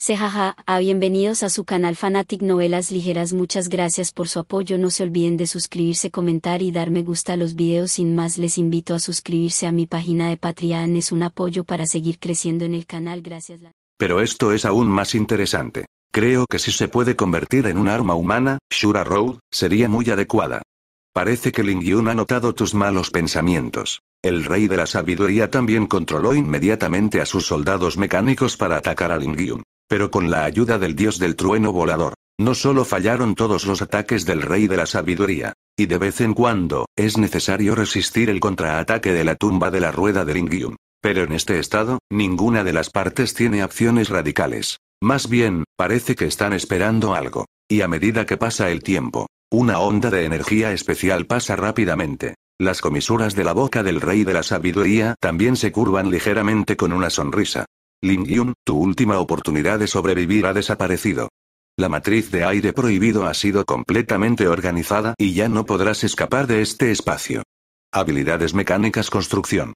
Cejaja, a ah, bienvenidos a su canal Fanatic Novelas Ligeras muchas gracias por su apoyo no se olviden de suscribirse comentar y dar me gusta a los videos sin más les invito a suscribirse a mi página de Patreon es un apoyo para seguir creciendo en el canal gracias Pero esto es aún más interesante. Creo que si se puede convertir en un arma humana, Shura Road, sería muy adecuada. Parece que Ling ha notado tus malos pensamientos. El rey de la sabiduría también controló inmediatamente a sus soldados mecánicos para atacar a Ling pero con la ayuda del dios del trueno volador, no solo fallaron todos los ataques del rey de la sabiduría, y de vez en cuando, es necesario resistir el contraataque de la tumba de la rueda del Ingium. Pero en este estado, ninguna de las partes tiene acciones radicales. Más bien, parece que están esperando algo. Y a medida que pasa el tiempo, una onda de energía especial pasa rápidamente. Las comisuras de la boca del rey de la sabiduría también se curvan ligeramente con una sonrisa. Lin Yun, tu última oportunidad de sobrevivir ha desaparecido. La matriz de aire prohibido ha sido completamente organizada y ya no podrás escapar de este espacio. Habilidades mecánicas construcción.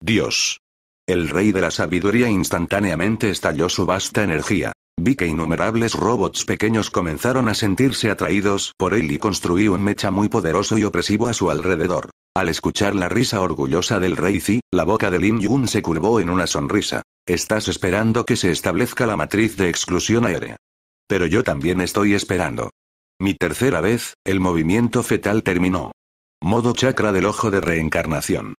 Dios. El rey de la sabiduría instantáneamente estalló su vasta energía. Vi que innumerables robots pequeños comenzaron a sentirse atraídos por él y construí un mecha muy poderoso y opresivo a su alrededor. Al escuchar la risa orgullosa del rey Zi, la boca de Lin Yun se curvó en una sonrisa. Estás esperando que se establezca la matriz de exclusión aérea. Pero yo también estoy esperando. Mi tercera vez, el movimiento fetal terminó. Modo chakra del ojo de reencarnación.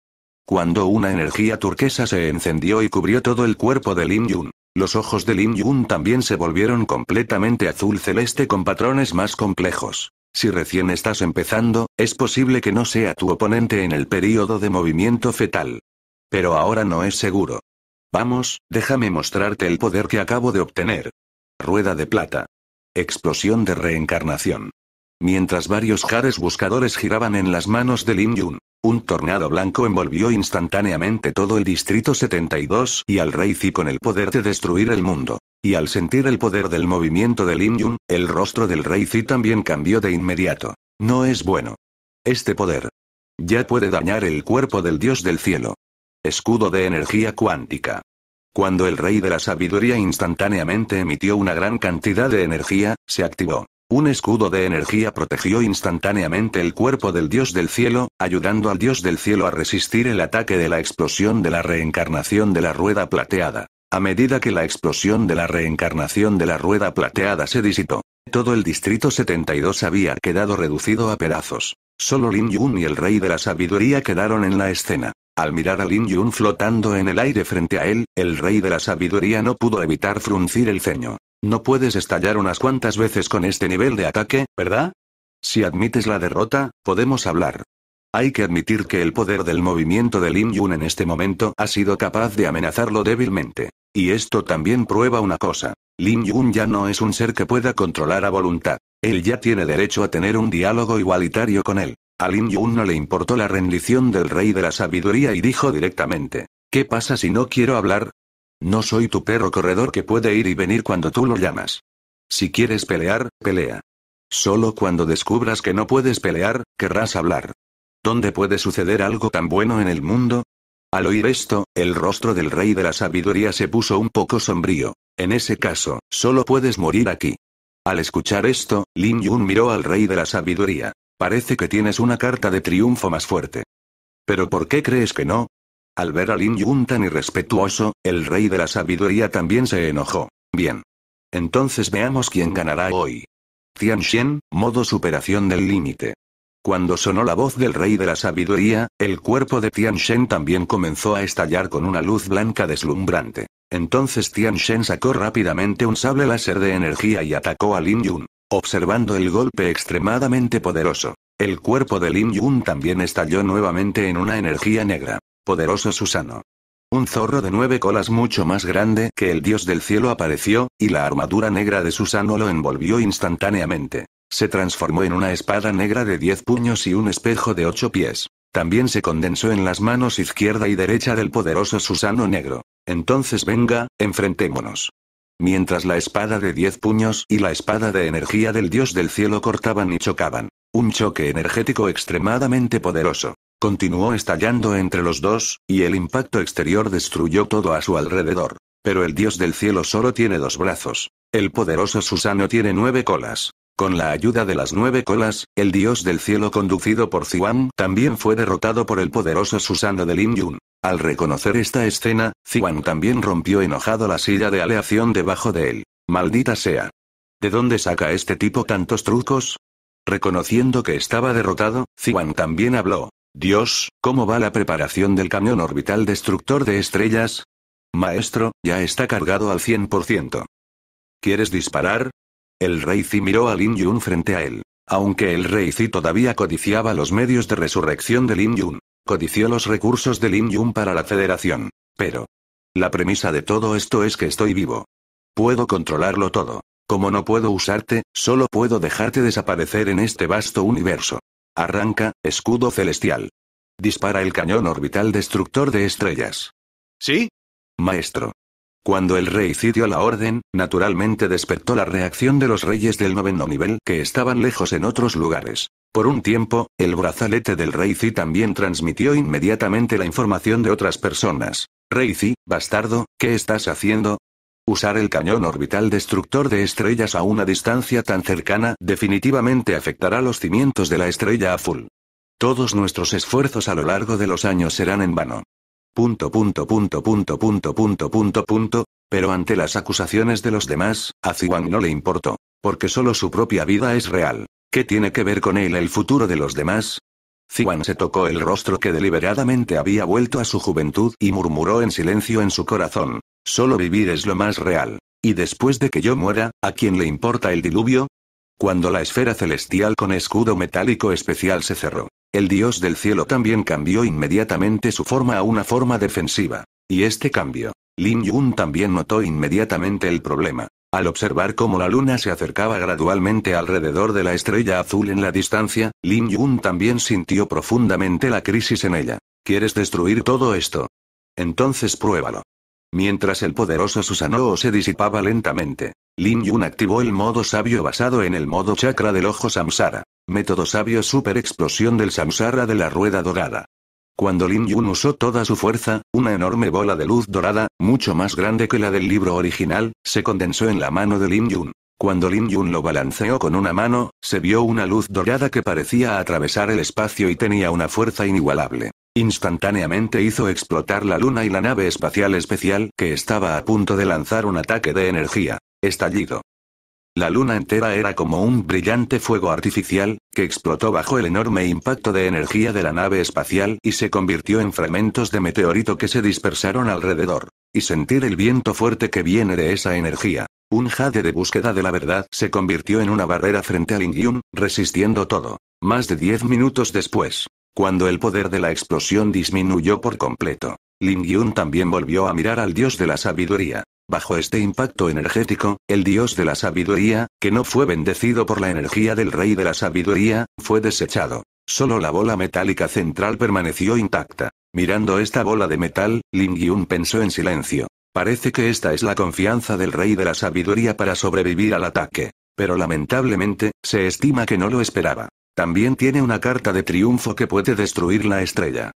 Cuando una energía turquesa se encendió y cubrió todo el cuerpo de Lin Yun, los ojos de Lin Yun también se volvieron completamente azul celeste con patrones más complejos. Si recién estás empezando, es posible que no sea tu oponente en el período de movimiento fetal. Pero ahora no es seguro. Vamos, déjame mostrarte el poder que acabo de obtener. Rueda de plata. Explosión de reencarnación. Mientras varios jares buscadores giraban en las manos de Lin Yun. Un tornado blanco envolvió instantáneamente todo el Distrito 72 y al rey Zi con el poder de destruir el mundo. Y al sentir el poder del movimiento de Lin Yun, el rostro del rey Zi también cambió de inmediato. No es bueno. Este poder. Ya puede dañar el cuerpo del dios del cielo. Escudo de energía cuántica. Cuando el rey de la sabiduría instantáneamente emitió una gran cantidad de energía, se activó. Un escudo de energía protegió instantáneamente el cuerpo del dios del cielo, ayudando al dios del cielo a resistir el ataque de la explosión de la reencarnación de la rueda plateada. A medida que la explosión de la reencarnación de la rueda plateada se disipó, todo el distrito 72 había quedado reducido a pedazos. Solo Lin Yun y el rey de la sabiduría quedaron en la escena. Al mirar a Lin Yun flotando en el aire frente a él, el rey de la sabiduría no pudo evitar fruncir el ceño. No puedes estallar unas cuantas veces con este nivel de ataque, ¿verdad? Si admites la derrota, podemos hablar. Hay que admitir que el poder del movimiento de Lin Yun en este momento ha sido capaz de amenazarlo débilmente. Y esto también prueba una cosa. Lin Yun ya no es un ser que pueda controlar a voluntad. Él ya tiene derecho a tener un diálogo igualitario con él. A Lin Yun no le importó la rendición del rey de la sabiduría y dijo directamente, ¿qué pasa si no quiero hablar? No soy tu perro corredor que puede ir y venir cuando tú lo llamas. Si quieres pelear, pelea. Solo cuando descubras que no puedes pelear, querrás hablar. ¿Dónde puede suceder algo tan bueno en el mundo? Al oír esto, el rostro del rey de la sabiduría se puso un poco sombrío. En ese caso, solo puedes morir aquí. Al escuchar esto, Lin Yun miró al rey de la sabiduría. Parece que tienes una carta de triunfo más fuerte. ¿Pero por qué crees que no? Al ver a Lin Yun tan irrespetuoso, el rey de la sabiduría también se enojó. Bien. Entonces veamos quién ganará hoy. Tian Shen, modo superación del límite. Cuando sonó la voz del rey de la sabiduría, el cuerpo de Tian Shen también comenzó a estallar con una luz blanca deslumbrante. Entonces Tian Shen sacó rápidamente un sable láser de energía y atacó a Lin Yun. Observando el golpe extremadamente poderoso, el cuerpo de Lin Yun también estalló nuevamente en una energía negra. Poderoso Susano. Un zorro de nueve colas mucho más grande que el dios del cielo apareció, y la armadura negra de Susano lo envolvió instantáneamente. Se transformó en una espada negra de diez puños y un espejo de ocho pies. También se condensó en las manos izquierda y derecha del poderoso Susano Negro. Entonces venga, enfrentémonos. Mientras la espada de diez puños y la espada de energía del dios del cielo cortaban y chocaban. Un choque energético extremadamente poderoso. Continuó estallando entre los dos, y el impacto exterior destruyó todo a su alrededor. Pero el dios del cielo solo tiene dos brazos. El poderoso Susano tiene nueve colas. Con la ayuda de las nueve colas, el dios del cielo conducido por Ziwan también fue derrotado por el poderoso Susano de Lin Yun. Al reconocer esta escena, Ziwan también rompió enojado la silla de aleación debajo de él. Maldita sea. ¿De dónde saca este tipo tantos trucos? Reconociendo que estaba derrotado, Ziwan también habló. Dios, ¿cómo va la preparación del camión orbital destructor de estrellas? Maestro, ya está cargado al 100%. ¿Quieres disparar? El rey Zi miró a Lin Yun frente a él. Aunque el rey Zi todavía codiciaba los medios de resurrección de Lin Yun, codició los recursos de Lin Yun para la federación. Pero. La premisa de todo esto es que estoy vivo. Puedo controlarlo todo. Como no puedo usarte, solo puedo dejarte desaparecer en este vasto universo. Arranca, escudo celestial. Dispara el cañón orbital destructor de estrellas. ¿Sí? Maestro. Cuando el rey Cid dio la orden, naturalmente despertó la reacción de los reyes del noveno nivel que estaban lejos en otros lugares. Por un tiempo, el brazalete del rey Cid también transmitió inmediatamente la información de otras personas. Rey Cid, bastardo, ¿qué estás haciendo? Usar el cañón orbital destructor de estrellas a una distancia tan cercana definitivamente afectará los cimientos de la estrella azul. Todos nuestros esfuerzos a lo largo de los años serán en vano. Punto punto punto punto punto punto punto punto, pero ante las acusaciones de los demás, a Ziwang no le importó, porque solo su propia vida es real. ¿Qué tiene que ver con él el futuro de los demás? Ziwan se tocó el rostro que deliberadamente había vuelto a su juventud y murmuró en silencio en su corazón. Solo vivir es lo más real. Y después de que yo muera, ¿a quién le importa el diluvio? Cuando la esfera celestial con escudo metálico especial se cerró, el dios del cielo también cambió inmediatamente su forma a una forma defensiva. Y este cambio, Lin Yun también notó inmediatamente el problema. Al observar cómo la luna se acercaba gradualmente alrededor de la estrella azul en la distancia, Lin Yun también sintió profundamente la crisis en ella. ¿Quieres destruir todo esto? Entonces pruébalo. Mientras el poderoso Susanoo se disipaba lentamente, Lin Yun activó el modo sabio basado en el modo chakra del ojo samsara. Método sabio super explosión del samsara de la rueda dorada. Cuando Lin Yun usó toda su fuerza, una enorme bola de luz dorada, mucho más grande que la del libro original, se condensó en la mano de Lin Yun. Cuando Lin Yun lo balanceó con una mano, se vio una luz dorada que parecía atravesar el espacio y tenía una fuerza inigualable. Instantáneamente hizo explotar la luna y la nave espacial especial, que estaba a punto de lanzar un ataque de energía. Estallido. La luna entera era como un brillante fuego artificial, que explotó bajo el enorme impacto de energía de la nave espacial y se convirtió en fragmentos de meteorito que se dispersaron alrededor. Y sentir el viento fuerte que viene de esa energía. Un jade de búsqueda de la verdad se convirtió en una barrera frente al Ingyun, resistiendo todo. Más de diez minutos después, cuando el poder de la explosión disminuyó por completo, Lin Yun también volvió a mirar al dios de la sabiduría. Bajo este impacto energético, el dios de la sabiduría, que no fue bendecido por la energía del rey de la sabiduría, fue desechado. Solo la bola metálica central permaneció intacta. Mirando esta bola de metal, Lin Yun pensó en silencio. Parece que esta es la confianza del rey de la sabiduría para sobrevivir al ataque. Pero lamentablemente, se estima que no lo esperaba. También tiene una carta de triunfo que puede destruir la estrella.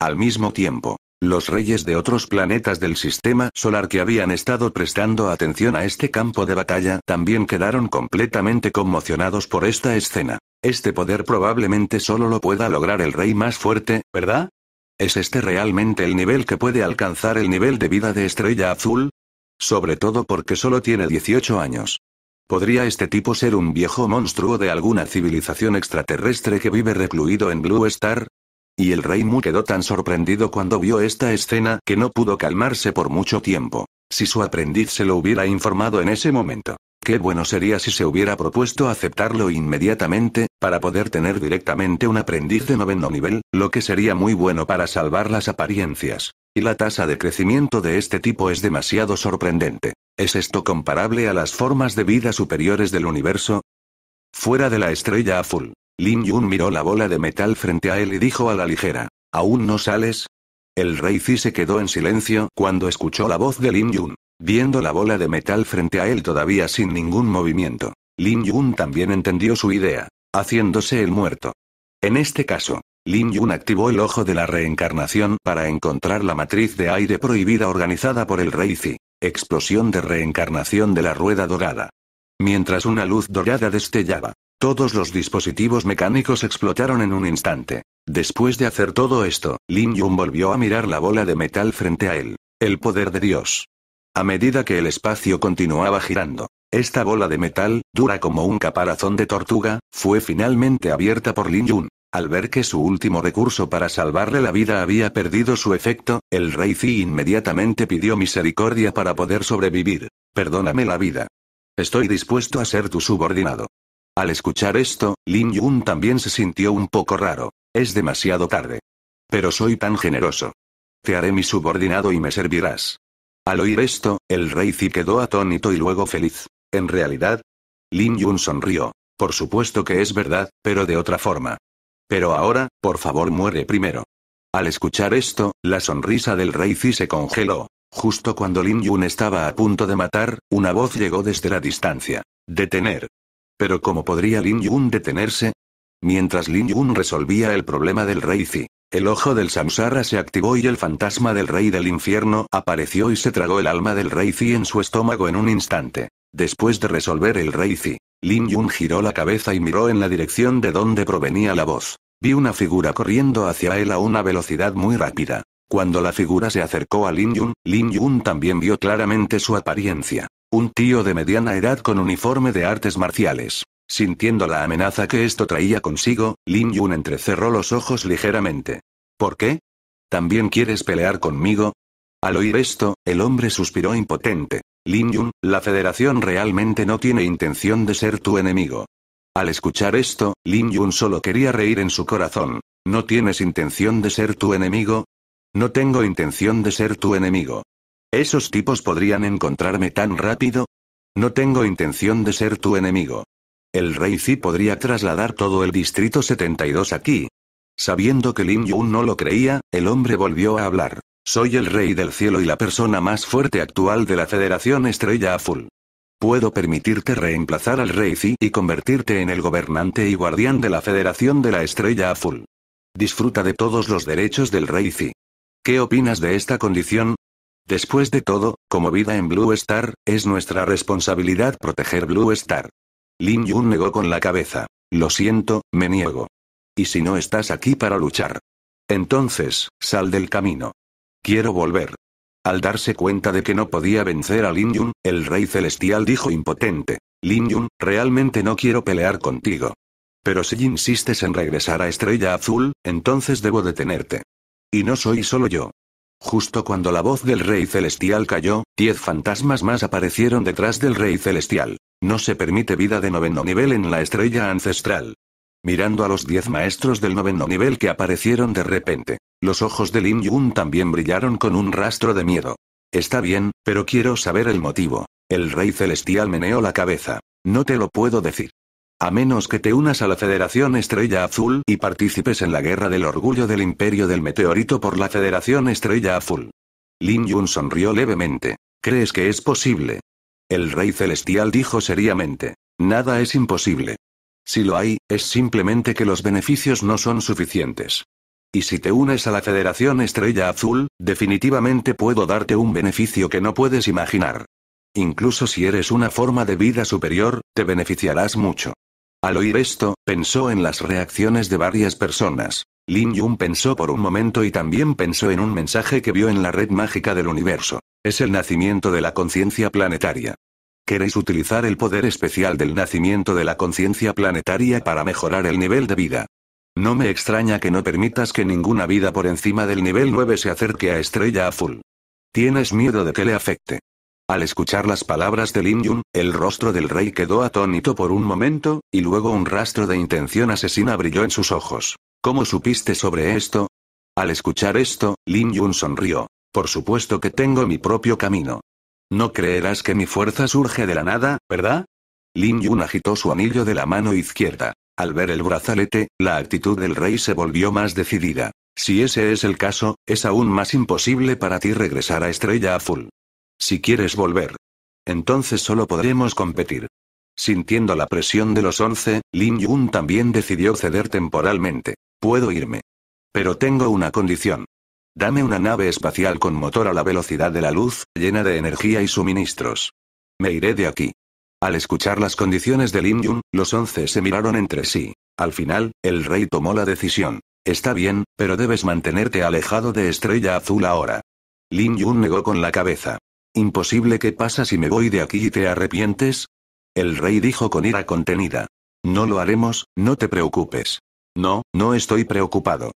Al mismo tiempo, los reyes de otros planetas del sistema solar que habían estado prestando atención a este campo de batalla también quedaron completamente conmocionados por esta escena. Este poder probablemente solo lo pueda lograr el rey más fuerte, ¿verdad? ¿Es este realmente el nivel que puede alcanzar el nivel de vida de Estrella Azul? Sobre todo porque solo tiene 18 años. ¿Podría este tipo ser un viejo monstruo de alguna civilización extraterrestre que vive recluido en Blue Star? Y el rey Mu quedó tan sorprendido cuando vio esta escena que no pudo calmarse por mucho tiempo. Si su aprendiz se lo hubiera informado en ese momento. Qué bueno sería si se hubiera propuesto aceptarlo inmediatamente, para poder tener directamente un aprendiz de noveno nivel, lo que sería muy bueno para salvar las apariencias. Y la tasa de crecimiento de este tipo es demasiado sorprendente. ¿Es esto comparable a las formas de vida superiores del universo? Fuera de la estrella azul, Lin Yun miró la bola de metal frente a él y dijo a la ligera, ¿aún no sales? El rey Zi se quedó en silencio cuando escuchó la voz de Lin Yun, viendo la bola de metal frente a él todavía sin ningún movimiento. Lin Yun también entendió su idea, haciéndose el muerto. En este caso, Lin Yun activó el ojo de la reencarnación para encontrar la matriz de aire prohibida organizada por el rey Zi. Explosión de reencarnación de la rueda dorada. Mientras una luz dorada destellaba. Todos los dispositivos mecánicos explotaron en un instante. Después de hacer todo esto, Lin Yun volvió a mirar la bola de metal frente a él. El poder de Dios. A medida que el espacio continuaba girando, esta bola de metal, dura como un caparazón de tortuga, fue finalmente abierta por Lin Yun. Al ver que su último recurso para salvarle la vida había perdido su efecto, el rey Zi inmediatamente pidió misericordia para poder sobrevivir. Perdóname la vida. Estoy dispuesto a ser tu subordinado. Al escuchar esto, Lin Yun también se sintió un poco raro. Es demasiado tarde. Pero soy tan generoso. Te haré mi subordinado y me servirás. Al oír esto, el rey Zi quedó atónito y luego feliz. En realidad, Lin Yun sonrió. Por supuesto que es verdad, pero de otra forma. Pero ahora, por favor muere primero. Al escuchar esto, la sonrisa del rey Zi se congeló. Justo cuando Lin Yun estaba a punto de matar, una voz llegó desde la distancia. Detener. Pero ¿cómo podría Lin Yun detenerse? Mientras Lin Yun resolvía el problema del rey Zi, el ojo del Samsara se activó y el fantasma del rey del infierno apareció y se tragó el alma del rey Zi en su estómago en un instante. Después de resolver el rey Zi, Lin Yun giró la cabeza y miró en la dirección de donde provenía la voz. Vi una figura corriendo hacia él a una velocidad muy rápida. Cuando la figura se acercó a Lin Yun, Lin Yun también vio claramente su apariencia. Un tío de mediana edad con uniforme de artes marciales. Sintiendo la amenaza que esto traía consigo, Lin Yun entrecerró los ojos ligeramente. ¿Por qué? ¿También quieres pelear conmigo? Al oír esto, el hombre suspiró impotente. Lin Yun, la Federación realmente no tiene intención de ser tu enemigo. Al escuchar esto, Lin Yun solo quería reír en su corazón. ¿No tienes intención de ser tu enemigo? No tengo intención de ser tu enemigo. ¿Esos tipos podrían encontrarme tan rápido? No tengo intención de ser tu enemigo. El rey Zi podría trasladar todo el distrito 72 aquí. Sabiendo que Lin Yun no lo creía, el hombre volvió a hablar. Soy el rey del cielo y la persona más fuerte actual de la Federación Estrella Azul. Puedo permitirte reemplazar al rey Zi y convertirte en el gobernante y guardián de la Federación de la Estrella Azul. Disfruta de todos los derechos del rey Zi. ¿Qué opinas de esta condición? Después de todo, como vida en Blue Star, es nuestra responsabilidad proteger Blue Star. Lin Yun negó con la cabeza. Lo siento, me niego. Y si no estás aquí para luchar. Entonces, sal del camino. Quiero volver. Al darse cuenta de que no podía vencer a Lin Yun, el rey celestial dijo impotente. Lin Yun, realmente no quiero pelear contigo. Pero si insistes en regresar a Estrella Azul, entonces debo detenerte. Y no soy solo yo. Justo cuando la voz del rey celestial cayó, diez fantasmas más aparecieron detrás del rey celestial. No se permite vida de noveno nivel en la estrella ancestral mirando a los diez maestros del noveno nivel que aparecieron de repente. Los ojos de Lin Yun también brillaron con un rastro de miedo. Está bien, pero quiero saber el motivo. El rey celestial meneó la cabeza. No te lo puedo decir. A menos que te unas a la Federación Estrella Azul y participes en la Guerra del Orgullo del Imperio del Meteorito por la Federación Estrella Azul. Lin Yun sonrió levemente. ¿Crees que es posible? El rey celestial dijo seriamente. Nada es imposible. Si lo hay, es simplemente que los beneficios no son suficientes. Y si te unes a la Federación Estrella Azul, definitivamente puedo darte un beneficio que no puedes imaginar. Incluso si eres una forma de vida superior, te beneficiarás mucho. Al oír esto, pensó en las reacciones de varias personas. Lin Yun pensó por un momento y también pensó en un mensaje que vio en la red mágica del universo. Es el nacimiento de la conciencia planetaria. Queréis utilizar el poder especial del nacimiento de la conciencia planetaria para mejorar el nivel de vida. No me extraña que no permitas que ninguna vida por encima del nivel 9 se acerque a Estrella Azul. Tienes miedo de que le afecte. Al escuchar las palabras de Lin Yun, el rostro del rey quedó atónito por un momento, y luego un rastro de intención asesina brilló en sus ojos. ¿Cómo supiste sobre esto? Al escuchar esto, Lin Yun sonrió. Por supuesto que tengo mi propio camino. No creerás que mi fuerza surge de la nada, ¿verdad? Lin Yun agitó su anillo de la mano izquierda. Al ver el brazalete, la actitud del rey se volvió más decidida. Si ese es el caso, es aún más imposible para ti regresar a Estrella Azul. Si quieres volver. Entonces solo podremos competir. Sintiendo la presión de los once, Lin Yun también decidió ceder temporalmente. Puedo irme. Pero tengo una condición. Dame una nave espacial con motor a la velocidad de la luz, llena de energía y suministros. Me iré de aquí. Al escuchar las condiciones de Lin Yun, los once se miraron entre sí. Al final, el rey tomó la decisión. Está bien, pero debes mantenerte alejado de Estrella Azul ahora. Lin Yun negó con la cabeza. Imposible que pasa si me voy de aquí y te arrepientes? El rey dijo con ira contenida. No lo haremos, no te preocupes. No, no estoy preocupado.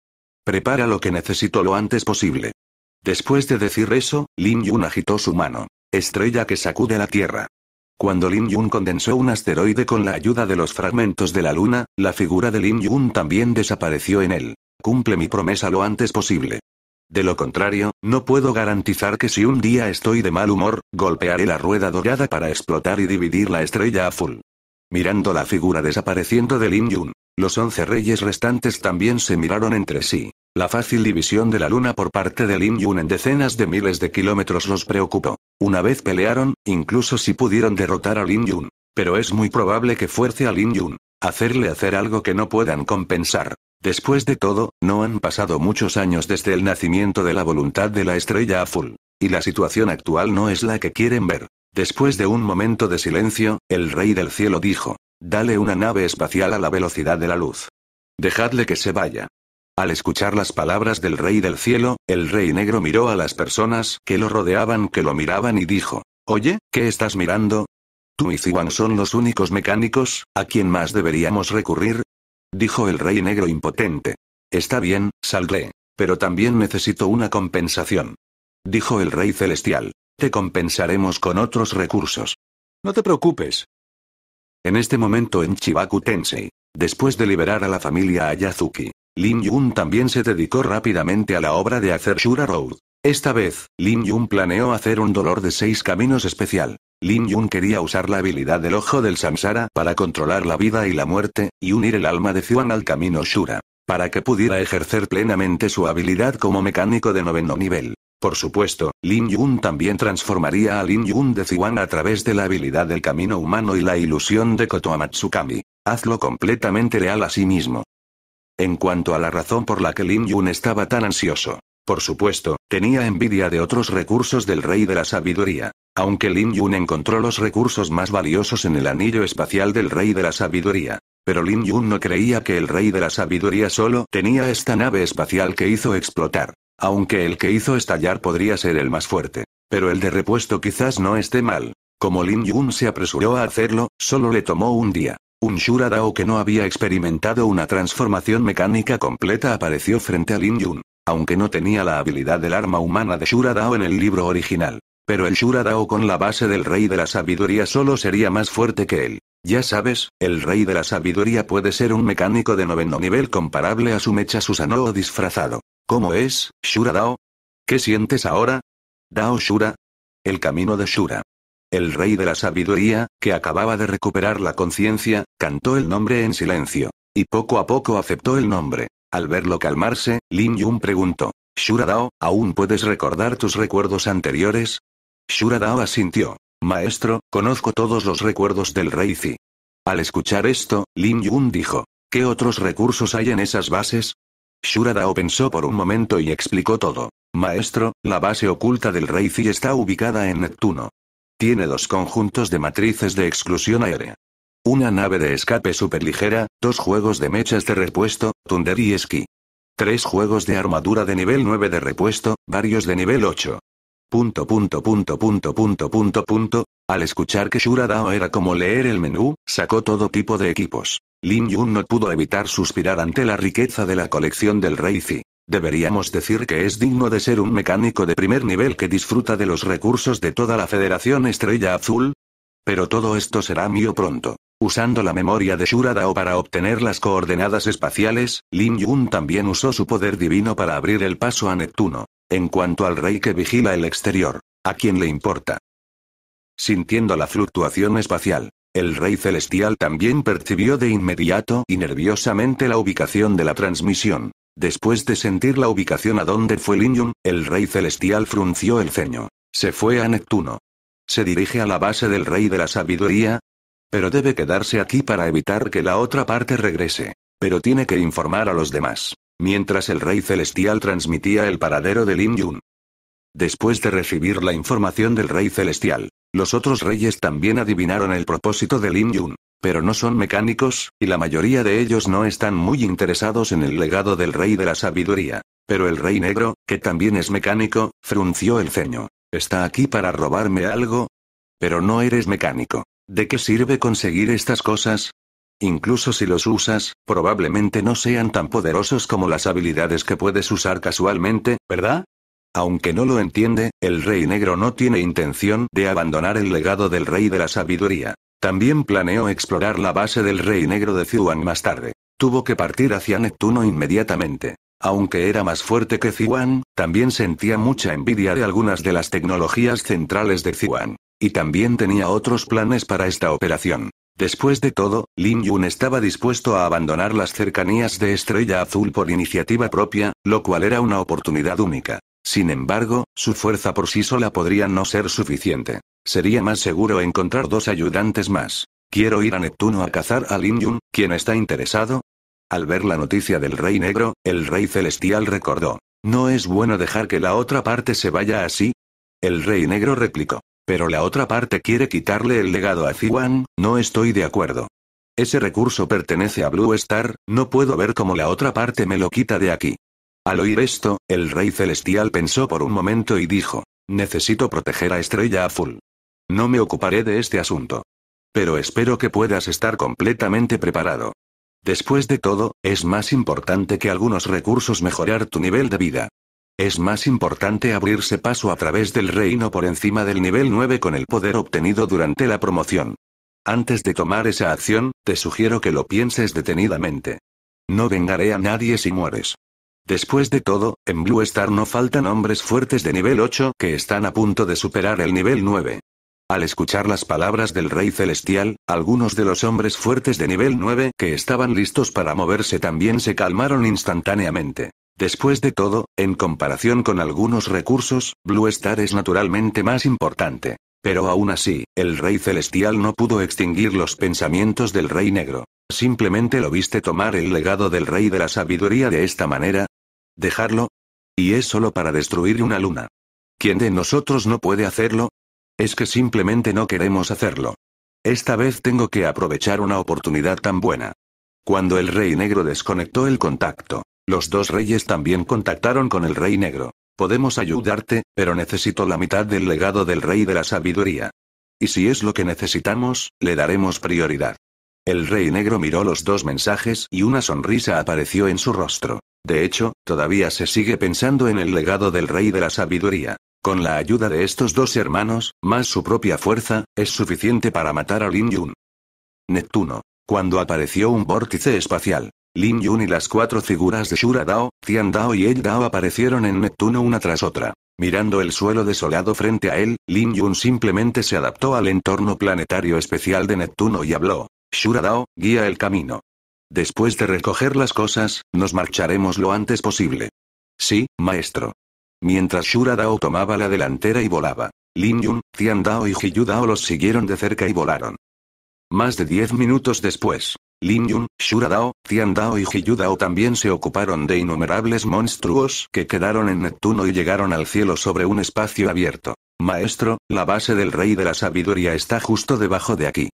Prepara lo que necesito lo antes posible. Después de decir eso, Lin Yun agitó su mano. Estrella que sacude la Tierra. Cuando Lin Yun condensó un asteroide con la ayuda de los fragmentos de la luna, la figura de Lin Yun también desapareció en él. Cumple mi promesa lo antes posible. De lo contrario, no puedo garantizar que si un día estoy de mal humor, golpearé la rueda dorada para explotar y dividir la estrella a full. Mirando la figura desapareciendo de Lin Yun, los once reyes restantes también se miraron entre sí. La fácil división de la luna por parte de Lin Yun en decenas de miles de kilómetros los preocupó. Una vez pelearon, incluso si pudieron derrotar a Lin Yun. Pero es muy probable que fuerce a Lin Yun. Hacerle hacer algo que no puedan compensar. Después de todo, no han pasado muchos años desde el nacimiento de la voluntad de la estrella azul. Y la situación actual no es la que quieren ver. Después de un momento de silencio, el rey del cielo dijo. Dale una nave espacial a la velocidad de la luz. Dejadle que se vaya. Al escuchar las palabras del rey del cielo, el rey negro miró a las personas que lo rodeaban que lo miraban y dijo, Oye, ¿qué estás mirando? Tú y Ziwan son los únicos mecánicos, ¿a quién más deberíamos recurrir? Dijo el rey negro impotente. Está bien, saldré. Pero también necesito una compensación. Dijo el rey celestial. Te compensaremos con otros recursos. No te preocupes, en este momento en Chibaku Tensei. Después de liberar a la familia Ayazuki, Lin Yun también se dedicó rápidamente a la obra de hacer Shura Road. Esta vez, Lin Yun planeó hacer un dolor de seis caminos especial. Lin Yun quería usar la habilidad del ojo del Samsara para controlar la vida y la muerte, y unir el alma de Xuan al camino Shura, para que pudiera ejercer plenamente su habilidad como mecánico de noveno nivel. Por supuesto, Lin Yun también transformaría a Lin Yun de Ziwan a través de la habilidad del camino humano y la ilusión de Kotoamatsukami. Hazlo completamente real a sí mismo. En cuanto a la razón por la que Lin Yun estaba tan ansioso, por supuesto, tenía envidia de otros recursos del Rey de la Sabiduría. Aunque Lin Yun encontró los recursos más valiosos en el anillo espacial del Rey de la Sabiduría. Pero Lin Yun no creía que el Rey de la Sabiduría solo tenía esta nave espacial que hizo explotar. Aunque el que hizo estallar podría ser el más fuerte. Pero el de repuesto quizás no esté mal. Como Lin Yun se apresuró a hacerlo, solo le tomó un día. Un Dao que no había experimentado una transformación mecánica completa apareció frente a Lin Yun, aunque no tenía la habilidad del arma humana de Shuradao en el libro original. Pero el Dao con la base del Rey de la Sabiduría solo sería más fuerte que él. Ya sabes, el Rey de la Sabiduría puede ser un mecánico de noveno nivel comparable a su mecha Susanoo disfrazado. ¿Cómo es, Shura Dao? ¿Qué sientes ahora? Dao Shura. El camino de Shura. El rey de la sabiduría, que acababa de recuperar la conciencia, cantó el nombre en silencio. Y poco a poco aceptó el nombre. Al verlo calmarse, Lin Yun preguntó. Shura Dao, ¿aún puedes recordar tus recuerdos anteriores? Shura Dao asintió. Maestro, conozco todos los recuerdos del rey Zi. Al escuchar esto, Lin Yun dijo. ¿Qué otros recursos hay en esas bases? Shuradao pensó por un momento y explicó todo. Maestro, la base oculta del Rey Zi está ubicada en Neptuno. Tiene dos conjuntos de matrices de exclusión aérea. Una nave de escape superligera, dos juegos de mechas de repuesto, Thunder y esquí. Tres juegos de armadura de nivel 9 de repuesto, varios de nivel 8. Punto punto punto punto punto punto punto. Al escuchar que Shuradao era como leer el menú, sacó todo tipo de equipos. Lin Yun no pudo evitar suspirar ante la riqueza de la colección del rey Zi. Deberíamos decir que es digno de ser un mecánico de primer nivel que disfruta de los recursos de toda la Federación Estrella Azul. Pero todo esto será mío pronto. Usando la memoria de Shuradao para obtener las coordenadas espaciales, Lin Yun también usó su poder divino para abrir el paso a Neptuno. En cuanto al rey que vigila el exterior, ¿a quién le importa? Sintiendo la fluctuación espacial, el Rey Celestial también percibió de inmediato y nerviosamente la ubicación de la transmisión. Después de sentir la ubicación a donde fue Linium, el Rey Celestial frunció el ceño. Se fue a Neptuno. Se dirige a la base del Rey de la Sabiduría. Pero debe quedarse aquí para evitar que la otra parte regrese. Pero tiene que informar a los demás. Mientras el Rey Celestial transmitía el paradero de Lin Yun. Después de recibir la información del Rey Celestial, los otros reyes también adivinaron el propósito de Lin Yun. Pero no son mecánicos, y la mayoría de ellos no están muy interesados en el legado del rey de la sabiduría. Pero el rey negro, que también es mecánico, frunció el ceño. ¿Está aquí para robarme algo? Pero no eres mecánico. ¿De qué sirve conseguir estas cosas? Incluso si los usas, probablemente no sean tan poderosos como las habilidades que puedes usar casualmente, ¿verdad? Aunque no lo entiende, el rey negro no tiene intención de abandonar el legado del rey de la sabiduría. También planeó explorar la base del rey negro de Ziwan más tarde. Tuvo que partir hacia Neptuno inmediatamente. Aunque era más fuerte que Ziwan, también sentía mucha envidia de algunas de las tecnologías centrales de Ziwan. Y también tenía otros planes para esta operación. Después de todo, Lin Yun estaba dispuesto a abandonar las cercanías de Estrella Azul por iniciativa propia, lo cual era una oportunidad única. Sin embargo, su fuerza por sí sola podría no ser suficiente. Sería más seguro encontrar dos ayudantes más. Quiero ir a Neptuno a cazar a Lin Yun, ¿quién está interesado? Al ver la noticia del Rey Negro, el Rey Celestial recordó. No es bueno dejar que la otra parte se vaya así. El Rey Negro replicó. Pero la otra parte quiere quitarle el legado a Ziwan, no estoy de acuerdo. Ese recurso pertenece a Blue Star, no puedo ver cómo la otra parte me lo quita de aquí. Al oír esto, el rey celestial pensó por un momento y dijo, necesito proteger a Estrella Azul. No me ocuparé de este asunto. Pero espero que puedas estar completamente preparado. Después de todo, es más importante que algunos recursos mejorar tu nivel de vida. Es más importante abrirse paso a través del reino por encima del nivel 9 con el poder obtenido durante la promoción. Antes de tomar esa acción, te sugiero que lo pienses detenidamente. No vengaré a nadie si mueres. Después de todo, en Blue Star no faltan hombres fuertes de nivel 8 que están a punto de superar el nivel 9. Al escuchar las palabras del Rey Celestial, algunos de los hombres fuertes de nivel 9 que estaban listos para moverse también se calmaron instantáneamente. Después de todo, en comparación con algunos recursos, Blue Star es naturalmente más importante. Pero aún así, el Rey Celestial no pudo extinguir los pensamientos del Rey Negro. Simplemente lo viste tomar el legado del Rey de la Sabiduría de esta manera, dejarlo. Y es solo para destruir una luna. ¿Quién de nosotros no puede hacerlo? Es que simplemente no queremos hacerlo. Esta vez tengo que aprovechar una oportunidad tan buena. Cuando el rey negro desconectó el contacto, los dos reyes también contactaron con el rey negro. Podemos ayudarte, pero necesito la mitad del legado del rey de la sabiduría. Y si es lo que necesitamos, le daremos prioridad. El rey negro miró los dos mensajes y una sonrisa apareció en su rostro. De hecho, todavía se sigue pensando en el legado del rey de la sabiduría. Con la ayuda de estos dos hermanos, más su propia fuerza, es suficiente para matar a Lin Yun. Neptuno. Cuando apareció un vórtice espacial. Lin Yun y las cuatro figuras de Shura Dao, Tian Dao y El Dao aparecieron en Neptuno una tras otra. Mirando el suelo desolado frente a él, Lin Yun simplemente se adaptó al entorno planetario especial de Neptuno y habló. Shura Dao, guía el camino. Después de recoger las cosas, nos marcharemos lo antes posible. Sí, maestro. Mientras Shura Dao tomaba la delantera y volaba, Lin Yun, Tian Dao y Yu Dao los siguieron de cerca y volaron. Más de diez minutos después, Lin Yun, Shura Dao, Tian Dao y Yu Dao también se ocuparon de innumerables monstruos que quedaron en Neptuno y llegaron al cielo sobre un espacio abierto. Maestro, la base del rey de la sabiduría está justo debajo de aquí.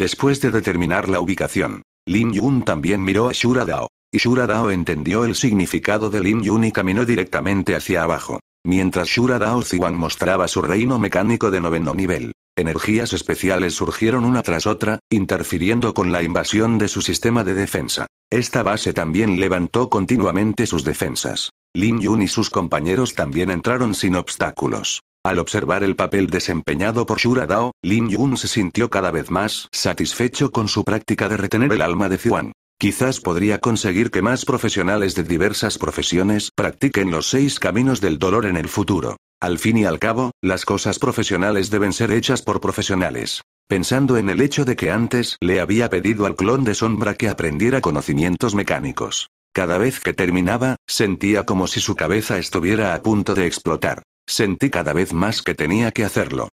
Después de determinar la ubicación, Lin Yun también miró a Shura Dao. Y Shura Dao entendió el significado de Lin Yun y caminó directamente hacia abajo. Mientras Shura Dao Ziwan mostraba su reino mecánico de noveno nivel, energías especiales surgieron una tras otra, interfiriendo con la invasión de su sistema de defensa. Esta base también levantó continuamente sus defensas. Lin Yun y sus compañeros también entraron sin obstáculos. Al observar el papel desempeñado por Shura Dao, Lin Yun se sintió cada vez más satisfecho con su práctica de retener el alma de Zhuan. Quizás podría conseguir que más profesionales de diversas profesiones practiquen los seis caminos del dolor en el futuro. Al fin y al cabo, las cosas profesionales deben ser hechas por profesionales. Pensando en el hecho de que antes le había pedido al clon de sombra que aprendiera conocimientos mecánicos. Cada vez que terminaba, sentía como si su cabeza estuviera a punto de explotar. Sentí cada vez más que tenía que hacerlo.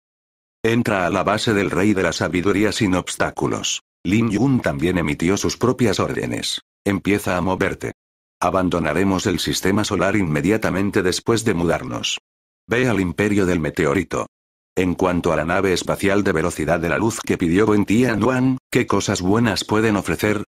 Entra a la base del rey de la sabiduría sin obstáculos. Lin Yun también emitió sus propias órdenes. Empieza a moverte. Abandonaremos el sistema solar inmediatamente después de mudarnos. Ve al imperio del meteorito. En cuanto a la nave espacial de velocidad de la luz que pidió Buen Tian ¿qué cosas buenas pueden ofrecer?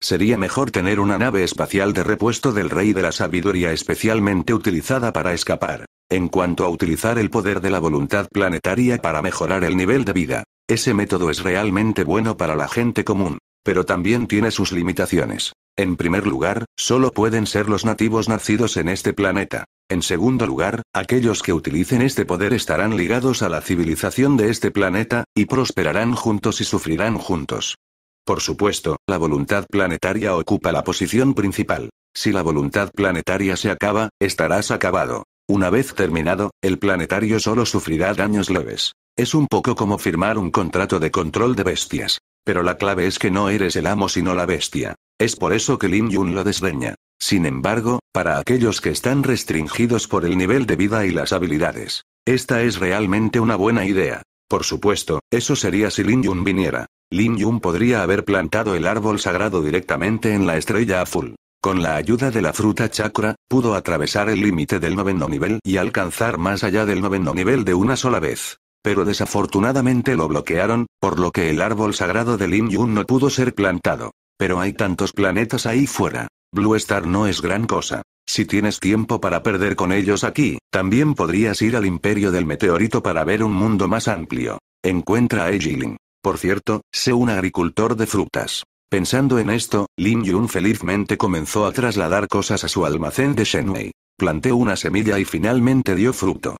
Sería mejor tener una nave espacial de repuesto del Rey de la Sabiduría especialmente utilizada para escapar. En cuanto a utilizar el poder de la voluntad planetaria para mejorar el nivel de vida, ese método es realmente bueno para la gente común, pero también tiene sus limitaciones. En primer lugar, solo pueden ser los nativos nacidos en este planeta. En segundo lugar, aquellos que utilicen este poder estarán ligados a la civilización de este planeta, y prosperarán juntos y sufrirán juntos. Por supuesto, la voluntad planetaria ocupa la posición principal. Si la voluntad planetaria se acaba, estarás acabado. Una vez terminado, el planetario solo sufrirá daños leves. Es un poco como firmar un contrato de control de bestias. Pero la clave es que no eres el amo sino la bestia. Es por eso que Lin Yun lo desdeña. Sin embargo, para aquellos que están restringidos por el nivel de vida y las habilidades, esta es realmente una buena idea. Por supuesto, eso sería si Lin Yun viniera. Lin Yun podría haber plantado el árbol sagrado directamente en la estrella azul. Con la ayuda de la fruta chakra, pudo atravesar el límite del noveno nivel y alcanzar más allá del noveno nivel de una sola vez. Pero desafortunadamente lo bloquearon, por lo que el árbol sagrado de Lin Yun no pudo ser plantado. Pero hay tantos planetas ahí fuera. Blue Star no es gran cosa. Si tienes tiempo para perder con ellos aquí, también podrías ir al Imperio del Meteorito para ver un mundo más amplio. Encuentra a Lin. Por cierto, sé un agricultor de frutas. Pensando en esto, Lin Yun felizmente comenzó a trasladar cosas a su almacén de Shenwei. Planteó una semilla y finalmente dio fruto.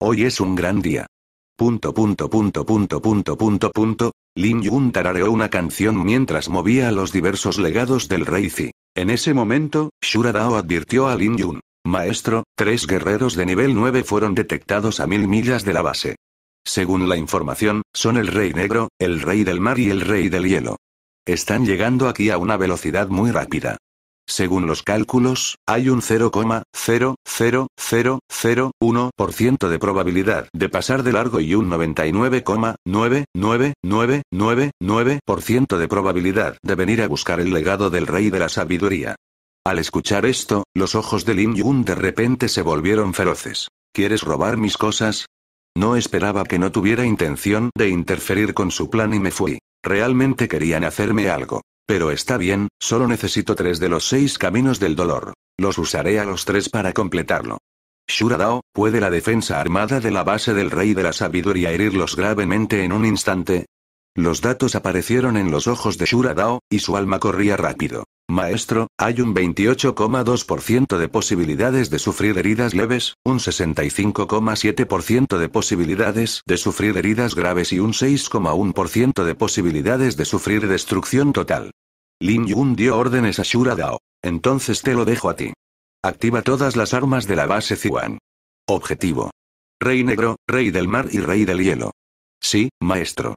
Hoy es un gran día. Punto punto punto punto punto punto Lin Yun tarareó una canción mientras movía los diversos legados del rey Zi. En ese momento, Shura Dao advirtió a Lin Yun. Maestro, tres guerreros de nivel 9 fueron detectados a mil millas de la base. Según la información, son el rey negro, el rey del mar y el rey del hielo. Están llegando aquí a una velocidad muy rápida. Según los cálculos, hay un 0,00001% de probabilidad de pasar de largo y un 99,99999% de probabilidad de venir a buscar el legado del rey de la sabiduría. Al escuchar esto, los ojos de Lin Yun de repente se volvieron feroces. ¿Quieres robar mis cosas? No esperaba que no tuviera intención de interferir con su plan y me fui. Realmente querían hacerme algo. Pero está bien, solo necesito tres de los seis caminos del dolor. Los usaré a los tres para completarlo. Shuradao, ¿puede la defensa armada de la base del rey de la sabiduría herirlos gravemente en un instante? Los datos aparecieron en los ojos de Shuradao, y su alma corría rápido. Maestro, hay un 28,2% de posibilidades de sufrir heridas leves, un 65,7% de posibilidades de sufrir heridas graves y un 6,1% de posibilidades de sufrir destrucción total. Lin Yun dio órdenes a Shura Dao. Entonces te lo dejo a ti. Activa todas las armas de la base Ziwan. Objetivo. Rey Negro, Rey del Mar y Rey del Hielo. Sí, maestro.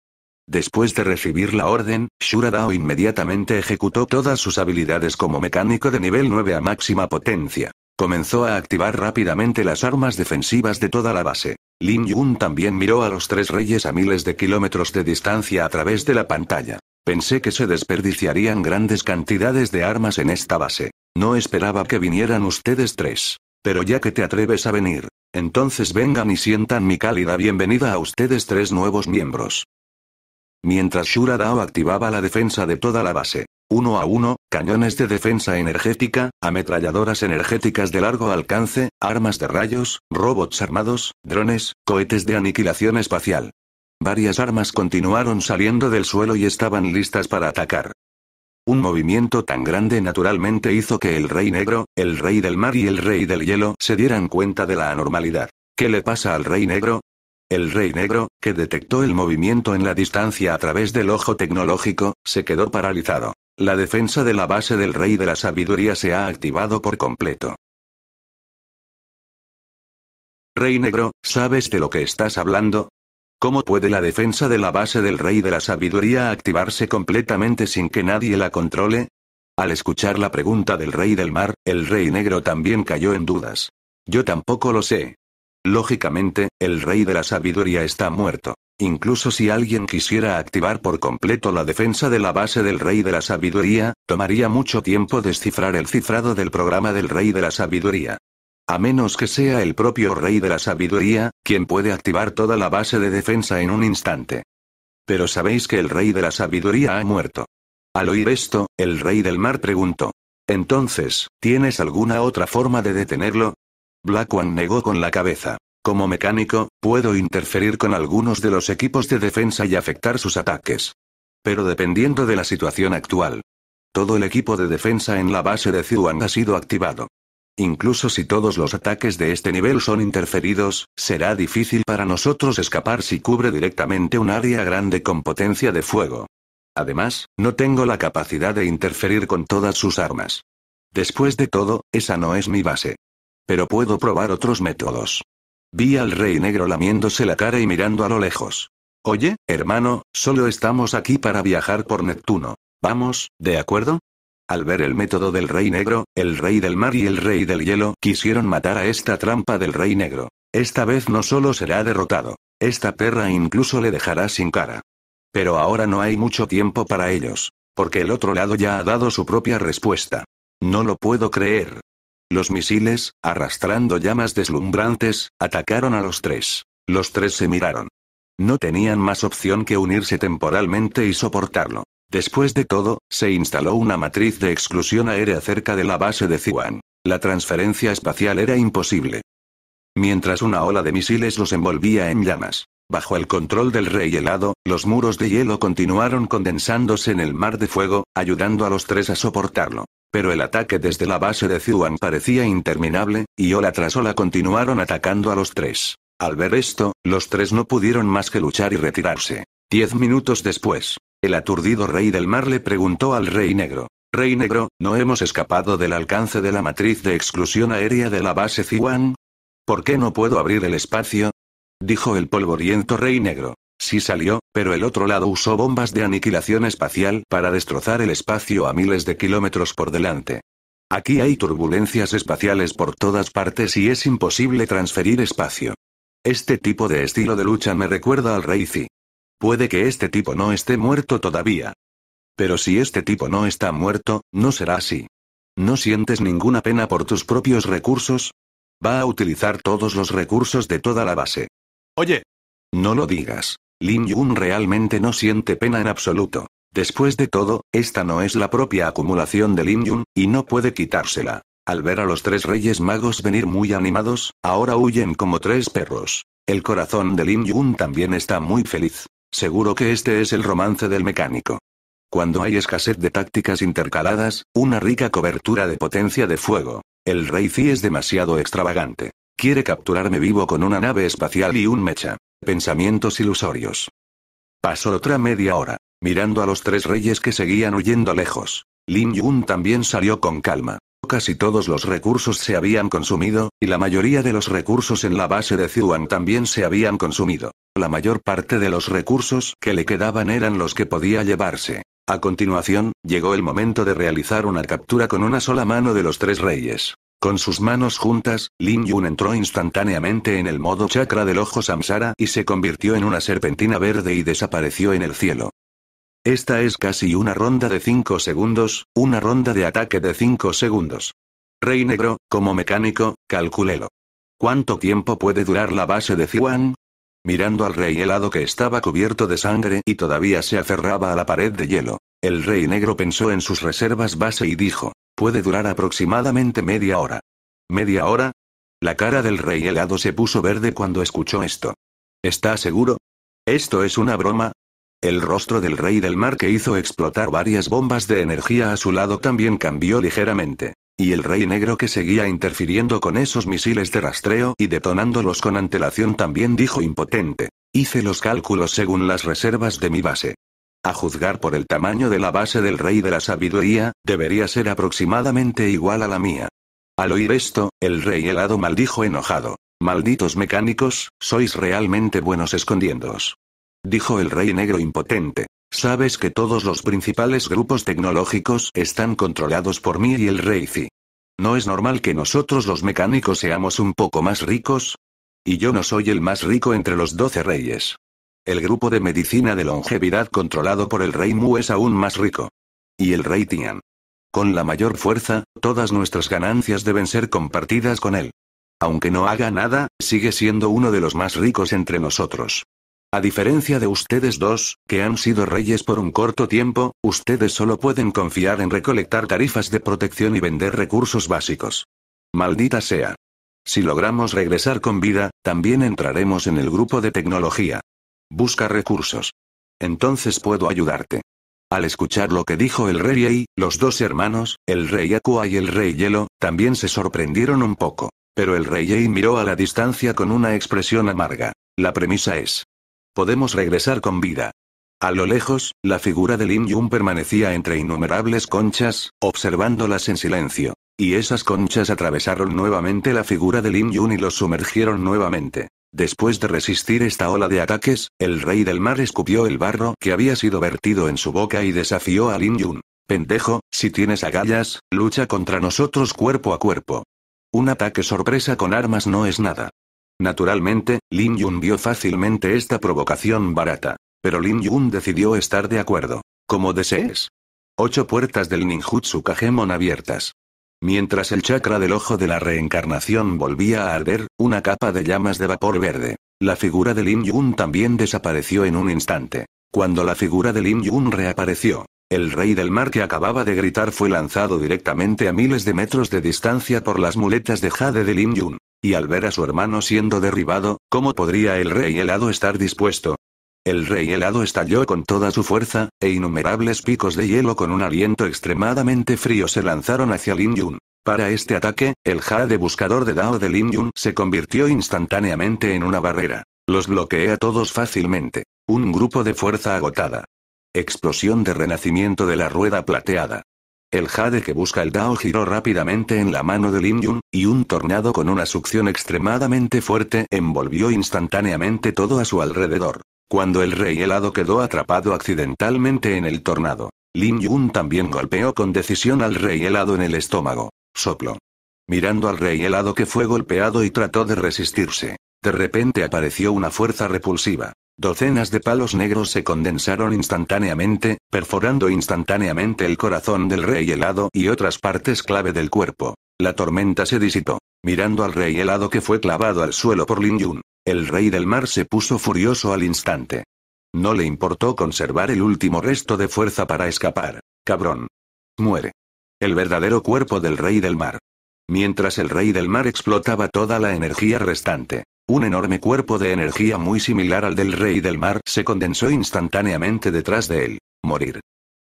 Después de recibir la orden, Shuradao inmediatamente ejecutó todas sus habilidades como mecánico de nivel 9 a máxima potencia. Comenzó a activar rápidamente las armas defensivas de toda la base. Lin Yun también miró a los tres reyes a miles de kilómetros de distancia a través de la pantalla. Pensé que se desperdiciarían grandes cantidades de armas en esta base. No esperaba que vinieran ustedes tres. Pero ya que te atreves a venir, entonces vengan y sientan mi cálida bienvenida a ustedes tres nuevos miembros mientras Shura Dao activaba la defensa de toda la base. Uno a uno, cañones de defensa energética, ametralladoras energéticas de largo alcance, armas de rayos, robots armados, drones, cohetes de aniquilación espacial. Varias armas continuaron saliendo del suelo y estaban listas para atacar. Un movimiento tan grande naturalmente hizo que el rey negro, el rey del mar y el rey del hielo se dieran cuenta de la anormalidad. ¿Qué le pasa al rey negro? El rey negro, que detectó el movimiento en la distancia a través del ojo tecnológico, se quedó paralizado. La defensa de la base del rey de la sabiduría se ha activado por completo. Rey negro, ¿sabes de lo que estás hablando? ¿Cómo puede la defensa de la base del rey de la sabiduría activarse completamente sin que nadie la controle? Al escuchar la pregunta del rey del mar, el rey negro también cayó en dudas. Yo tampoco lo sé, Lógicamente, el rey de la sabiduría está muerto. Incluso si alguien quisiera activar por completo la defensa de la base del rey de la sabiduría, tomaría mucho tiempo descifrar el cifrado del programa del rey de la sabiduría. A menos que sea el propio rey de la sabiduría, quien puede activar toda la base de defensa en un instante. Pero sabéis que el rey de la sabiduría ha muerto. Al oír esto, el rey del mar preguntó. Entonces, ¿tienes alguna otra forma de detenerlo? Black One negó con la cabeza. Como mecánico, puedo interferir con algunos de los equipos de defensa y afectar sus ataques. Pero dependiendo de la situación actual. Todo el equipo de defensa en la base de Zhuang ha sido activado. Incluso si todos los ataques de este nivel son interferidos, será difícil para nosotros escapar si cubre directamente un área grande con potencia de fuego. Además, no tengo la capacidad de interferir con todas sus armas. Después de todo, esa no es mi base. Pero puedo probar otros métodos. Vi al rey negro lamiéndose la cara y mirando a lo lejos. Oye, hermano, solo estamos aquí para viajar por Neptuno. Vamos, ¿de acuerdo? Al ver el método del rey negro, el rey del mar y el rey del hielo quisieron matar a esta trampa del rey negro. Esta vez no solo será derrotado, esta perra incluso le dejará sin cara. Pero ahora no hay mucho tiempo para ellos, porque el otro lado ya ha dado su propia respuesta. No lo puedo creer, los misiles, arrastrando llamas deslumbrantes, atacaron a los tres. Los tres se miraron. No tenían más opción que unirse temporalmente y soportarlo. Después de todo, se instaló una matriz de exclusión aérea cerca de la base de Ziwan. La transferencia espacial era imposible. Mientras una ola de misiles los envolvía en llamas. Bajo el control del rey helado, los muros de hielo continuaron condensándose en el mar de fuego, ayudando a los tres a soportarlo. Pero el ataque desde la base de Zhuan parecía interminable, y ola tras ola continuaron atacando a los tres. Al ver esto, los tres no pudieron más que luchar y retirarse. Diez minutos después, el aturdido rey del mar le preguntó al rey negro. Rey negro, ¿no hemos escapado del alcance de la matriz de exclusión aérea de la base Zhuan? ¿Por qué no puedo abrir el espacio? Dijo el polvoriento rey negro. Sí salió, pero el otro lado usó bombas de aniquilación espacial para destrozar el espacio a miles de kilómetros por delante. Aquí hay turbulencias espaciales por todas partes y es imposible transferir espacio. Este tipo de estilo de lucha me recuerda al Reizi. Puede que este tipo no esté muerto todavía. Pero si este tipo no está muerto, no será así. ¿No sientes ninguna pena por tus propios recursos? Va a utilizar todos los recursos de toda la base. Oye. No lo digas. Lin Yun realmente no siente pena en absoluto. Después de todo, esta no es la propia acumulación de Lin Yun, y no puede quitársela. Al ver a los tres reyes magos venir muy animados, ahora huyen como tres perros. El corazón de Lin Yun también está muy feliz. Seguro que este es el romance del mecánico. Cuando hay escasez de tácticas intercaladas, una rica cobertura de potencia de fuego. El rey Zi es demasiado extravagante. Quiere capturarme vivo con una nave espacial y un mecha pensamientos ilusorios. Pasó otra media hora, mirando a los tres reyes que seguían huyendo lejos. Lin Yun también salió con calma. Casi todos los recursos se habían consumido, y la mayoría de los recursos en la base de Zhuan también se habían consumido. La mayor parte de los recursos que le quedaban eran los que podía llevarse. A continuación, llegó el momento de realizar una captura con una sola mano de los tres reyes. Con sus manos juntas, Lin Yun entró instantáneamente en el modo chakra del ojo Samsara y se convirtió en una serpentina verde y desapareció en el cielo. Esta es casi una ronda de 5 segundos, una ronda de ataque de 5 segundos. Rey Negro, como mecánico, calculelo. ¿Cuánto tiempo puede durar la base de Ciwan? mirando al rey helado que estaba cubierto de sangre y todavía se aferraba a la pared de hielo. El rey negro pensó en sus reservas base y dijo, puede durar aproximadamente media hora. ¿Media hora? La cara del rey helado se puso verde cuando escuchó esto. ¿Está seguro? ¿Esto es una broma? El rostro del rey del mar que hizo explotar varias bombas de energía a su lado también cambió ligeramente. Y el rey negro que seguía interfiriendo con esos misiles de rastreo y detonándolos con antelación también dijo impotente. Hice los cálculos según las reservas de mi base. A juzgar por el tamaño de la base del rey de la sabiduría, debería ser aproximadamente igual a la mía. Al oír esto, el rey helado maldijo enojado. Malditos mecánicos, sois realmente buenos escondiéndos Dijo el rey negro impotente. Sabes que todos los principales grupos tecnológicos están controlados por mí y el rey Zi. ¿No es normal que nosotros los mecánicos seamos un poco más ricos? Y yo no soy el más rico entre los doce reyes. El grupo de medicina de longevidad controlado por el rey Mu es aún más rico. Y el rey Tian. Con la mayor fuerza, todas nuestras ganancias deben ser compartidas con él. Aunque no haga nada, sigue siendo uno de los más ricos entre nosotros. A diferencia de ustedes dos, que han sido reyes por un corto tiempo, ustedes solo pueden confiar en recolectar tarifas de protección y vender recursos básicos. Maldita sea. Si logramos regresar con vida, también entraremos en el grupo de tecnología. Busca recursos. Entonces puedo ayudarte. Al escuchar lo que dijo el rey Ei, los dos hermanos, el rey Aqua y el rey Hielo, también se sorprendieron un poco. Pero el rey Ei miró a la distancia con una expresión amarga. La premisa es, Podemos regresar con vida. A lo lejos, la figura de Lin Yun permanecía entre innumerables conchas, observándolas en silencio. Y esas conchas atravesaron nuevamente la figura de Lin Yun y los sumergieron nuevamente. Después de resistir esta ola de ataques, el rey del mar escupió el barro que había sido vertido en su boca y desafió a Lin Yun. Pendejo, si tienes agallas, lucha contra nosotros cuerpo a cuerpo. Un ataque sorpresa con armas no es nada. Naturalmente, Lin Yun vio fácilmente esta provocación barata. Pero Lin Yun decidió estar de acuerdo. Como desees. Ocho puertas del ninjutsu Kagemon abiertas. Mientras el chakra del ojo de la reencarnación volvía a arder, una capa de llamas de vapor verde. La figura de Lin Yun también desapareció en un instante. Cuando la figura de Lin Yun reapareció, el rey del mar que acababa de gritar fue lanzado directamente a miles de metros de distancia por las muletas de Jade de Lin Yun. Y al ver a su hermano siendo derribado, ¿cómo podría el rey helado estar dispuesto? El rey helado estalló con toda su fuerza, e innumerables picos de hielo con un aliento extremadamente frío se lanzaron hacia Lin Yun. Para este ataque, el de buscador de Dao de Lin Yun se convirtió instantáneamente en una barrera. Los bloquea todos fácilmente. Un grupo de fuerza agotada. Explosión de renacimiento de la rueda plateada. El jade que busca el Dao giró rápidamente en la mano de Lin Yun, y un tornado con una succión extremadamente fuerte envolvió instantáneamente todo a su alrededor. Cuando el rey helado quedó atrapado accidentalmente en el tornado, Lin Yun también golpeó con decisión al rey helado en el estómago. Soplo. Mirando al rey helado que fue golpeado y trató de resistirse. De repente apareció una fuerza repulsiva. Docenas de palos negros se condensaron instantáneamente, perforando instantáneamente el corazón del rey helado y otras partes clave del cuerpo. La tormenta se disipó, mirando al rey helado que fue clavado al suelo por Lin Yun. El rey del mar se puso furioso al instante. No le importó conservar el último resto de fuerza para escapar. Cabrón. Muere. El verdadero cuerpo del rey del mar. Mientras el rey del mar explotaba toda la energía restante, un enorme cuerpo de energía muy similar al del rey del mar se condensó instantáneamente detrás de él. Morir.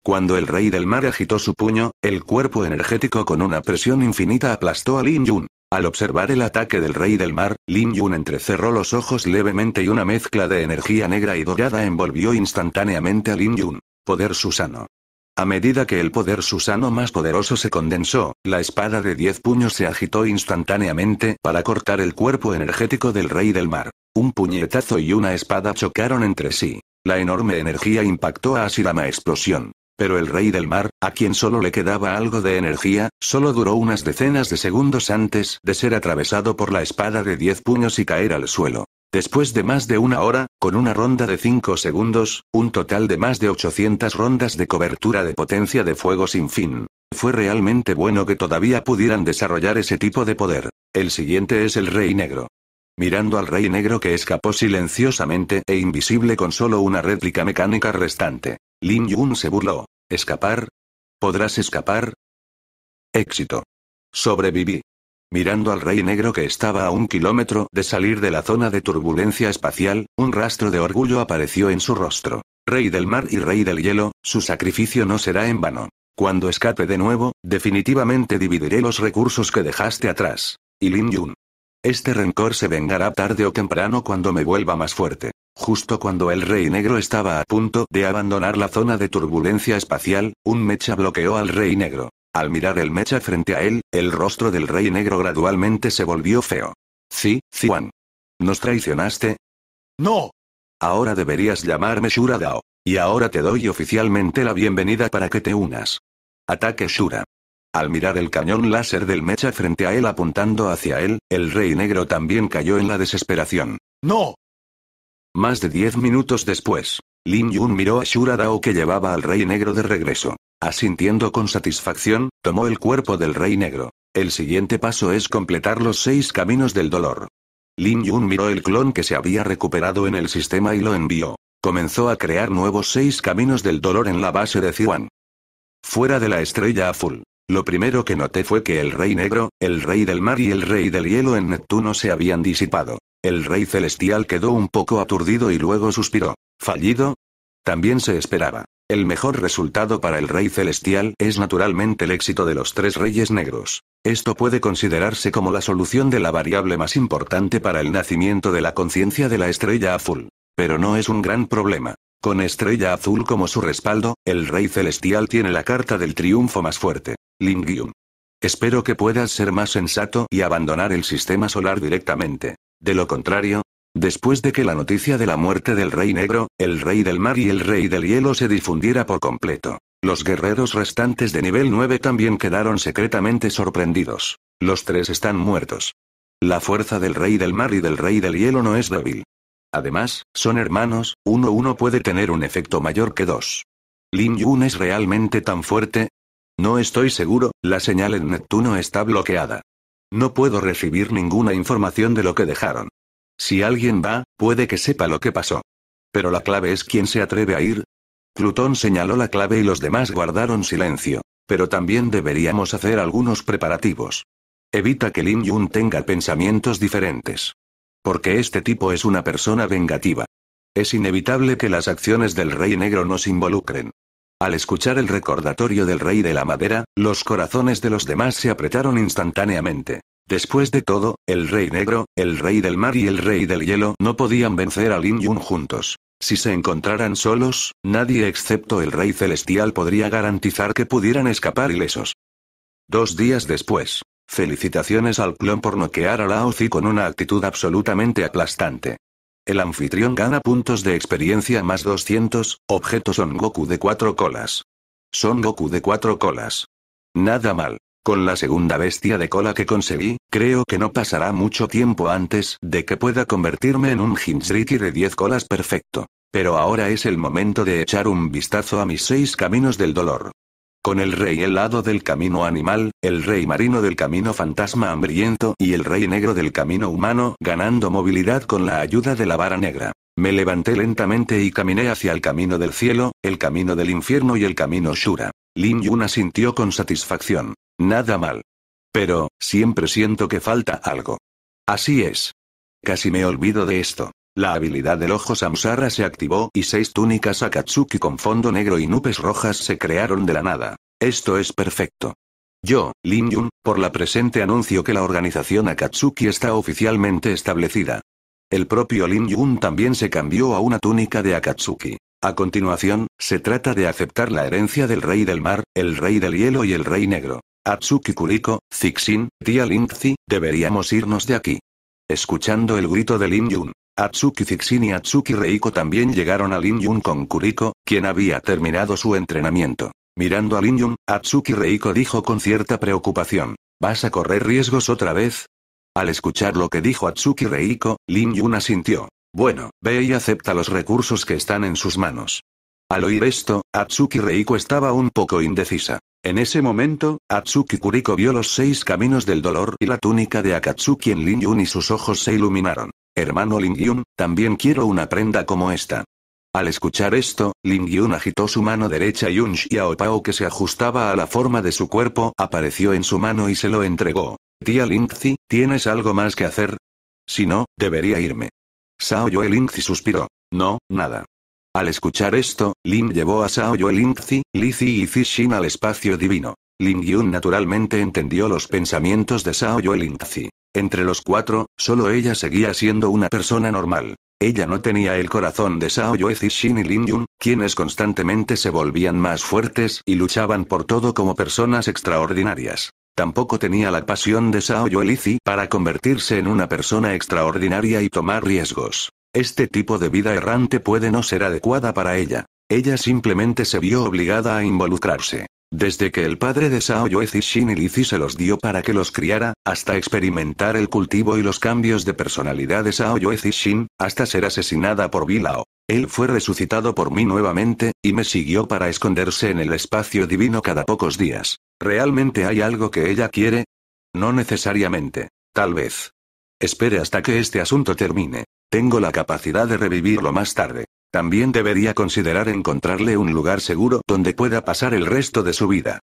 Cuando el rey del mar agitó su puño, el cuerpo energético con una presión infinita aplastó a Lin Yun. Al observar el ataque del rey del mar, Lin Yun entrecerró los ojos levemente y una mezcla de energía negra y dorada envolvió instantáneamente a Lin Yun. Poder Susano. A medida que el poder susano más poderoso se condensó, la espada de diez puños se agitó instantáneamente para cortar el cuerpo energético del rey del mar. Un puñetazo y una espada chocaron entre sí. La enorme energía impactó a Asirama Explosión. Pero el rey del mar, a quien solo le quedaba algo de energía, solo duró unas decenas de segundos antes de ser atravesado por la espada de diez puños y caer al suelo. Después de más de una hora, con una ronda de 5 segundos, un total de más de 800 rondas de cobertura de potencia de fuego sin fin. Fue realmente bueno que todavía pudieran desarrollar ese tipo de poder. El siguiente es el Rey Negro. Mirando al Rey Negro que escapó silenciosamente e invisible con solo una réplica mecánica restante. Lin Yun se burló. ¿Escapar? ¿Podrás escapar? Éxito. Sobreviví. Mirando al rey negro que estaba a un kilómetro de salir de la zona de turbulencia espacial, un rastro de orgullo apareció en su rostro. Rey del mar y rey del hielo, su sacrificio no será en vano. Cuando escape de nuevo, definitivamente dividiré los recursos que dejaste atrás. Y Lin Yun. Este rencor se vengará tarde o temprano cuando me vuelva más fuerte. Justo cuando el rey negro estaba a punto de abandonar la zona de turbulencia espacial, un mecha bloqueó al rey negro. Al mirar el mecha frente a él, el rostro del rey negro gradualmente se volvió feo. Sí, Ziwan. ¿Nos traicionaste? No. Ahora deberías llamarme Shura Dao. Y ahora te doy oficialmente la bienvenida para que te unas. Ataque Shura. Al mirar el cañón láser del mecha frente a él apuntando hacia él, el rey negro también cayó en la desesperación. ¡No! Más de diez minutos después, Lin Yun miró a Shura Dao que llevaba al rey negro de regreso. Asintiendo con satisfacción, tomó el cuerpo del rey negro. El siguiente paso es completar los seis caminos del dolor. Lin Yun miró el clon que se había recuperado en el sistema y lo envió. Comenzó a crear nuevos seis caminos del dolor en la base de Ziwan. Fuera de la estrella azul. Lo primero que noté fue que el rey negro, el rey del mar y el rey del hielo en Neptuno se habían disipado. El rey celestial quedó un poco aturdido y luego suspiró. Fallido, también se esperaba. El mejor resultado para el rey celestial es naturalmente el éxito de los tres reyes negros. Esto puede considerarse como la solución de la variable más importante para el nacimiento de la conciencia de la estrella azul. Pero no es un gran problema. Con estrella azul como su respaldo, el rey celestial tiene la carta del triunfo más fuerte. Lingium. Espero que puedas ser más sensato y abandonar el sistema solar directamente. De lo contrario, Después de que la noticia de la muerte del rey negro, el rey del mar y el rey del hielo se difundiera por completo, los guerreros restantes de nivel 9 también quedaron secretamente sorprendidos. Los tres están muertos. La fuerza del rey del mar y del rey del hielo no es débil. Además, son hermanos, uno uno puede tener un efecto mayor que dos. ¿Lin Yun es realmente tan fuerte? No estoy seguro, la señal en Neptuno está bloqueada. No puedo recibir ninguna información de lo que dejaron. Si alguien va, puede que sepa lo que pasó. Pero la clave es quién se atreve a ir. Plutón señaló la clave y los demás guardaron silencio. Pero también deberíamos hacer algunos preparativos. Evita que Lin Yun tenga pensamientos diferentes. Porque este tipo es una persona vengativa. Es inevitable que las acciones del Rey Negro nos involucren. Al escuchar el recordatorio del Rey de la Madera, los corazones de los demás se apretaron instantáneamente. Después de todo, el rey negro, el rey del mar y el rey del hielo no podían vencer a Lin Yun juntos. Si se encontraran solos, nadie excepto el rey celestial podría garantizar que pudieran escapar ilesos. Dos días después. Felicitaciones al clon por noquear a Laozi con una actitud absolutamente aplastante. El anfitrión gana puntos de experiencia más 200, objeto Son Goku de cuatro colas. Son Goku de cuatro colas. Nada mal. Con la segunda bestia de cola que conseguí, creo que no pasará mucho tiempo antes de que pueda convertirme en un hinsriti de 10 colas perfecto. Pero ahora es el momento de echar un vistazo a mis seis caminos del dolor. Con el rey helado del camino animal, el rey marino del camino fantasma hambriento y el rey negro del camino humano, ganando movilidad con la ayuda de la vara negra. Me levanté lentamente y caminé hacia el camino del cielo, el camino del infierno y el camino Shura. Lin Yun asintió con satisfacción. Nada mal. Pero, siempre siento que falta algo. Así es. Casi me olvido de esto. La habilidad del ojo Samsara se activó y seis túnicas Akatsuki con fondo negro y nubes rojas se crearon de la nada. Esto es perfecto. Yo, Lin Yun, por la presente anuncio que la organización Akatsuki está oficialmente establecida. El propio Lin Yun también se cambió a una túnica de Akatsuki. A continuación, se trata de aceptar la herencia del rey del mar, el rey del hielo y el rey negro. Atsuki Kuriko, Zixin, tía Lingzi, deberíamos irnos de aquí. Escuchando el grito de Lin Yun, Atsuki Zixin y Atsuki Reiko también llegaron a Lin Yun con Kuriko, quien había terminado su entrenamiento. Mirando a Lin Yun, Atsuki Reiko dijo con cierta preocupación. ¿Vas a correr riesgos otra vez? Al escuchar lo que dijo Atsuki Reiko, Lin Yun asintió. Bueno, ve y acepta los recursos que están en sus manos. Al oír esto, Atsuki Reiko estaba un poco indecisa. En ese momento, Atsuki Kuriko vio los seis caminos del dolor y la túnica de Akatsuki en Lin Yun y sus ojos se iluminaron. Hermano Lin Yun, también quiero una prenda como esta. Al escuchar esto, Lin Yun agitó su mano derecha y un Xiaopao que se ajustaba a la forma de su cuerpo apareció en su mano y se lo entregó. Tía Lingzi, ¿tienes algo más que hacer? Si no, debería irme. Sao Yue Lingzi suspiró. No, nada. Al escuchar esto, Lin llevó a Sao Yue Lingzi, Lizi y Zixin al espacio divino. Lin Yun naturalmente entendió los pensamientos de Sao Yue Lingzi. Entre los cuatro, solo ella seguía siendo una persona normal. Ella no tenía el corazón de Sao y Shin y Lin Yun, quienes constantemente se volvían más fuertes y luchaban por todo como personas extraordinarias. Tampoco tenía la pasión de Sao Yoelizi para convertirse en una persona extraordinaria y tomar riesgos. Este tipo de vida errante puede no ser adecuada para ella. Ella simplemente se vio obligada a involucrarse. Desde que el padre de Sao y Lizi se los dio para que los criara, hasta experimentar el cultivo y los cambios de personalidad de Sao Yue Shin, hasta ser asesinada por Bilao. Él fue resucitado por mí nuevamente, y me siguió para esconderse en el espacio divino cada pocos días. ¿Realmente hay algo que ella quiere? No necesariamente. Tal vez. Espere hasta que este asunto termine. Tengo la capacidad de revivirlo más tarde. También debería considerar encontrarle un lugar seguro donde pueda pasar el resto de su vida.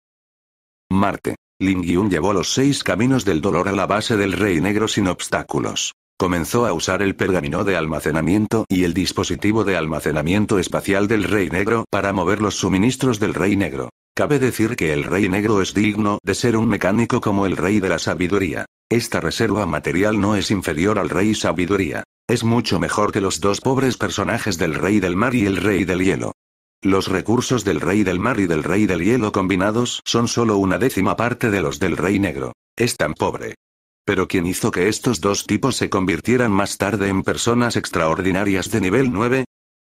Marte. Lingyun llevó los seis caminos del dolor a la base del Rey Negro sin obstáculos. Comenzó a usar el pergamino de almacenamiento y el dispositivo de almacenamiento espacial del Rey Negro para mover los suministros del Rey Negro. Cabe decir que el Rey Negro es digno de ser un mecánico como el Rey de la Sabiduría. Esta reserva material no es inferior al Rey Sabiduría. Es mucho mejor que los dos pobres personajes del Rey del Mar y el Rey del Hielo. Los recursos del Rey del Mar y del Rey del Hielo combinados son solo una décima parte de los del Rey Negro. Es tan pobre. Pero ¿quién hizo que estos dos tipos se convirtieran más tarde en personas extraordinarias de nivel 9?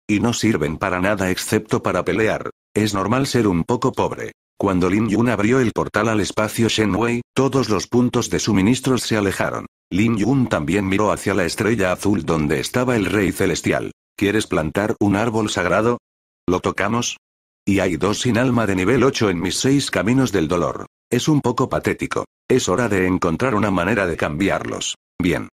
Y no sirven para nada excepto para pelear. Es normal ser un poco pobre. Cuando Lin Yun abrió el portal al espacio Shenwei, todos los puntos de suministros se alejaron. Lin Yun también miró hacia la estrella azul donde estaba el rey celestial. ¿Quieres plantar un árbol sagrado? ¿Lo tocamos? Y hay dos sin alma de nivel 8 en mis seis caminos del dolor. Es un poco patético. Es hora de encontrar una manera de cambiarlos. Bien.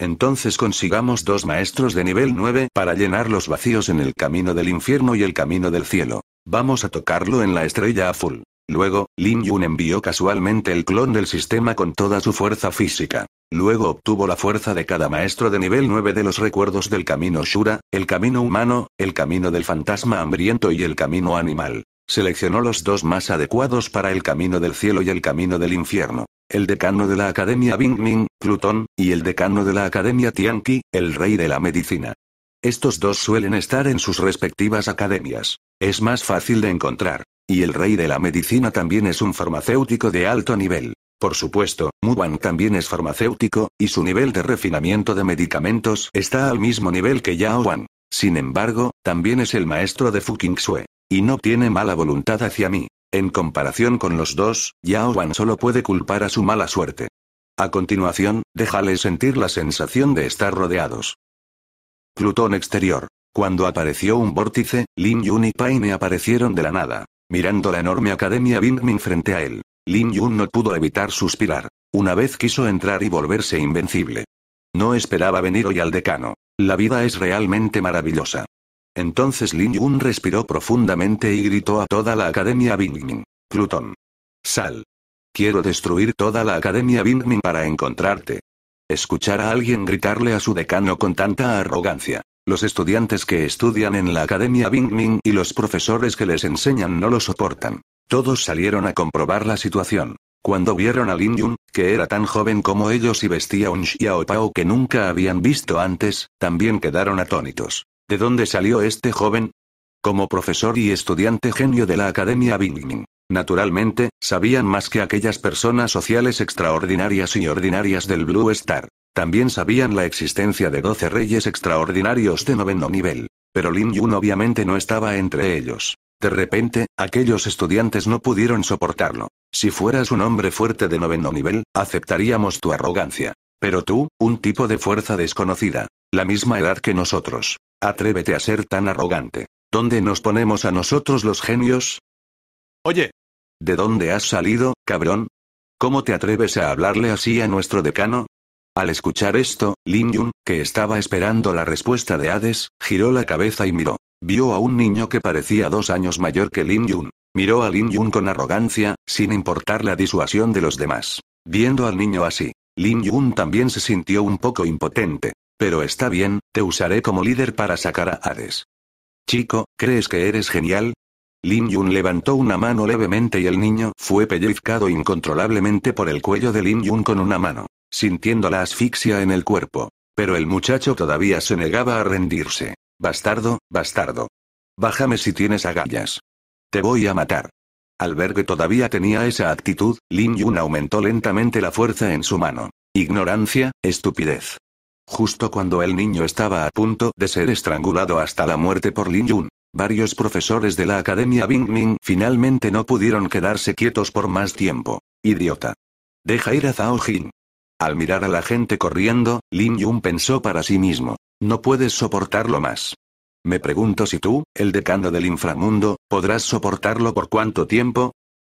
Entonces consigamos dos maestros de nivel 9 para llenar los vacíos en el camino del infierno y el camino del cielo. Vamos a tocarlo en la estrella azul. Luego, Lin Yun envió casualmente el clon del sistema con toda su fuerza física. Luego obtuvo la fuerza de cada maestro de nivel 9 de los recuerdos del camino Shura, el camino humano, el camino del fantasma hambriento y el camino animal. Seleccionó los dos más adecuados para el camino del cielo y el camino del infierno. El decano de la Academia Ming, Plutón, y el decano de la Academia Tianqi, el rey de la medicina. Estos dos suelen estar en sus respectivas academias. Es más fácil de encontrar. Y el rey de la medicina también es un farmacéutico de alto nivel. Por supuesto, Mu Wan también es farmacéutico, y su nivel de refinamiento de medicamentos está al mismo nivel que Yao Wan. Sin embargo, también es el maestro de Fuking Y no tiene mala voluntad hacia mí. En comparación con los dos, Yao Wan solo puede culpar a su mala suerte. A continuación, déjale sentir la sensación de estar rodeados. Plutón exterior. Cuando apareció un vórtice, Lin Yun y Paine aparecieron de la nada mirando la enorme academia Bingming frente a él. Lin Yun no pudo evitar suspirar. Una vez quiso entrar y volverse invencible. No esperaba venir hoy al decano. La vida es realmente maravillosa. Entonces Lin Yun respiró profundamente y gritó a toda la academia Bingming, Plutón. Sal. Quiero destruir toda la academia Bingming para encontrarte. Escuchar a alguien gritarle a su decano con tanta arrogancia. Los estudiantes que estudian en la Academia Bingming y los profesores que les enseñan no lo soportan. Todos salieron a comprobar la situación. Cuando vieron a Lin Yun, que era tan joven como ellos y vestía un xiaopao que nunca habían visto antes, también quedaron atónitos. ¿De dónde salió este joven? Como profesor y estudiante genio de la Academia Bingming. Naturalmente, sabían más que aquellas personas sociales extraordinarias y ordinarias del Blue Star. También sabían la existencia de doce reyes extraordinarios de noveno nivel. Pero Lin Yun obviamente no estaba entre ellos. De repente, aquellos estudiantes no pudieron soportarlo. Si fueras un hombre fuerte de noveno nivel, aceptaríamos tu arrogancia. Pero tú, un tipo de fuerza desconocida, la misma edad que nosotros. Atrévete a ser tan arrogante. ¿Dónde nos ponemos a nosotros los genios? Oye. ¿De dónde has salido, cabrón? ¿Cómo te atreves a hablarle así a nuestro decano? Al escuchar esto, Lin Yun, que estaba esperando la respuesta de Hades, giró la cabeza y miró. Vio a un niño que parecía dos años mayor que Lin Yun. Miró a Lin Yun con arrogancia, sin importar la disuasión de los demás. Viendo al niño así, Lin Yun también se sintió un poco impotente. Pero está bien, te usaré como líder para sacar a Hades. Chico, ¿crees que eres genial? Lin Yun levantó una mano levemente y el niño fue pellizcado incontrolablemente por el cuello de Lin Yun con una mano sintiendo la asfixia en el cuerpo. Pero el muchacho todavía se negaba a rendirse. Bastardo, bastardo. Bájame si tienes agallas. Te voy a matar. Al ver que todavía tenía esa actitud, Lin Yun aumentó lentamente la fuerza en su mano. Ignorancia, estupidez. Justo cuando el niño estaba a punto de ser estrangulado hasta la muerte por Lin Yun, varios profesores de la Academia Bing finalmente no pudieron quedarse quietos por más tiempo. Idiota. Deja ir a Zhao Jin. Al mirar a la gente corriendo, Lin Yun pensó para sí mismo. No puedes soportarlo más. Me pregunto si tú, el decano del inframundo, podrás soportarlo por cuánto tiempo.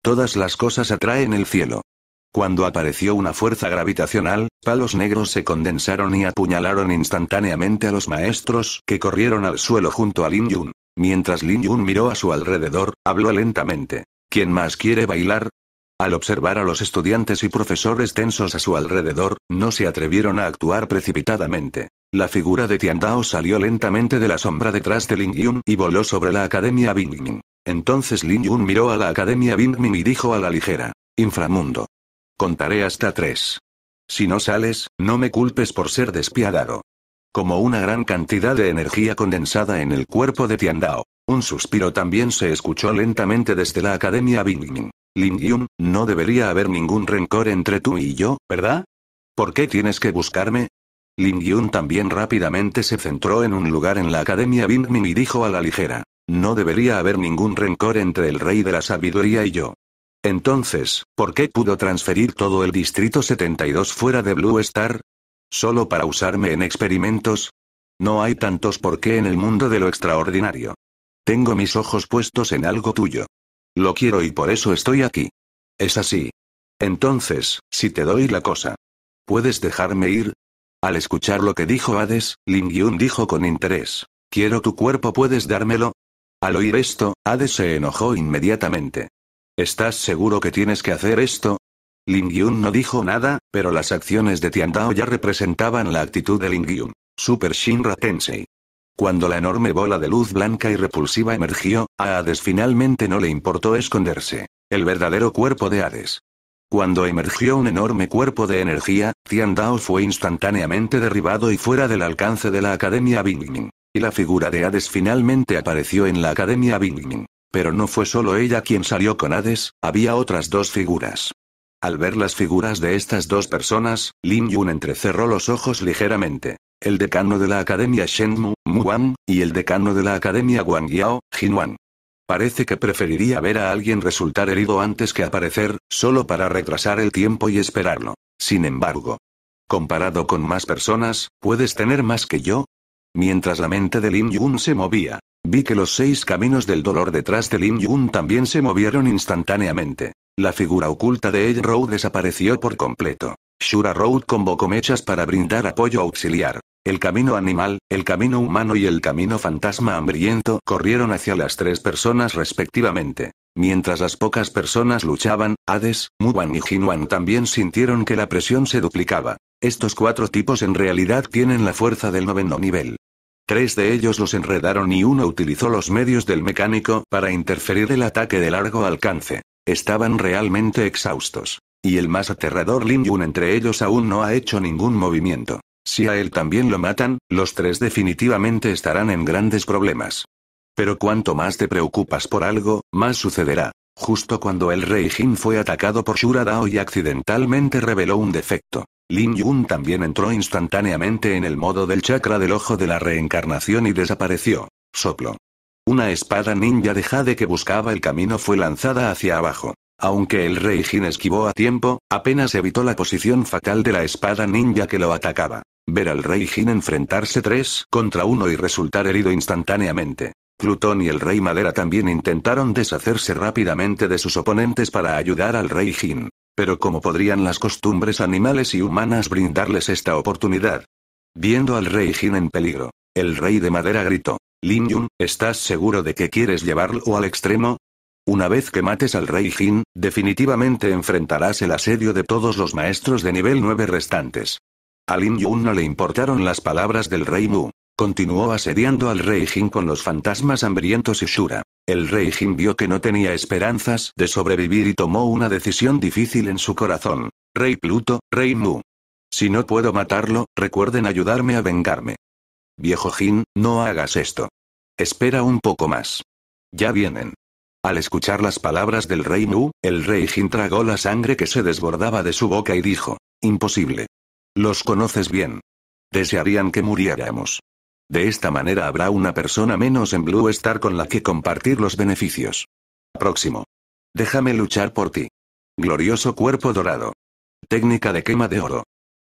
Todas las cosas atraen el cielo. Cuando apareció una fuerza gravitacional, palos negros se condensaron y apuñalaron instantáneamente a los maestros que corrieron al suelo junto a Lin Yun. Mientras Lin Yun miró a su alrededor, habló lentamente. ¿Quién más quiere bailar? Al observar a los estudiantes y profesores tensos a su alrededor, no se atrevieron a actuar precipitadamente. La figura de Tiandao salió lentamente de la sombra detrás de Lin Yun y voló sobre la Academia Bingming. Entonces Lin Yun miró a la Academia Bingming y dijo a la ligera. Inframundo. Contaré hasta tres. Si no sales, no me culpes por ser despiadado. Como una gran cantidad de energía condensada en el cuerpo de Tiandao. Un suspiro también se escuchó lentamente desde la Academia Bingming. Lingyun, no debería haber ningún rencor entre tú y yo, ¿verdad? ¿Por qué tienes que buscarme? Lingyun también rápidamente se centró en un lugar en la Academia Min y dijo a la ligera. No debería haber ningún rencor entre el rey de la sabiduría y yo. Entonces, ¿por qué pudo transferir todo el Distrito 72 fuera de Blue Star? ¿Solo para usarme en experimentos? No hay tantos por qué en el mundo de lo extraordinario. Tengo mis ojos puestos en algo tuyo. Lo quiero y por eso estoy aquí. Es así. Entonces, si te doy la cosa. ¿Puedes dejarme ir? Al escuchar lo que dijo Hades, Ling Yun dijo con interés. Quiero tu cuerpo, ¿puedes dármelo? Al oír esto, Hades se enojó inmediatamente. ¿Estás seguro que tienes que hacer esto? Ling Yun no dijo nada, pero las acciones de Dao ya representaban la actitud de Ling Yun. Super Shinra Tensei. Cuando la enorme bola de luz blanca y repulsiva emergió, a Hades finalmente no le importó esconderse. El verdadero cuerpo de Hades. Cuando emergió un enorme cuerpo de energía, Tian Dao fue instantáneamente derribado y fuera del alcance de la Academia Bingming. Y la figura de Hades finalmente apareció en la Academia Bingming. Pero no fue solo ella quien salió con Hades, había otras dos figuras. Al ver las figuras de estas dos personas, Lin Yun entrecerró los ojos ligeramente el decano de la Academia Shenmu, Wan, y el decano de la Academia Wang Yao, Jinwan. Parece que preferiría ver a alguien resultar herido antes que aparecer, solo para retrasar el tiempo y esperarlo. Sin embargo, comparado con más personas, ¿puedes tener más que yo? Mientras la mente de Lin Yun se movía, vi que los seis caminos del dolor detrás de Lin Yun también se movieron instantáneamente. La figura oculta de El Road desapareció por completo. Shura Road convocó mechas para brindar apoyo auxiliar. El camino animal, el camino humano y el camino fantasma hambriento corrieron hacia las tres personas respectivamente. Mientras las pocas personas luchaban, Hades, Muwan y Jinwan también sintieron que la presión se duplicaba. Estos cuatro tipos en realidad tienen la fuerza del noveno nivel. Tres de ellos los enredaron y uno utilizó los medios del mecánico para interferir el ataque de largo alcance. Estaban realmente exhaustos. Y el más aterrador Lin Yun entre ellos aún no ha hecho ningún movimiento. Si a él también lo matan, los tres definitivamente estarán en grandes problemas. Pero cuanto más te preocupas por algo, más sucederá. Justo cuando el rey Jin fue atacado por Shura Dao y accidentalmente reveló un defecto. Lin Yun también entró instantáneamente en el modo del chakra del ojo de la reencarnación y desapareció. Soplo. Una espada ninja de Jade que buscaba el camino fue lanzada hacia abajo. Aunque el rey Jin esquivó a tiempo, apenas evitó la posición fatal de la espada ninja que lo atacaba. Ver al rey Jin enfrentarse tres contra uno y resultar herido instantáneamente. Plutón y el rey Madera también intentaron deshacerse rápidamente de sus oponentes para ayudar al rey Jin. Pero ¿cómo podrían las costumbres animales y humanas brindarles esta oportunidad? Viendo al rey Jin en peligro, el rey de Madera gritó. Lin Yun, ¿estás seguro de que quieres llevarlo al extremo? Una vez que mates al rey Jin, definitivamente enfrentarás el asedio de todos los maestros de nivel 9 restantes. A Lin Yun no le importaron las palabras del rey Mu. Continuó asediando al rey Jin con los fantasmas hambrientos y Shura. El rey Jin vio que no tenía esperanzas de sobrevivir y tomó una decisión difícil en su corazón. Rey Pluto, rey Mu. Si no puedo matarlo, recuerden ayudarme a vengarme. Viejo Jin, no hagas esto. Espera un poco más. Ya vienen. Al escuchar las palabras del rey Mu, el rey Jin tragó la sangre que se desbordaba de su boca y dijo, imposible. Los conoces bien. Desearían que muriéramos. De esta manera habrá una persona menos en Blue Star con la que compartir los beneficios. Próximo. Déjame luchar por ti. Glorioso cuerpo dorado. Técnica de quema de oro.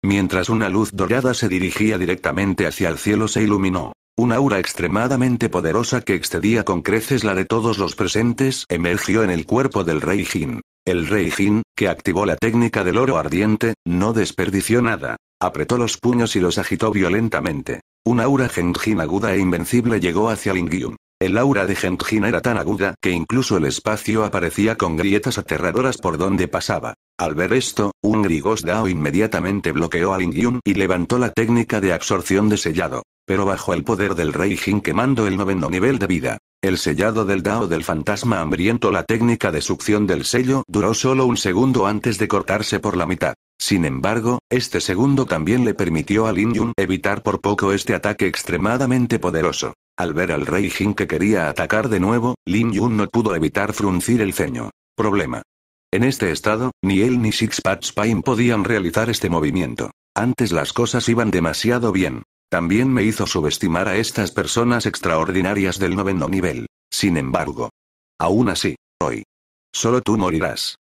Mientras una luz dorada se dirigía directamente hacia el cielo se iluminó. Una aura extremadamente poderosa que excedía con creces la de todos los presentes emergió en el cuerpo del rey Jin. El rey Jin, que activó la técnica del oro ardiente, no desperdició nada. Apretó los puños y los agitó violentamente. Un aura Genjin aguda e invencible llegó hacia Lingyun. El aura de Genjin era tan aguda que incluso el espacio aparecía con grietas aterradoras por donde pasaba. Al ver esto, un Grigos Dao inmediatamente bloqueó a Lingyun y levantó la técnica de absorción de sellado pero bajo el poder del rey Jin quemando el noveno nivel de vida. El sellado del Dao del fantasma hambriento La técnica de succión del sello duró solo un segundo antes de cortarse por la mitad. Sin embargo, este segundo también le permitió a Lin Yun evitar por poco este ataque extremadamente poderoso. Al ver al rey Jin que quería atacar de nuevo, Lin Yun no pudo evitar fruncir el ceño. Problema. En este estado, ni él ni Sixpatch Pain podían realizar este movimiento. Antes las cosas iban demasiado bien. También me hizo subestimar a estas personas extraordinarias del noveno nivel. Sin embargo. Aún así, hoy. Solo tú morirás.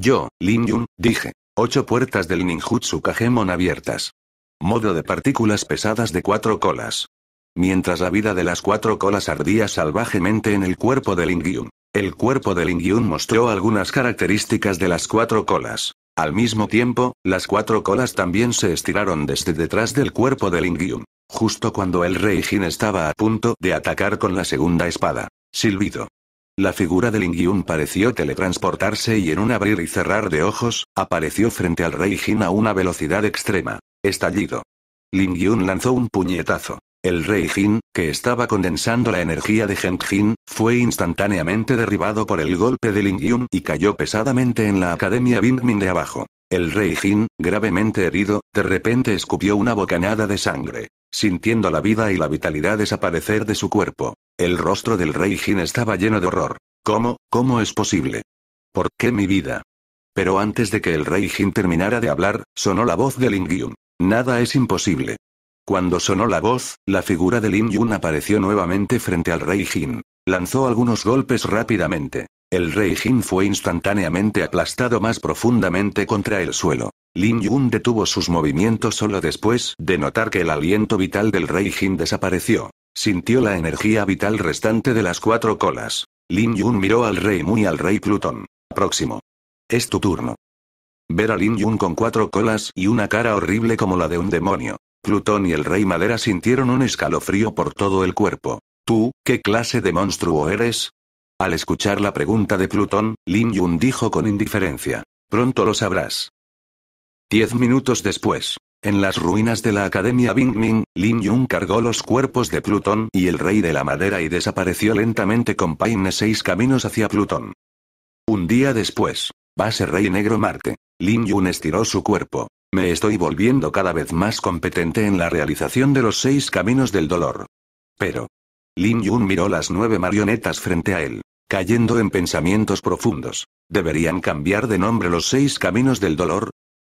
Yo, Lin Yun, dije. Ocho puertas del ninjutsu Kagemon abiertas. Modo de partículas pesadas de cuatro colas. Mientras la vida de las cuatro colas ardía salvajemente en el cuerpo de Lin Yun. El cuerpo de Lin Yun mostró algunas características de las cuatro colas. Al mismo tiempo, las cuatro colas también se estiraron desde detrás del cuerpo de Lingyun. Justo cuando el rey Jin estaba a punto de atacar con la segunda espada. Silbido. La figura de Lingyun pareció teletransportarse y en un abrir y cerrar de ojos, apareció frente al rey Jin a una velocidad extrema. Estallido. Lingyun lanzó un puñetazo. El rey Jin, que estaba condensando la energía de Gen Jin, fue instantáneamente derribado por el golpe de Ling Yun y cayó pesadamente en la Academia Min de abajo. El rey Jin, gravemente herido, de repente escupió una bocanada de sangre, sintiendo la vida y la vitalidad desaparecer de su cuerpo. El rostro del rey Jin estaba lleno de horror. ¿Cómo, cómo es posible? ¿Por qué mi vida? Pero antes de que el rey Jin terminara de hablar, sonó la voz de Ling Yun. Nada es imposible. Cuando sonó la voz, la figura de Lin Yun apareció nuevamente frente al rey Jin. Lanzó algunos golpes rápidamente. El rey Jin fue instantáneamente aplastado más profundamente contra el suelo. Lin Yun detuvo sus movimientos solo después de notar que el aliento vital del rey Jin desapareció. Sintió la energía vital restante de las cuatro colas. Lin Yun miró al rey Mu y al rey Plutón. Próximo. Es tu turno. Ver a Lin Yun con cuatro colas y una cara horrible como la de un demonio, Plutón y el rey madera sintieron un escalofrío por todo el cuerpo. ¿Tú, qué clase de monstruo eres? Al escuchar la pregunta de Plutón, Lin Yun dijo con indiferencia. Pronto lo sabrás. Diez minutos después, en las ruinas de la Academia Bingming, Lin Yun cargó los cuerpos de Plutón y el Rey de la Madera y desapareció lentamente con Paine seis caminos hacia Plutón. Un día después, base Rey Negro Marte, Lin Yun estiró su cuerpo, me estoy volviendo cada vez más competente en la realización de los seis caminos del dolor. Pero. Lin Yun miró las nueve marionetas frente a él, cayendo en pensamientos profundos. ¿Deberían cambiar de nombre los seis caminos del dolor?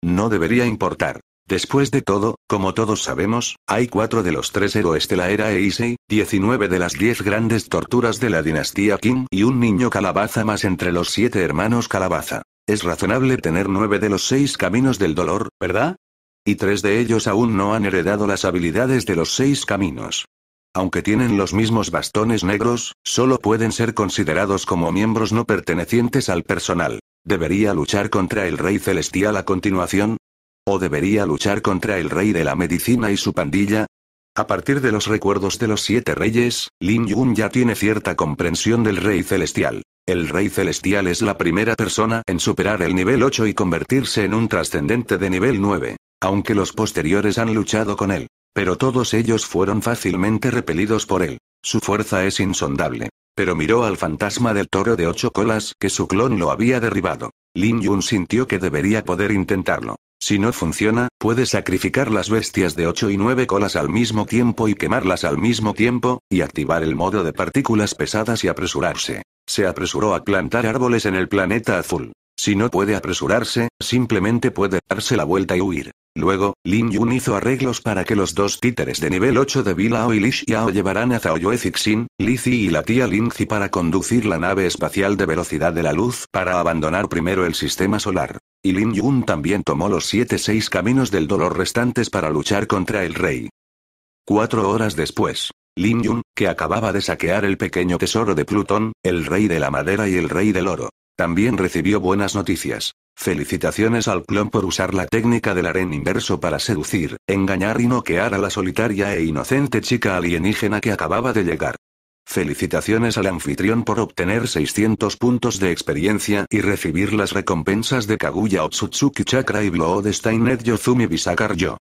No debería importar. Después de todo, como todos sabemos, hay cuatro de los tres héroes de la era Eisei, 19 de las diez grandes torturas de la dinastía Qin y un niño calabaza más entre los siete hermanos calabaza. Es razonable tener nueve de los seis caminos del dolor, ¿verdad? Y tres de ellos aún no han heredado las habilidades de los seis caminos. Aunque tienen los mismos bastones negros, solo pueden ser considerados como miembros no pertenecientes al personal. ¿Debería luchar contra el Rey Celestial a continuación? ¿O debería luchar contra el Rey de la Medicina y su pandilla? A partir de los recuerdos de los siete reyes, Lin Yun ya tiene cierta comprensión del Rey Celestial. El Rey Celestial es la primera persona en superar el nivel 8 y convertirse en un trascendente de nivel 9, aunque los posteriores han luchado con él. Pero todos ellos fueron fácilmente repelidos por él. Su fuerza es insondable. Pero miró al fantasma del toro de ocho colas que su clon lo había derribado. Lin Yun sintió que debería poder intentarlo. Si no funciona, puede sacrificar las bestias de 8 y 9 colas al mismo tiempo y quemarlas al mismo tiempo, y activar el modo de partículas pesadas y apresurarse. Se apresuró a plantar árboles en el planeta azul. Si no puede apresurarse, simplemente puede darse la vuelta y huir. Luego, Lin Yun hizo arreglos para que los dos títeres de nivel 8 de Bilao y Li llevaran a Zhaoyue Zixin, Li y la tía Lingzi para conducir la nave espacial de velocidad de la luz para abandonar primero el sistema solar. Y Lin Yun también tomó los 7-6 caminos del dolor restantes para luchar contra el rey. Cuatro horas después. Lin Yun, que acababa de saquear el pequeño tesoro de Plutón, el rey de la madera y el rey del oro. También recibió buenas noticias. Felicitaciones al clon por usar la técnica del aren inverso para seducir, engañar y noquear a la solitaria e inocente chica alienígena que acababa de llegar. Felicitaciones al anfitrión por obtener 600 puntos de experiencia y recibir las recompensas de Kaguya Otsutsuki Chakra y Bloodstained Yozumi Bisakar Yo.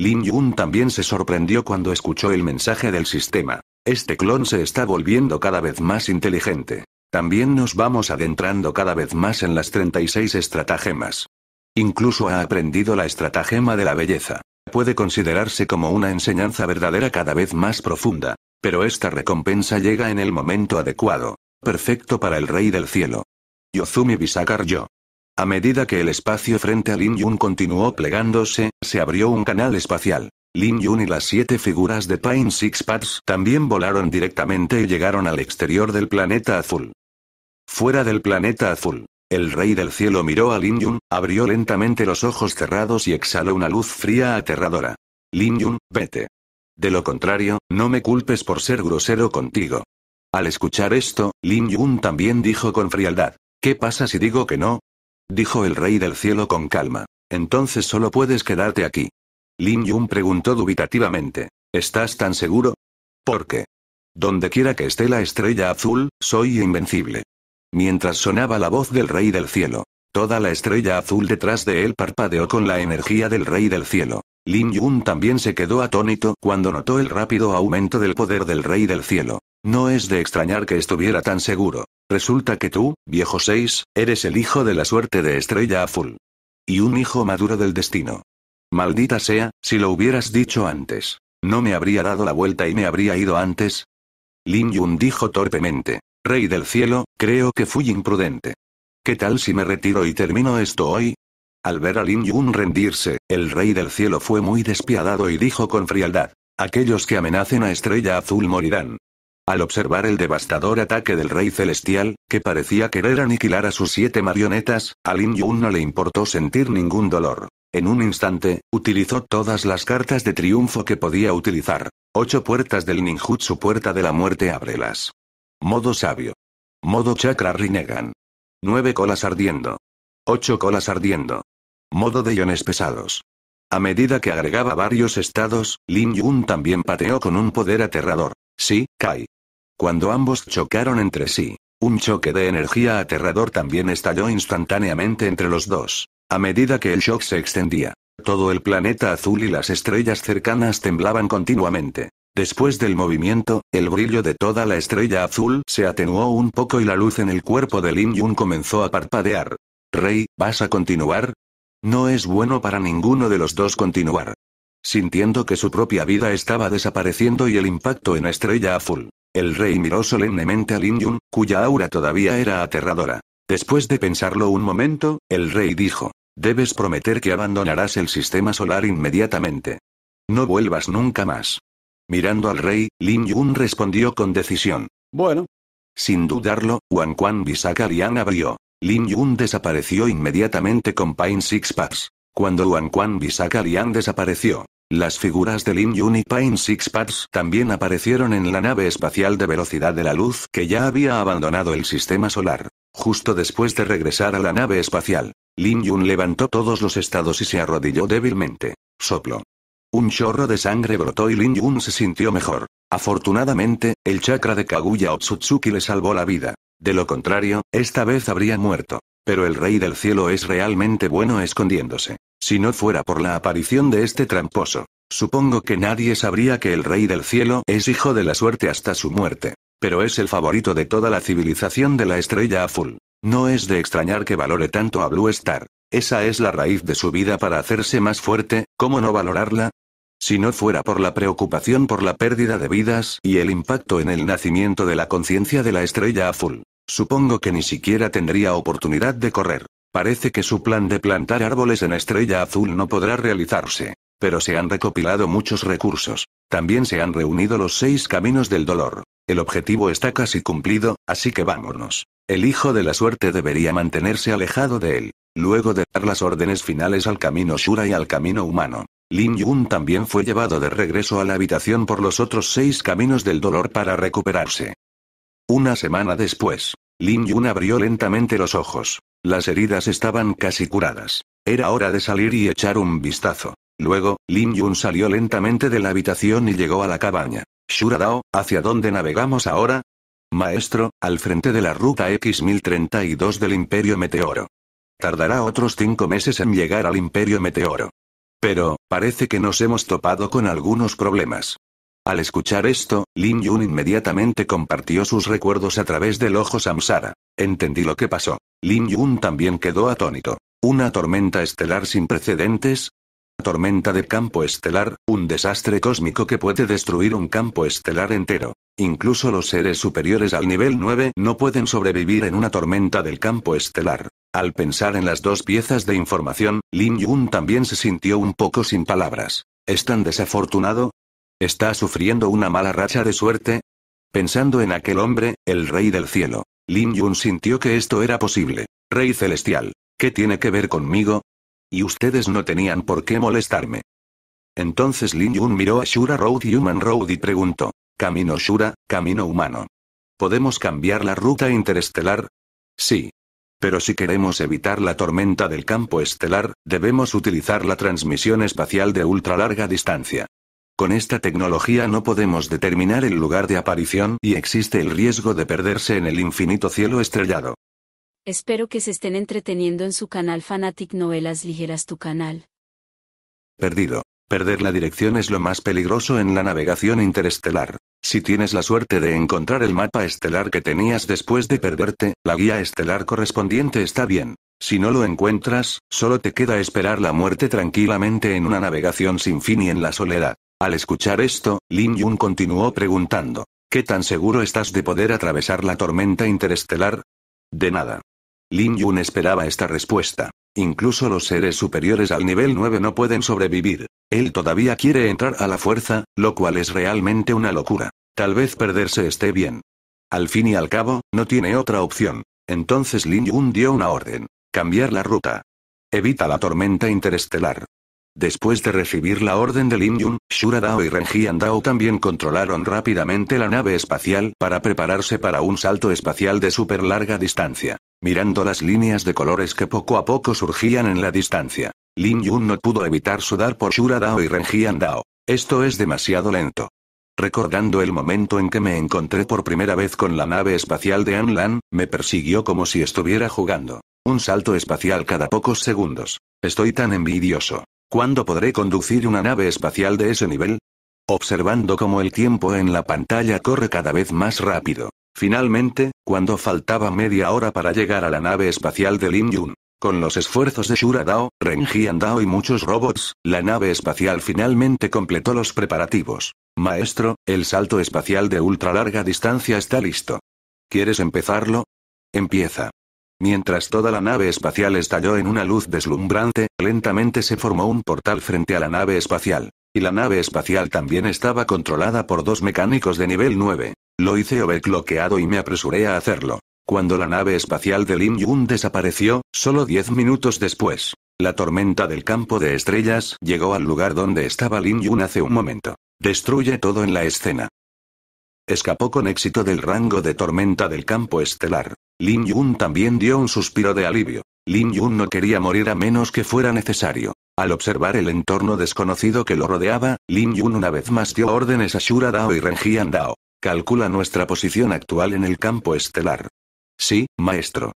Lin Yun también se sorprendió cuando escuchó el mensaje del sistema. Este clon se está volviendo cada vez más inteligente. También nos vamos adentrando cada vez más en las 36 estratagemas. Incluso ha aprendido la estratagema de la belleza. Puede considerarse como una enseñanza verdadera cada vez más profunda. Pero esta recompensa llega en el momento adecuado. Perfecto para el rey del cielo. Yozumi Bisakar Yo. A medida que el espacio frente a Lin Yun continuó plegándose, se abrió un canal espacial. Lin Yun y las siete figuras de Pine Six Pads también volaron directamente y llegaron al exterior del planeta azul. Fuera del planeta azul. El rey del cielo miró a Lin Yun, abrió lentamente los ojos cerrados y exhaló una luz fría aterradora. Lin Yun, vete. De lo contrario, no me culpes por ser grosero contigo. Al escuchar esto, Lin Yun también dijo con frialdad. ¿Qué pasa si digo que no? dijo el rey del cielo con calma. Entonces solo puedes quedarte aquí. Lin Yun preguntó dubitativamente. ¿Estás tan seguro? ¿Por qué? Donde quiera que esté la estrella azul, soy invencible. Mientras sonaba la voz del rey del cielo, Toda la estrella azul detrás de él parpadeó con la energía del rey del cielo. Lin Yun también se quedó atónito cuando notó el rápido aumento del poder del rey del cielo. No es de extrañar que estuviera tan seguro. Resulta que tú, viejo 6, eres el hijo de la suerte de estrella azul. Y un hijo maduro del destino. Maldita sea, si lo hubieras dicho antes. ¿No me habría dado la vuelta y me habría ido antes? Lin Yun dijo torpemente. Rey del cielo, creo que fui imprudente. ¿Qué tal si me retiro y termino esto hoy? Al ver a Lin Yun rendirse, el rey del cielo fue muy despiadado y dijo con frialdad, aquellos que amenacen a Estrella Azul morirán. Al observar el devastador ataque del rey celestial, que parecía querer aniquilar a sus siete marionetas, a Lin Yun no le importó sentir ningún dolor. En un instante, utilizó todas las cartas de triunfo que podía utilizar. Ocho puertas del ninjutsu puerta de la muerte ábrelas. Modo sabio. Modo chakra rinnegan. Nueve colas ardiendo. Ocho colas ardiendo. Modo de iones pesados. A medida que agregaba varios estados, Lin Yun también pateó con un poder aterrador. Sí, Kai. Cuando ambos chocaron entre sí, un choque de energía aterrador también estalló instantáneamente entre los dos. A medida que el shock se extendía, todo el planeta azul y las estrellas cercanas temblaban continuamente. Después del movimiento, el brillo de toda la estrella azul se atenuó un poco y la luz en el cuerpo de Lin Yun comenzó a parpadear. Rey, ¿vas a continuar? No es bueno para ninguno de los dos continuar. Sintiendo que su propia vida estaba desapareciendo y el impacto en estrella azul, el rey miró solemnemente a Lin Yun, cuya aura todavía era aterradora. Después de pensarlo un momento, el rey dijo, debes prometer que abandonarás el sistema solar inmediatamente. No vuelvas nunca más. Mirando al rey, Lin Yun respondió con decisión. Bueno. Sin dudarlo, Wan Quan Bisakalian abrió. Lin Yun desapareció inmediatamente con Pain Six Pads. Cuando Wan Quan Bisakalian desapareció, las figuras de Lin Yun y Pain Six Pads también aparecieron en la nave espacial de velocidad de la luz que ya había abandonado el sistema solar. Justo después de regresar a la nave espacial, Lin Yun levantó todos los estados y se arrodilló débilmente. Soplo. Un chorro de sangre brotó y Lin Yun se sintió mejor. Afortunadamente, el chakra de Kaguya Otsutsuki le salvó la vida. De lo contrario, esta vez habría muerto. Pero el rey del cielo es realmente bueno escondiéndose. Si no fuera por la aparición de este tramposo, supongo que nadie sabría que el rey del cielo es hijo de la suerte hasta su muerte. Pero es el favorito de toda la civilización de la estrella azul. No es de extrañar que valore tanto a Blue Star. Esa es la raíz de su vida para hacerse más fuerte, ¿cómo no valorarla? Si no fuera por la preocupación por la pérdida de vidas y el impacto en el nacimiento de la conciencia de la estrella azul, supongo que ni siquiera tendría oportunidad de correr. Parece que su plan de plantar árboles en estrella azul no podrá realizarse. Pero se han recopilado muchos recursos. También se han reunido los seis caminos del dolor. El objetivo está casi cumplido, así que vámonos. El hijo de la suerte debería mantenerse alejado de él, luego de dar las órdenes finales al camino Shura y al camino humano. Lin Yun también fue llevado de regreso a la habitación por los otros seis caminos del dolor para recuperarse. Una semana después, Lin Yun abrió lentamente los ojos. Las heridas estaban casi curadas. Era hora de salir y echar un vistazo. Luego, Lin Yun salió lentamente de la habitación y llegó a la cabaña. Shuradao, ¿hacia dónde navegamos ahora? Maestro, al frente de la ruta X-1032 del Imperio Meteoro. Tardará otros cinco meses en llegar al Imperio Meteoro. Pero, parece que nos hemos topado con algunos problemas. Al escuchar esto, Lin Yun inmediatamente compartió sus recuerdos a través del ojo Samsara. Entendí lo que pasó. Lin Yun también quedó atónito. Una tormenta estelar sin precedentes, tormenta de campo estelar, un desastre cósmico que puede destruir un campo estelar entero. Incluso los seres superiores al nivel 9 no pueden sobrevivir en una tormenta del campo estelar. Al pensar en las dos piezas de información, Lin Yun también se sintió un poco sin palabras. ¿Es tan desafortunado? ¿Está sufriendo una mala racha de suerte? Pensando en aquel hombre, el rey del cielo, Lin Yun sintió que esto era posible. Rey celestial, ¿qué tiene que ver conmigo? Y ustedes no tenían por qué molestarme. Entonces Lin Yun miró a Shura Road y Human Road y preguntó, Camino Shura, camino humano. ¿Podemos cambiar la ruta interestelar? Sí. Pero si queremos evitar la tormenta del campo estelar, debemos utilizar la transmisión espacial de ultra larga distancia. Con esta tecnología no podemos determinar el lugar de aparición y existe el riesgo de perderse en el infinito cielo estrellado. Espero que se estén entreteniendo en su canal Fanatic Novelas Ligeras tu canal. Perdido. Perder la dirección es lo más peligroso en la navegación interestelar. Si tienes la suerte de encontrar el mapa estelar que tenías después de perderte, la guía estelar correspondiente está bien. Si no lo encuentras, solo te queda esperar la muerte tranquilamente en una navegación sin fin y en la soledad. Al escuchar esto, Lin Yun continuó preguntando, ¿qué tan seguro estás de poder atravesar la tormenta interestelar? De nada. Lin Yun esperaba esta respuesta. Incluso los seres superiores al nivel 9 no pueden sobrevivir. Él todavía quiere entrar a la fuerza, lo cual es realmente una locura. Tal vez perderse esté bien. Al fin y al cabo, no tiene otra opción. Entonces Lin Yun dio una orden. Cambiar la ruta. Evita la tormenta interestelar. Después de recibir la orden de Lin Yun, Shura Dao y Renjian Dao también controlaron rápidamente la nave espacial para prepararse para un salto espacial de súper larga distancia. Mirando las líneas de colores que poco a poco surgían en la distancia, Lin Yun no pudo evitar sudar por Shura Dao y Renjian Dao. Esto es demasiado lento. Recordando el momento en que me encontré por primera vez con la nave espacial de Anlan, me persiguió como si estuviera jugando. Un salto espacial cada pocos segundos. Estoy tan envidioso. ¿Cuándo podré conducir una nave espacial de ese nivel? Observando cómo el tiempo en la pantalla corre cada vez más rápido. Finalmente, cuando faltaba media hora para llegar a la nave espacial de Lin Yun, con los esfuerzos de Shura Dao, Jian Dao y muchos robots, la nave espacial finalmente completó los preparativos. Maestro, el salto espacial de ultra larga distancia está listo. ¿Quieres empezarlo? Empieza. Mientras toda la nave espacial estalló en una luz deslumbrante, lentamente se formó un portal frente a la nave espacial. Y la nave espacial también estaba controlada por dos mecánicos de nivel 9. Lo hice overcloqueado y me apresuré a hacerlo. Cuando la nave espacial de Lin Yun desapareció, solo 10 minutos después, la tormenta del campo de estrellas llegó al lugar donde estaba Lin Yun hace un momento. Destruye todo en la escena. Escapó con éxito del rango de tormenta del campo estelar. Lin Yun también dio un suspiro de alivio. Lin Yun no quería morir a menos que fuera necesario. Al observar el entorno desconocido que lo rodeaba, Lin Yun una vez más dio órdenes a Shura Dao y Renjian Dao. Calcula nuestra posición actual en el campo estelar. Sí, maestro.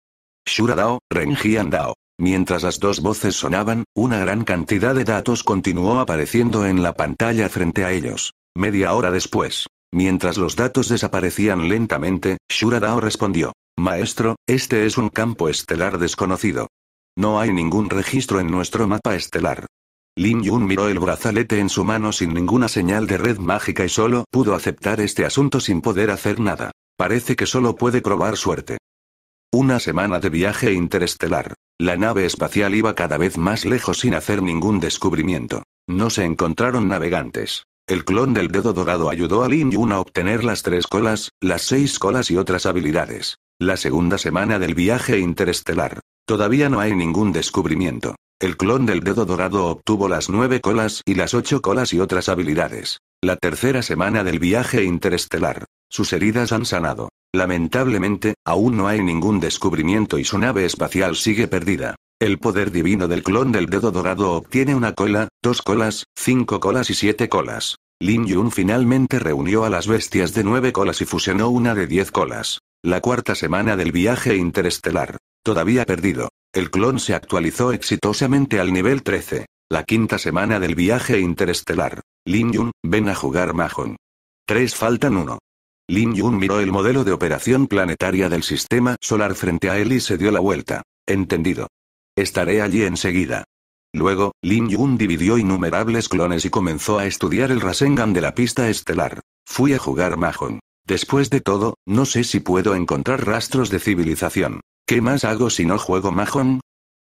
Shura Dao, Renjian Dao. Mientras las dos voces sonaban, una gran cantidad de datos continuó apareciendo en la pantalla frente a ellos. Media hora después, mientras los datos desaparecían lentamente, Shura Dao respondió. Maestro, este es un campo estelar desconocido. No hay ningún registro en nuestro mapa estelar. Lin Yun miró el brazalete en su mano sin ninguna señal de red mágica y solo pudo aceptar este asunto sin poder hacer nada. Parece que solo puede probar suerte. Una semana de viaje interestelar. La nave espacial iba cada vez más lejos sin hacer ningún descubrimiento. No se encontraron navegantes. El clon del dedo dorado ayudó a Lin Yun a obtener las tres colas, las seis colas y otras habilidades. La segunda semana del viaje interestelar. Todavía no hay ningún descubrimiento. El clon del dedo dorado obtuvo las nueve colas y las ocho colas y otras habilidades. La tercera semana del viaje interestelar. Sus heridas han sanado. Lamentablemente, aún no hay ningún descubrimiento y su nave espacial sigue perdida. El poder divino del clon del dedo dorado obtiene una cola, dos colas, cinco colas y siete colas. Lin Yun finalmente reunió a las bestias de nueve colas y fusionó una de diez colas. La cuarta semana del viaje interestelar. Todavía perdido. El clon se actualizó exitosamente al nivel 13. La quinta semana del viaje interestelar. Lin Yun, ven a jugar Mahon. Tres faltan uno. Lin Yun miró el modelo de operación planetaria del sistema solar frente a él y se dio la vuelta. Entendido. Estaré allí enseguida. Luego, Lin Yun dividió innumerables clones y comenzó a estudiar el Rasengan de la pista estelar. Fui a jugar Mahon. Después de todo, no sé si puedo encontrar rastros de civilización. ¿Qué más hago si no juego Mahjong?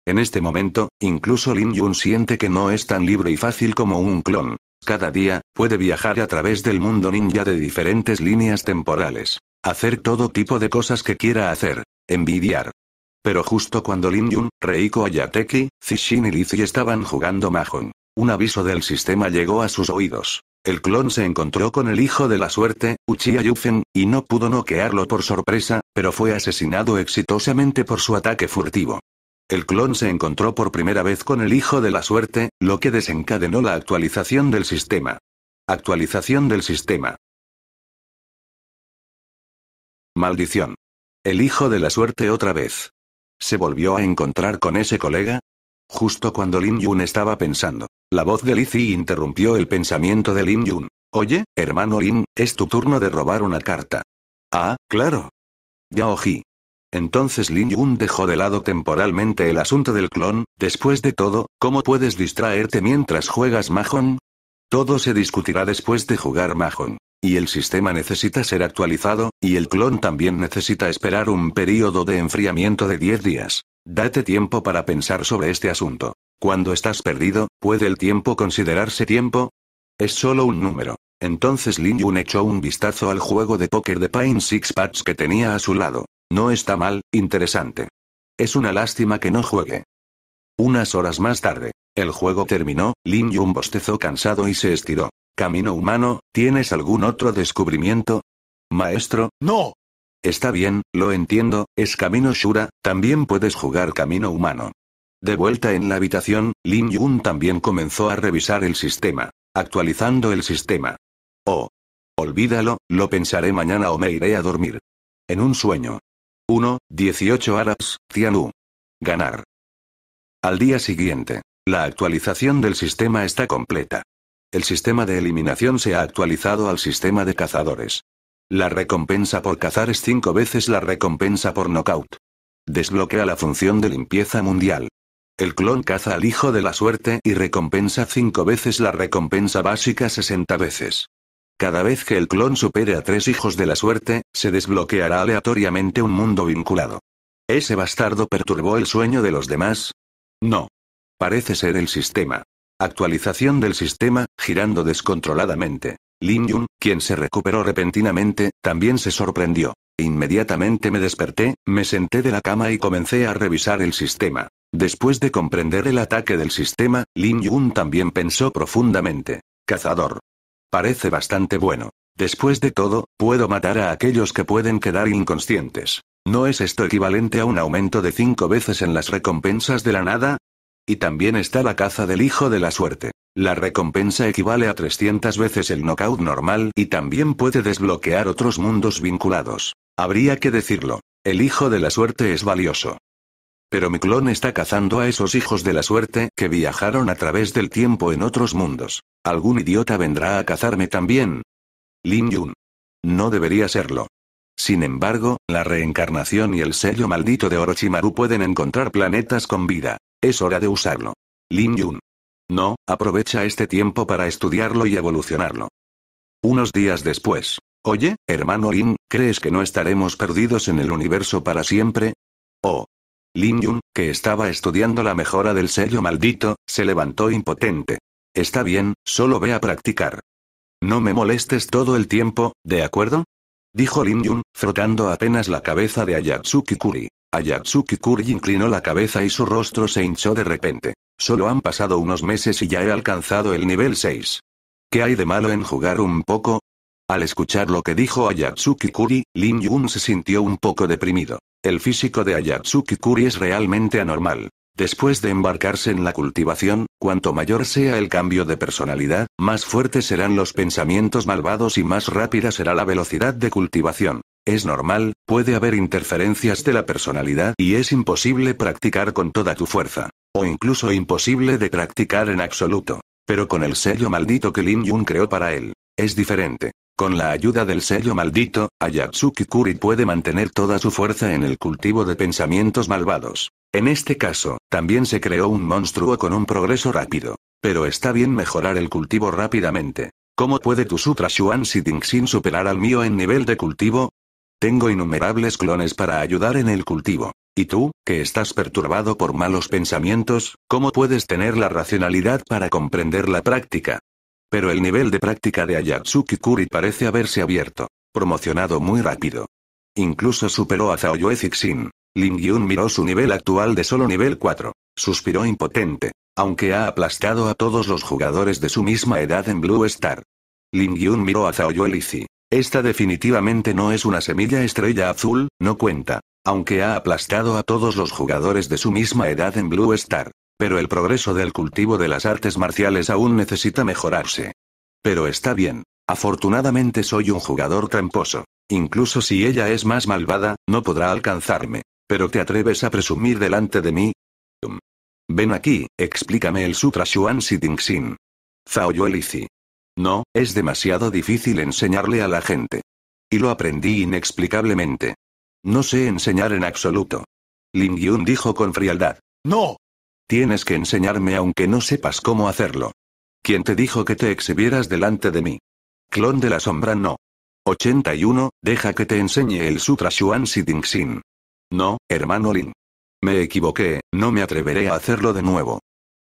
En este momento, incluso Lin Yun siente que no es tan libre y fácil como un clon. Cada día, puede viajar a través del mundo ninja de diferentes líneas temporales. Hacer todo tipo de cosas que quiera hacer. Envidiar. Pero justo cuando Lin Yun, Reiko Ayateki, Zishin y Lizzy estaban jugando Mahjong, un aviso del sistema llegó a sus oídos. El clon se encontró con el hijo de la suerte, Uchiha Yufen, y no pudo noquearlo por sorpresa, pero fue asesinado exitosamente por su ataque furtivo. El clon se encontró por primera vez con el hijo de la suerte, lo que desencadenó la actualización del sistema. Actualización del sistema. Maldición. El hijo de la suerte otra vez. Se volvió a encontrar con ese colega, Justo cuando Lin Yun estaba pensando, la voz de Lizzie interrumpió el pensamiento de Lin Yun. Oye, hermano Lin, es tu turno de robar una carta. Ah, claro. Ya ojí. Entonces Lin Yun dejó de lado temporalmente el asunto del clon, después de todo, ¿cómo puedes distraerte mientras juegas Mahon? Todo se discutirá después de jugar Mahon. Y el sistema necesita ser actualizado, y el clon también necesita esperar un período de enfriamiento de 10 días. Date tiempo para pensar sobre este asunto. Cuando estás perdido, ¿puede el tiempo considerarse tiempo? Es solo un número. Entonces Lin Yun echó un vistazo al juego de póker de Pine Six pats que tenía a su lado. No está mal, interesante. Es una lástima que no juegue. Unas horas más tarde, el juego terminó, Lin Yun bostezó cansado y se estiró. Camino humano, ¿tienes algún otro descubrimiento? Maestro, no. Está bien, lo entiendo, es camino Shura, también puedes jugar camino humano. De vuelta en la habitación, Lin Yun también comenzó a revisar el sistema. Actualizando el sistema. Oh. Olvídalo, lo pensaré mañana o me iré a dormir. En un sueño. 1. 18 Arabs, Tianu. Ganar. Al día siguiente. La actualización del sistema está completa. El sistema de eliminación se ha actualizado al sistema de cazadores. La recompensa por cazar es cinco veces la recompensa por knockout. Desbloquea la función de limpieza mundial. El clon caza al hijo de la suerte y recompensa cinco veces la recompensa básica 60 veces. Cada vez que el clon supere a tres hijos de la suerte, se desbloqueará aleatoriamente un mundo vinculado. ¿Ese bastardo perturbó el sueño de los demás? No. Parece ser el sistema. Actualización del sistema, girando descontroladamente. Lin Yun, quien se recuperó repentinamente, también se sorprendió. Inmediatamente me desperté, me senté de la cama y comencé a revisar el sistema. Después de comprender el ataque del sistema, Lin Yun también pensó profundamente. Cazador. Parece bastante bueno. Después de todo, puedo matar a aquellos que pueden quedar inconscientes. ¿No es esto equivalente a un aumento de cinco veces en las recompensas de la nada? Y también está la caza del hijo de la suerte. La recompensa equivale a 300 veces el knockout normal y también puede desbloquear otros mundos vinculados. Habría que decirlo. El hijo de la suerte es valioso. Pero mi clon está cazando a esos hijos de la suerte que viajaron a través del tiempo en otros mundos. ¿Algún idiota vendrá a cazarme también? Lin Yun. No debería serlo. Sin embargo, la reencarnación y el sello maldito de Orochimaru pueden encontrar planetas con vida. Es hora de usarlo. Lin Yun. No, aprovecha este tiempo para estudiarlo y evolucionarlo. Unos días después. Oye, hermano Lin, ¿crees que no estaremos perdidos en el universo para siempre? Oh. Lin Yun, que estaba estudiando la mejora del sello maldito, se levantó impotente. Está bien, solo ve a practicar. No me molestes todo el tiempo, ¿de acuerdo? Dijo Lin Yun, frotando apenas la cabeza de Ayatsuki Kuri. Ayatsuki Kuri inclinó la cabeza y su rostro se hinchó de repente. Solo han pasado unos meses y ya he alcanzado el nivel 6. ¿Qué hay de malo en jugar un poco? Al escuchar lo que dijo Ayatsuki Kuri, Lin Yun se sintió un poco deprimido. El físico de Ayatsuki Kuri es realmente anormal. Después de embarcarse en la cultivación, cuanto mayor sea el cambio de personalidad, más fuertes serán los pensamientos malvados y más rápida será la velocidad de cultivación. Es normal, puede haber interferencias de la personalidad y es imposible practicar con toda tu fuerza. O incluso imposible de practicar en absoluto. Pero con el sello maldito que Lin Yun creó para él, es diferente. Con la ayuda del sello maldito, Ayatsuki Kuri puede mantener toda su fuerza en el cultivo de pensamientos malvados. En este caso, también se creó un monstruo con un progreso rápido. Pero está bien mejorar el cultivo rápidamente. ¿Cómo puede tu Sutra Shuan Sitting Sin superar al mío en nivel de cultivo? Tengo innumerables clones para ayudar en el cultivo. Y tú, que estás perturbado por malos pensamientos, ¿cómo puedes tener la racionalidad para comprender la práctica? Pero el nivel de práctica de Ayatsuki Kuri parece haberse abierto. Promocionado muy rápido. Incluso superó a Zaoyue Zixin. Lin Yun miró su nivel actual de solo nivel 4. Suspiró impotente. Aunque ha aplastado a todos los jugadores de su misma edad en Blue Star. Lin Yun miró a Zaoyue Lizzie. Esta definitivamente no es una semilla estrella azul, no cuenta, aunque ha aplastado a todos los jugadores de su misma edad en Blue Star. Pero el progreso del cultivo de las artes marciales aún necesita mejorarse. Pero está bien. Afortunadamente soy un jugador tramposo. Incluso si ella es más malvada, no podrá alcanzarme. Pero te atreves a presumir delante de mí. Ven aquí, explícame el Sutra Shuan Dingxin. Zhao Yuelizi, no, es demasiado difícil enseñarle a la gente. Y lo aprendí inexplicablemente. No sé enseñar en absoluto. Lin Yun dijo con frialdad. No. Tienes que enseñarme aunque no sepas cómo hacerlo. ¿Quién te dijo que te exhibieras delante de mí? Clon de la sombra no. 81, deja que te enseñe el Sutra Xuan Ding No, hermano Lin. Me equivoqué, no me atreveré a hacerlo de nuevo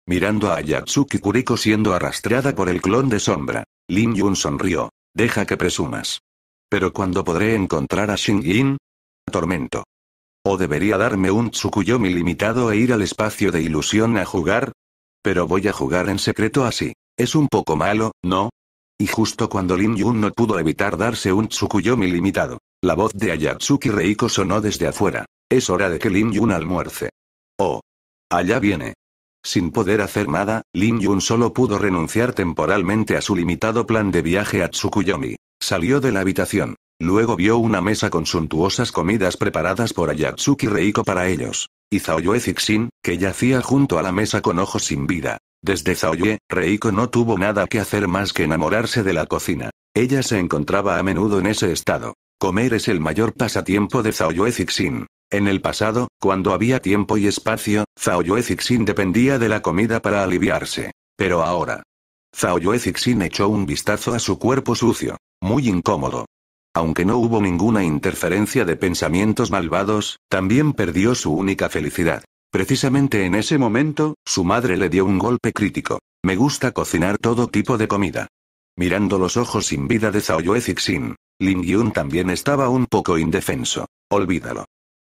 mirando a Ayatsuki Kuriko siendo arrastrada por el clon de sombra. Lin Yun sonrió. Deja que presumas. Pero cuando podré encontrar a Shin Tormento. ¿O debería darme un Tsukuyomi limitado e ir al espacio de ilusión a jugar? Pero voy a jugar en secreto así. Es un poco malo, ¿no? Y justo cuando Lin Yun no pudo evitar darse un Tsukuyomi limitado, la voz de Ayatsuki Reiko sonó desde afuera. Es hora de que Lin Yun almuerce. Oh. Allá viene. Sin poder hacer nada, Lin Yun solo pudo renunciar temporalmente a su limitado plan de viaje a Tsukuyomi. Salió de la habitación. Luego vio una mesa con suntuosas comidas preparadas por Ayatsuki Reiko para ellos. Y Zaoyue Zixin, que yacía junto a la mesa con ojos sin vida. Desde Zaoye, Reiko no tuvo nada que hacer más que enamorarse de la cocina. Ella se encontraba a menudo en ese estado. Comer es el mayor pasatiempo de Zaoyue Zixin. En el pasado, cuando había tiempo y espacio, Zhao Yue Zixin dependía de la comida para aliviarse. Pero ahora. Zhao Yue Zixin echó un vistazo a su cuerpo sucio. Muy incómodo. Aunque no hubo ninguna interferencia de pensamientos malvados, también perdió su única felicidad. Precisamente en ese momento, su madre le dio un golpe crítico. Me gusta cocinar todo tipo de comida. Mirando los ojos sin vida de Zhao Yue Zixin, Lin también estaba un poco indefenso. Olvídalo.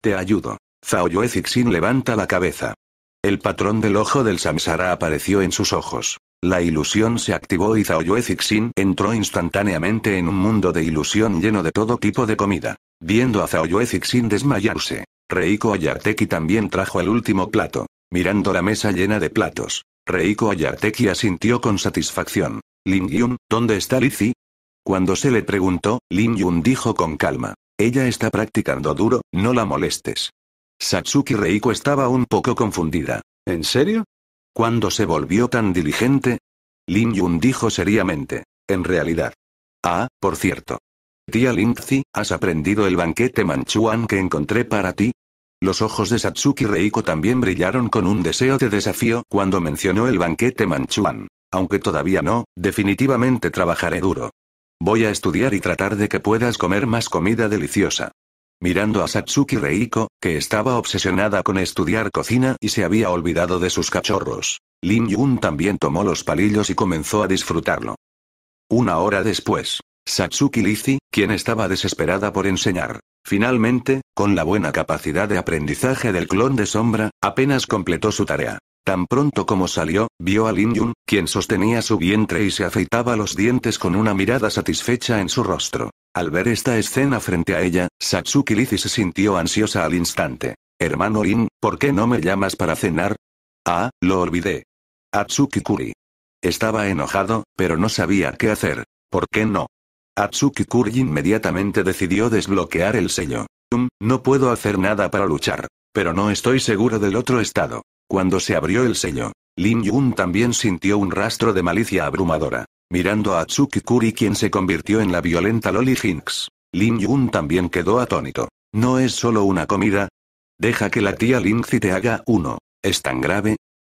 Te ayudo. Zaoyue levanta la cabeza. El patrón del ojo del Samsara apareció en sus ojos. La ilusión se activó y Zaoyue Zixin entró instantáneamente en un mundo de ilusión lleno de todo tipo de comida. Viendo a Zaoyue Zixin desmayarse, Reiko Ayateki también trajo el último plato. Mirando la mesa llena de platos, Reiko Ayateki asintió con satisfacción. Lin Yun, ¿dónde está Lizi? Cuando se le preguntó, Lin Yun dijo con calma. Ella está practicando duro, no la molestes. Satsuki Reiko estaba un poco confundida. ¿En serio? ¿Cuándo se volvió tan diligente? Lin Yun dijo seriamente. En realidad. Ah, por cierto. Tía Linzi, ¿has aprendido el banquete manchuan que encontré para ti? Los ojos de Satsuki Reiko también brillaron con un deseo de desafío cuando mencionó el banquete manchuan. Aunque todavía no, definitivamente trabajaré duro. Voy a estudiar y tratar de que puedas comer más comida deliciosa. Mirando a Satsuki Reiko, que estaba obsesionada con estudiar cocina y se había olvidado de sus cachorros, Lin Yun también tomó los palillos y comenzó a disfrutarlo. Una hora después, Satsuki Lizzy, quien estaba desesperada por enseñar, finalmente, con la buena capacidad de aprendizaje del clon de sombra, apenas completó su tarea. Tan pronto como salió, vio a Lin Yun, quien sostenía su vientre y se afeitaba los dientes con una mirada satisfecha en su rostro. Al ver esta escena frente a ella, Satsuki Lizzy se sintió ansiosa al instante. Hermano Lin, ¿por qué no me llamas para cenar? Ah, lo olvidé. Atsuki Kuri. Estaba enojado, pero no sabía qué hacer. ¿Por qué no? Atsuki Kuri inmediatamente decidió desbloquear el sello. no puedo hacer nada para luchar. Pero no estoy seguro del otro estado. Cuando se abrió el sello, Lin Yun también sintió un rastro de malicia abrumadora. Mirando a Tsukikuri quien se convirtió en la violenta Loli Hinks, Lin Yun también quedó atónito. ¿No es solo una comida? Deja que la tía Zi te haga uno. ¿Es tan grave?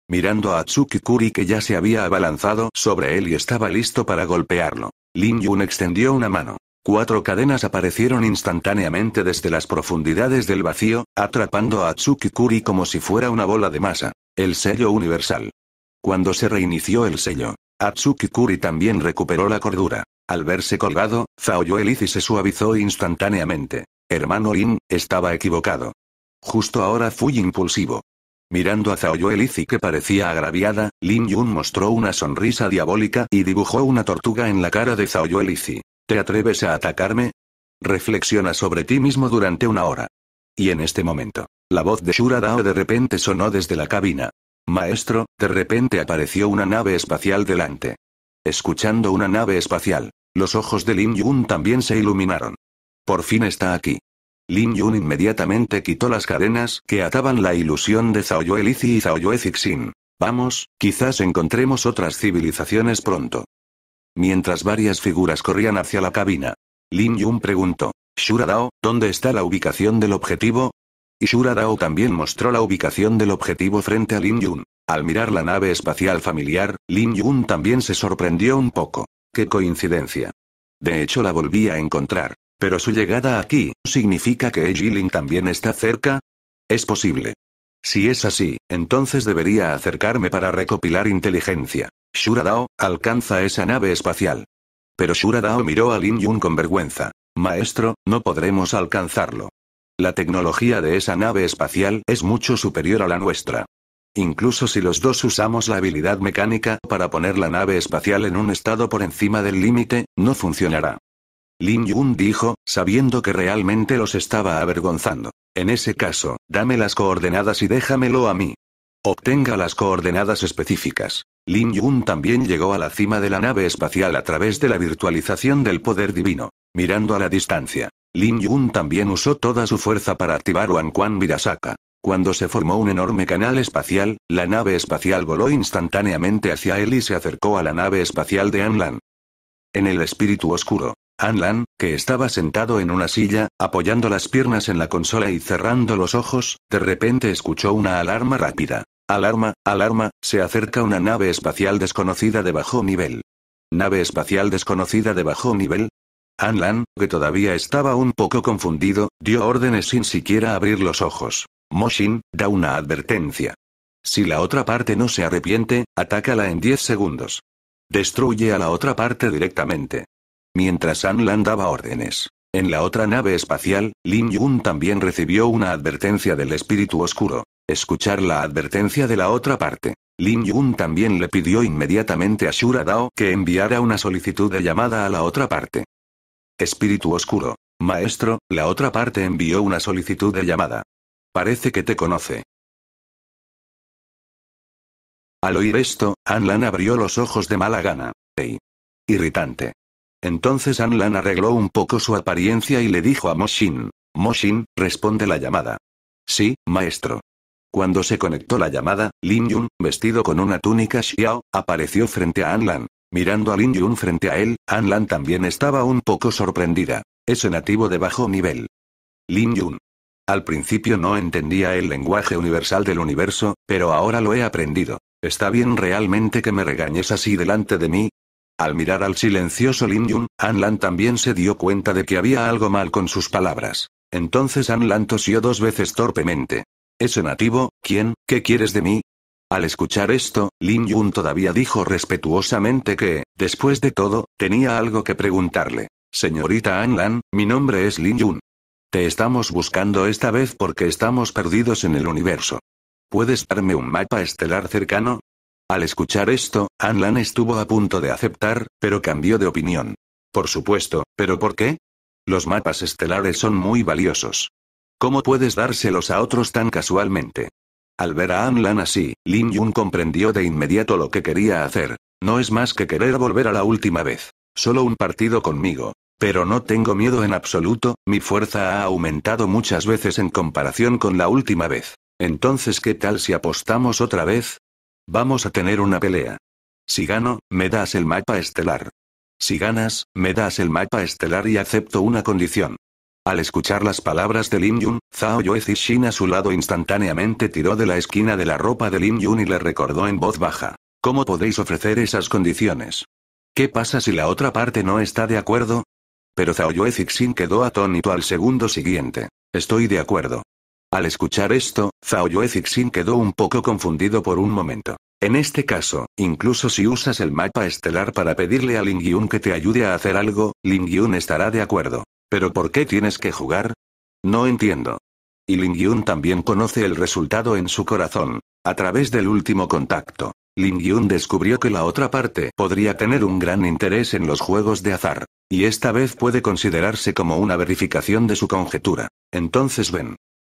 Mirando a Tsukikuri que ya se había abalanzado sobre él y estaba listo para golpearlo, Lin Yun extendió una mano. Cuatro cadenas aparecieron instantáneamente desde las profundidades del vacío, atrapando a Tsukikuri como si fuera una bola de masa. El sello universal. Cuando se reinició el sello, Atsukikuri también recuperó la cordura. Al verse colgado, Zaoyo se suavizó instantáneamente. Hermano Lin, estaba equivocado. Justo ahora fui impulsivo. Mirando a Zaoyo que parecía agraviada, Lin Yun mostró una sonrisa diabólica y dibujó una tortuga en la cara de Zaoyo ¿Te atreves a atacarme? Reflexiona sobre ti mismo durante una hora. Y en este momento, la voz de Shura Dao de repente sonó desde la cabina. Maestro, de repente apareció una nave espacial delante. Escuchando una nave espacial, los ojos de Lin Yun también se iluminaron. Por fin está aquí. Lin Yun inmediatamente quitó las cadenas que ataban la ilusión de Zhaoyue Lizi y Zhaoyue Zixin. Vamos, quizás encontremos otras civilizaciones pronto mientras varias figuras corrían hacia la cabina. Lin Yun preguntó, Shura Dao, ¿dónde está la ubicación del objetivo? Y Shura Dao también mostró la ubicación del objetivo frente a Lin Yun. Al mirar la nave espacial familiar, Lin Yun también se sorprendió un poco. ¡Qué coincidencia! De hecho la volví a encontrar. Pero su llegada aquí, ¿significa que Lin también está cerca? Es posible. Si es así, entonces debería acercarme para recopilar inteligencia. Shura alcanza esa nave espacial. Pero Shura miró a Lin Yun con vergüenza. Maestro, no podremos alcanzarlo. La tecnología de esa nave espacial es mucho superior a la nuestra. Incluso si los dos usamos la habilidad mecánica para poner la nave espacial en un estado por encima del límite, no funcionará. Lin Yun dijo, sabiendo que realmente los estaba avergonzando. En ese caso, dame las coordenadas y déjamelo a mí. Obtenga las coordenadas específicas. Lin Yun también llegó a la cima de la nave espacial a través de la virtualización del poder divino. Mirando a la distancia, Lin Yun también usó toda su fuerza para activar Wan Quan Virasaka. Cuando se formó un enorme canal espacial, la nave espacial voló instantáneamente hacia él y se acercó a la nave espacial de Anlan. En el espíritu oscuro, Anlan, que estaba sentado en una silla, apoyando las piernas en la consola y cerrando los ojos, de repente escuchó una alarma rápida. Alarma, alarma, se acerca una nave espacial desconocida de bajo nivel. Nave espacial desconocida de bajo nivel, Anlan, que todavía estaba un poco confundido, dio órdenes sin siquiera abrir los ojos. Moshin, da una advertencia. Si la otra parte no se arrepiente, atácala en 10 segundos. Destruye a la otra parte directamente. Mientras Lan daba órdenes. En la otra nave espacial, Lin Yun también recibió una advertencia del espíritu oscuro. Escuchar la advertencia de la otra parte. Lin Yun también le pidió inmediatamente a Shura Dao que enviara una solicitud de llamada a la otra parte. Espíritu oscuro. Maestro, la otra parte envió una solicitud de llamada. Parece que te conoce. Al oír esto, Lan abrió los ojos de mala gana. Ey. Irritante. Entonces Anlan arregló un poco su apariencia y le dijo a Moshin. Moshin, responde la llamada. Sí, maestro. Cuando se conectó la llamada, Lin Yun, vestido con una túnica Xiao, apareció frente a Anlan. Mirando a Lin Yun frente a él, Anlan también estaba un poco sorprendida. Ese nativo de bajo nivel. Lin Yun. Al principio no entendía el lenguaje universal del universo, pero ahora lo he aprendido. Está bien realmente que me regañes así delante de mí, al mirar al silencioso Lin Yun, An Lan también se dio cuenta de que había algo mal con sus palabras. Entonces An Lan tosió dos veces torpemente. Ese nativo, ¿quién? ¿Qué quieres de mí? Al escuchar esto, Lin Yun todavía dijo respetuosamente que, después de todo, tenía algo que preguntarle. Señorita An Lan, mi nombre es Lin Yun. Te estamos buscando esta vez porque estamos perdidos en el universo. ¿Puedes darme un mapa estelar cercano? Al escuchar esto, Anlan estuvo a punto de aceptar, pero cambió de opinión. Por supuesto, pero ¿por qué? Los mapas estelares son muy valiosos. ¿Cómo puedes dárselos a otros tan casualmente? Al ver a Anlan así, Lin Yun comprendió de inmediato lo que quería hacer. No es más que querer volver a la última vez. Solo un partido conmigo. Pero no tengo miedo en absoluto, mi fuerza ha aumentado muchas veces en comparación con la última vez. Entonces, ¿qué tal si apostamos otra vez? Vamos a tener una pelea. Si gano, me das el mapa estelar. Si ganas, me das el mapa estelar y acepto una condición. Al escuchar las palabras de Lin Yun, Zhao Yue Zixin a su lado instantáneamente tiró de la esquina de la ropa de Lin Yun y le recordó en voz baja. ¿Cómo podéis ofrecer esas condiciones? ¿Qué pasa si la otra parte no está de acuerdo? Pero Zhao Yue quedó atónito al segundo siguiente. Estoy de acuerdo. Al escuchar esto, Zhao Yue Zixin quedó un poco confundido por un momento. En este caso, incluso si usas el mapa estelar para pedirle a Ling Yun que te ayude a hacer algo, Ling Yun estará de acuerdo. ¿Pero por qué tienes que jugar? No entiendo. Y Ling Yun también conoce el resultado en su corazón. A través del último contacto, Ling Yun descubrió que la otra parte podría tener un gran interés en los juegos de azar. Y esta vez puede considerarse como una verificación de su conjetura. Entonces ven.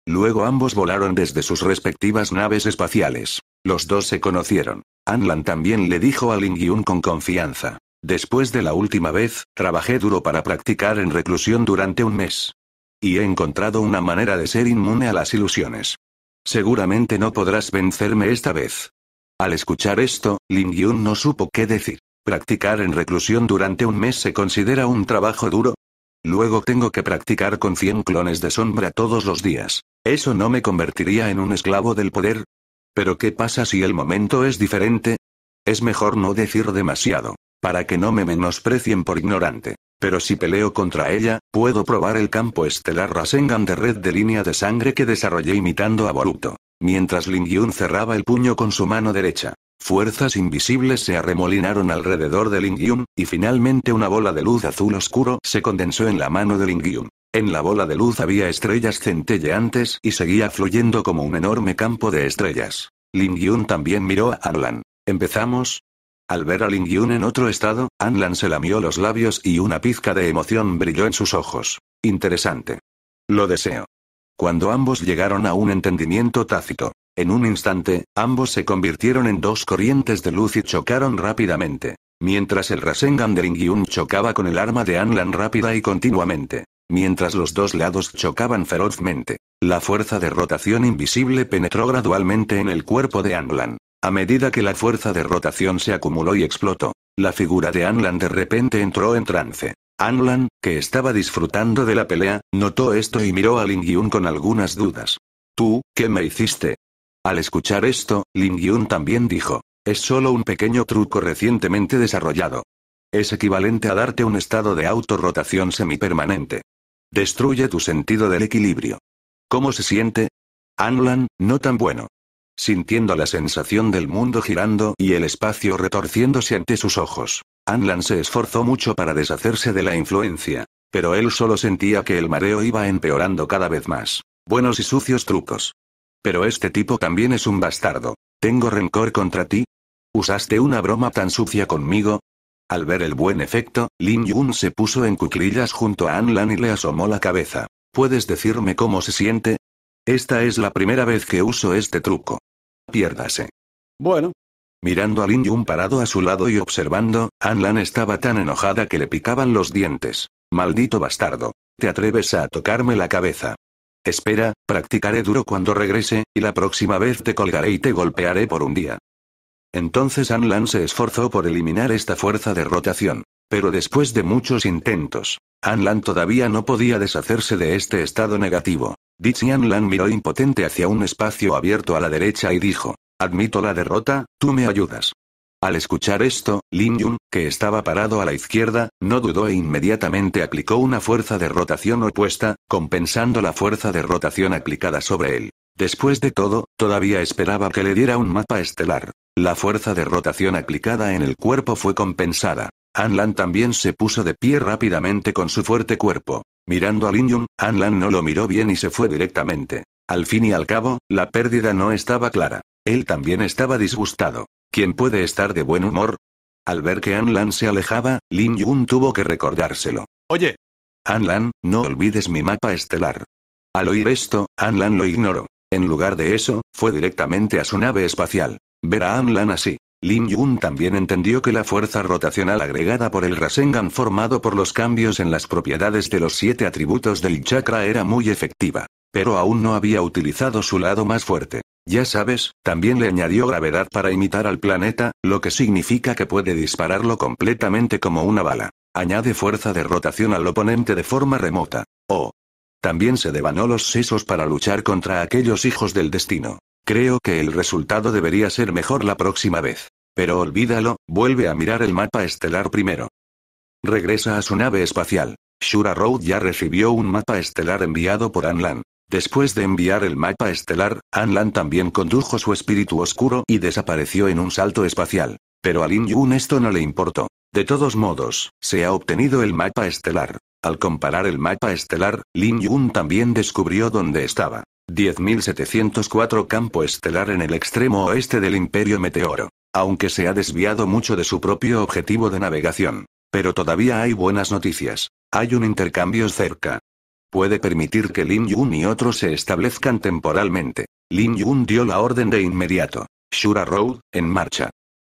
Luego ambos volaron desde sus respectivas naves espaciales. Los dos se conocieron. Anlan también le dijo a Lingyun con confianza. Después de la última vez, trabajé duro para practicar en reclusión durante un mes. Y he encontrado una manera de ser inmune a las ilusiones. Seguramente no podrás vencerme esta vez. Al escuchar esto, Lingyun no supo qué decir. ¿Practicar en reclusión durante un mes se considera un trabajo duro? Luego tengo que practicar con 100 clones de sombra todos los días. ¿Eso no me convertiría en un esclavo del poder? Pero ¿qué pasa si el momento es diferente? Es mejor no decir demasiado, para que no me menosprecien por ignorante. Pero si peleo contra ella, puedo probar el campo estelar Rasengan de red de línea de sangre que desarrollé imitando a Boruto. Mientras Lingyun cerraba el puño con su mano derecha. Fuerzas invisibles se arremolinaron alrededor de Lingyun, y finalmente una bola de luz azul oscuro se condensó en la mano de Lingyun. En la bola de luz había estrellas centelleantes y seguía fluyendo como un enorme campo de estrellas. Lin Yun también miró a Anlan. ¿Empezamos? Al ver a Lin Yun en otro estado, Anlan se lamió los labios y una pizca de emoción brilló en sus ojos. Interesante. Lo deseo. Cuando ambos llegaron a un entendimiento tácito, en un instante, ambos se convirtieron en dos corrientes de luz y chocaron rápidamente. Mientras el Rasengan de Yun chocaba con el arma de Anlan rápida y continuamente. Mientras los dos lados chocaban ferozmente, la fuerza de rotación invisible penetró gradualmente en el cuerpo de Anlan. A medida que la fuerza de rotación se acumuló y explotó, la figura de Anlan de repente entró en trance. Anlan, que estaba disfrutando de la pelea, notó esto y miró a Lin Yun con algunas dudas. ¿Tú, qué me hiciste? Al escuchar esto, Lin Yun también dijo. Es solo un pequeño truco recientemente desarrollado. Es equivalente a darte un estado de autorrotación semipermanente. Destruye tu sentido del equilibrio. ¿Cómo se siente? Anlan, no tan bueno. Sintiendo la sensación del mundo girando y el espacio retorciéndose ante sus ojos, Anlan se esforzó mucho para deshacerse de la influencia. Pero él solo sentía que el mareo iba empeorando cada vez más. Buenos y sucios trucos. Pero este tipo también es un bastardo. Tengo rencor contra ti. Usaste una broma tan sucia conmigo, al ver el buen efecto, Lin Yun se puso en cuclillas junto a An Lan y le asomó la cabeza. ¿Puedes decirme cómo se siente? Esta es la primera vez que uso este truco. Piérdase. Bueno. Mirando a Lin Yun parado a su lado y observando, An Lan estaba tan enojada que le picaban los dientes. Maldito bastardo. Te atreves a tocarme la cabeza. Espera, practicaré duro cuando regrese, y la próxima vez te colgaré y te golpearé por un día. Entonces Anlan se esforzó por eliminar esta fuerza de rotación. Pero después de muchos intentos, Anlan todavía no podía deshacerse de este estado negativo. Dichi Anlan miró impotente hacia un espacio abierto a la derecha y dijo, Admito la derrota, tú me ayudas. Al escuchar esto, Lin Yun, que estaba parado a la izquierda, no dudó e inmediatamente aplicó una fuerza de rotación opuesta, compensando la fuerza de rotación aplicada sobre él. Después de todo, todavía esperaba que le diera un mapa estelar. La fuerza de rotación aplicada en el cuerpo fue compensada. Anlan también se puso de pie rápidamente con su fuerte cuerpo. Mirando a Lin Yun, Anlan no lo miró bien y se fue directamente. Al fin y al cabo, la pérdida no estaba clara. Él también estaba disgustado. ¿Quién puede estar de buen humor? Al ver que Anlan se alejaba, Lin Yun tuvo que recordárselo. Oye. Anlan, no olvides mi mapa estelar. Al oír esto, Anlan lo ignoró. En lugar de eso, fue directamente a su nave espacial. Ver a Anlan así. Lin Yun también entendió que la fuerza rotacional agregada por el Rasengan formado por los cambios en las propiedades de los siete atributos del chakra era muy efectiva. Pero aún no había utilizado su lado más fuerte. Ya sabes, también le añadió gravedad para imitar al planeta, lo que significa que puede dispararlo completamente como una bala. Añade fuerza de rotación al oponente de forma remota. O. Oh. También se devanó los sesos para luchar contra aquellos hijos del destino. Creo que el resultado debería ser mejor la próxima vez. Pero olvídalo, vuelve a mirar el mapa estelar primero. Regresa a su nave espacial. Shura Road ya recibió un mapa estelar enviado por Anlan. Después de enviar el mapa estelar, Anlan también condujo su espíritu oscuro y desapareció en un salto espacial. Pero a Lin Yun esto no le importó. De todos modos, se ha obtenido el mapa estelar. Al comparar el mapa estelar, Lin Yun también descubrió dónde estaba. 10704 campo estelar en el extremo oeste del Imperio Meteoro. Aunque se ha desviado mucho de su propio objetivo de navegación. Pero todavía hay buenas noticias. Hay un intercambio cerca. Puede permitir que Lin Yun y otros se establezcan temporalmente. Lin Yun dio la orden de inmediato. Shura Road, en marcha.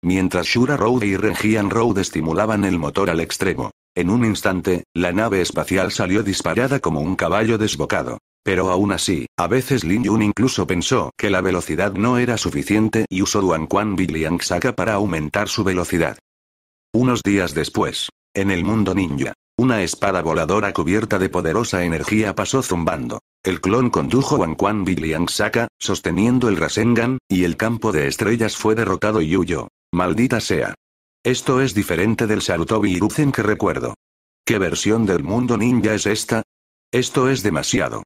Mientras Shura Road y Regian Road estimulaban el motor al extremo, en un instante, la nave espacial salió disparada como un caballo desbocado. Pero aún así, a veces Lin Yun incluso pensó que la velocidad no era suficiente y usó Duan Quan Biliang Saka para aumentar su velocidad. Unos días después, en el mundo ninja, una espada voladora cubierta de poderosa energía pasó zumbando. El clon condujo Wan Quan Biliang Saka, sosteniendo el Rasengan, y el campo de estrellas fue derrotado y huyó. Maldita sea. Esto es diferente del Sarutobi Hiruzen que recuerdo. ¿Qué versión del mundo ninja es esta? Esto es demasiado.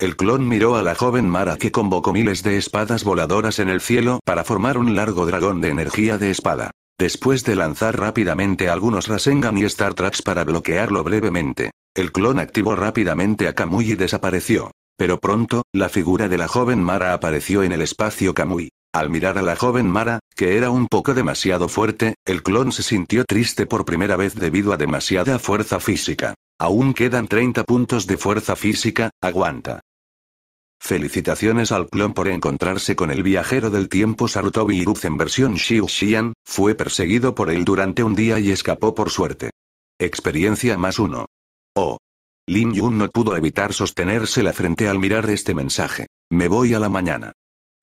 El clon miró a la joven Mara que convocó miles de espadas voladoras en el cielo para formar un largo dragón de energía de espada. Después de lanzar rápidamente algunos Rasengan y Star Tracks para bloquearlo brevemente, el clon activó rápidamente a Kamui y desapareció. Pero pronto, la figura de la joven Mara apareció en el espacio Kamui. Al mirar a la joven Mara, que era un poco demasiado fuerte, el clon se sintió triste por primera vez debido a demasiada fuerza física. Aún quedan 30 puntos de fuerza física, aguanta. Felicitaciones al clon por encontrarse con el viajero del tiempo Sarutobi en versión Xiu Xian, fue perseguido por él durante un día y escapó por suerte. Experiencia más uno. Oh. Lin Yun no pudo evitar sostenerse la frente al mirar este mensaje. Me voy a la mañana.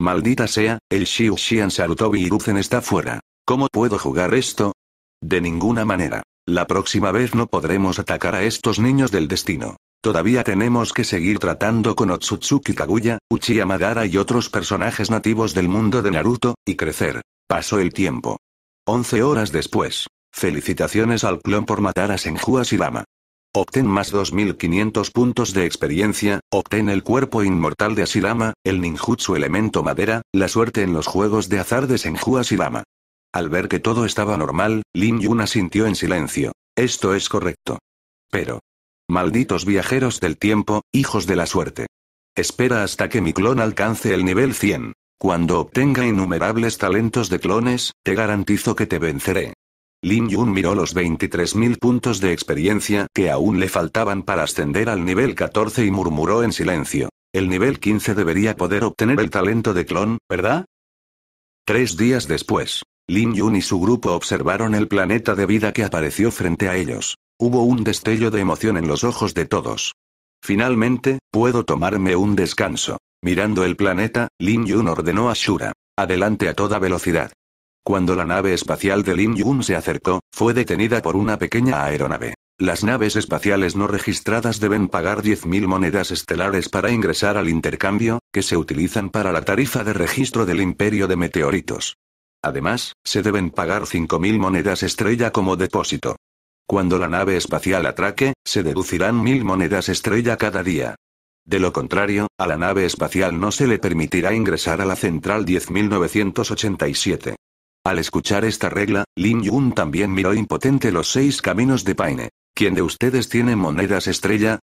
Maldita sea, el Xiu Xian Sarutobi Iruzen está fuera. ¿Cómo puedo jugar esto? De ninguna manera. La próxima vez no podremos atacar a estos niños del destino. Todavía tenemos que seguir tratando con Otsutsuki Kaguya, Uchiha Madara y otros personajes nativos del mundo de Naruto, y crecer. Pasó el tiempo. 11 horas después. Felicitaciones al clon por matar a Senju Asirama. Obtén más 2500 puntos de experiencia, obtén el cuerpo inmortal de Asirama, el ninjutsu elemento madera, la suerte en los juegos de azar de Senju Asirama. Al ver que todo estaba normal, Lin Yuna sintió en silencio. Esto es correcto. Pero, Malditos viajeros del tiempo, hijos de la suerte. Espera hasta que mi clon alcance el nivel 100. Cuando obtenga innumerables talentos de clones, te garantizo que te venceré. Lin Yun miró los 23.000 puntos de experiencia que aún le faltaban para ascender al nivel 14 y murmuró en silencio. El nivel 15 debería poder obtener el talento de clon, ¿verdad? Tres días después, Lin Yun y su grupo observaron el planeta de vida que apareció frente a ellos. Hubo un destello de emoción en los ojos de todos. Finalmente, puedo tomarme un descanso. Mirando el planeta, Lin Yun ordenó a Shura. Adelante a toda velocidad. Cuando la nave espacial de Lin Yun se acercó, fue detenida por una pequeña aeronave. Las naves espaciales no registradas deben pagar 10.000 monedas estelares para ingresar al intercambio, que se utilizan para la tarifa de registro del imperio de meteoritos. Además, se deben pagar 5.000 monedas estrella como depósito. Cuando la nave espacial atraque, se deducirán mil monedas estrella cada día. De lo contrario, a la nave espacial no se le permitirá ingresar a la central 10987. Al escuchar esta regla, Lin Yun también miró impotente los seis caminos de Paine. ¿Quién de ustedes tiene monedas estrella?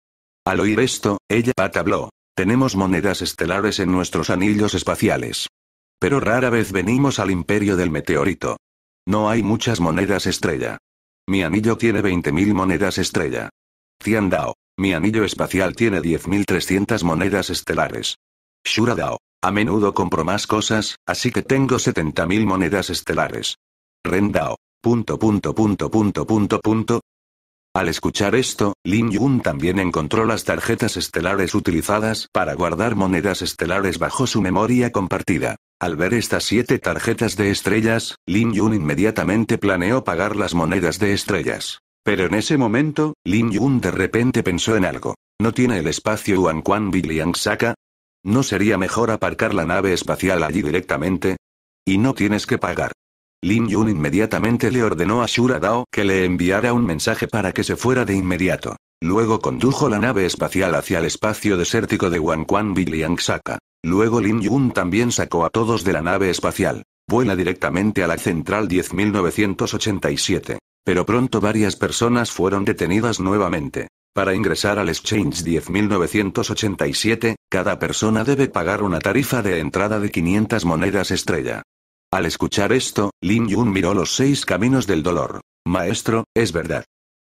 Al oír esto, ella patabló. Tenemos monedas estelares en nuestros anillos espaciales. Pero rara vez venimos al imperio del meteorito. No hay muchas monedas estrella. Mi anillo tiene 20.000 monedas estrella. Tian Dao. Mi anillo espacial tiene 10.300 monedas estelares. Shura Dao. A menudo compro más cosas, así que tengo 70.000 monedas estelares. Ren Dao. Punto punto punto punto punto punto. Al escuchar esto, Lin Yun también encontró las tarjetas estelares utilizadas para guardar monedas estelares bajo su memoria compartida. Al ver estas siete tarjetas de estrellas, Lin Yun inmediatamente planeó pagar las monedas de estrellas. Pero en ese momento, Lin Yun de repente pensó en algo. ¿No tiene el espacio Quan Biliang Saka? ¿No sería mejor aparcar la nave espacial allí directamente? Y no tienes que pagar. Lin Yun inmediatamente le ordenó a Shura Dao que le enviara un mensaje para que se fuera de inmediato. Luego condujo la nave espacial hacia el espacio desértico de Wanquan-Biliang-Saka. Luego Lin Yun también sacó a todos de la nave espacial. Vuela directamente a la Central 10987. Pero pronto varias personas fueron detenidas nuevamente. Para ingresar al Exchange 10987, cada persona debe pagar una tarifa de entrada de 500 monedas estrella. Al escuchar esto, Lin Yun miró los seis caminos del dolor. Maestro, es verdad.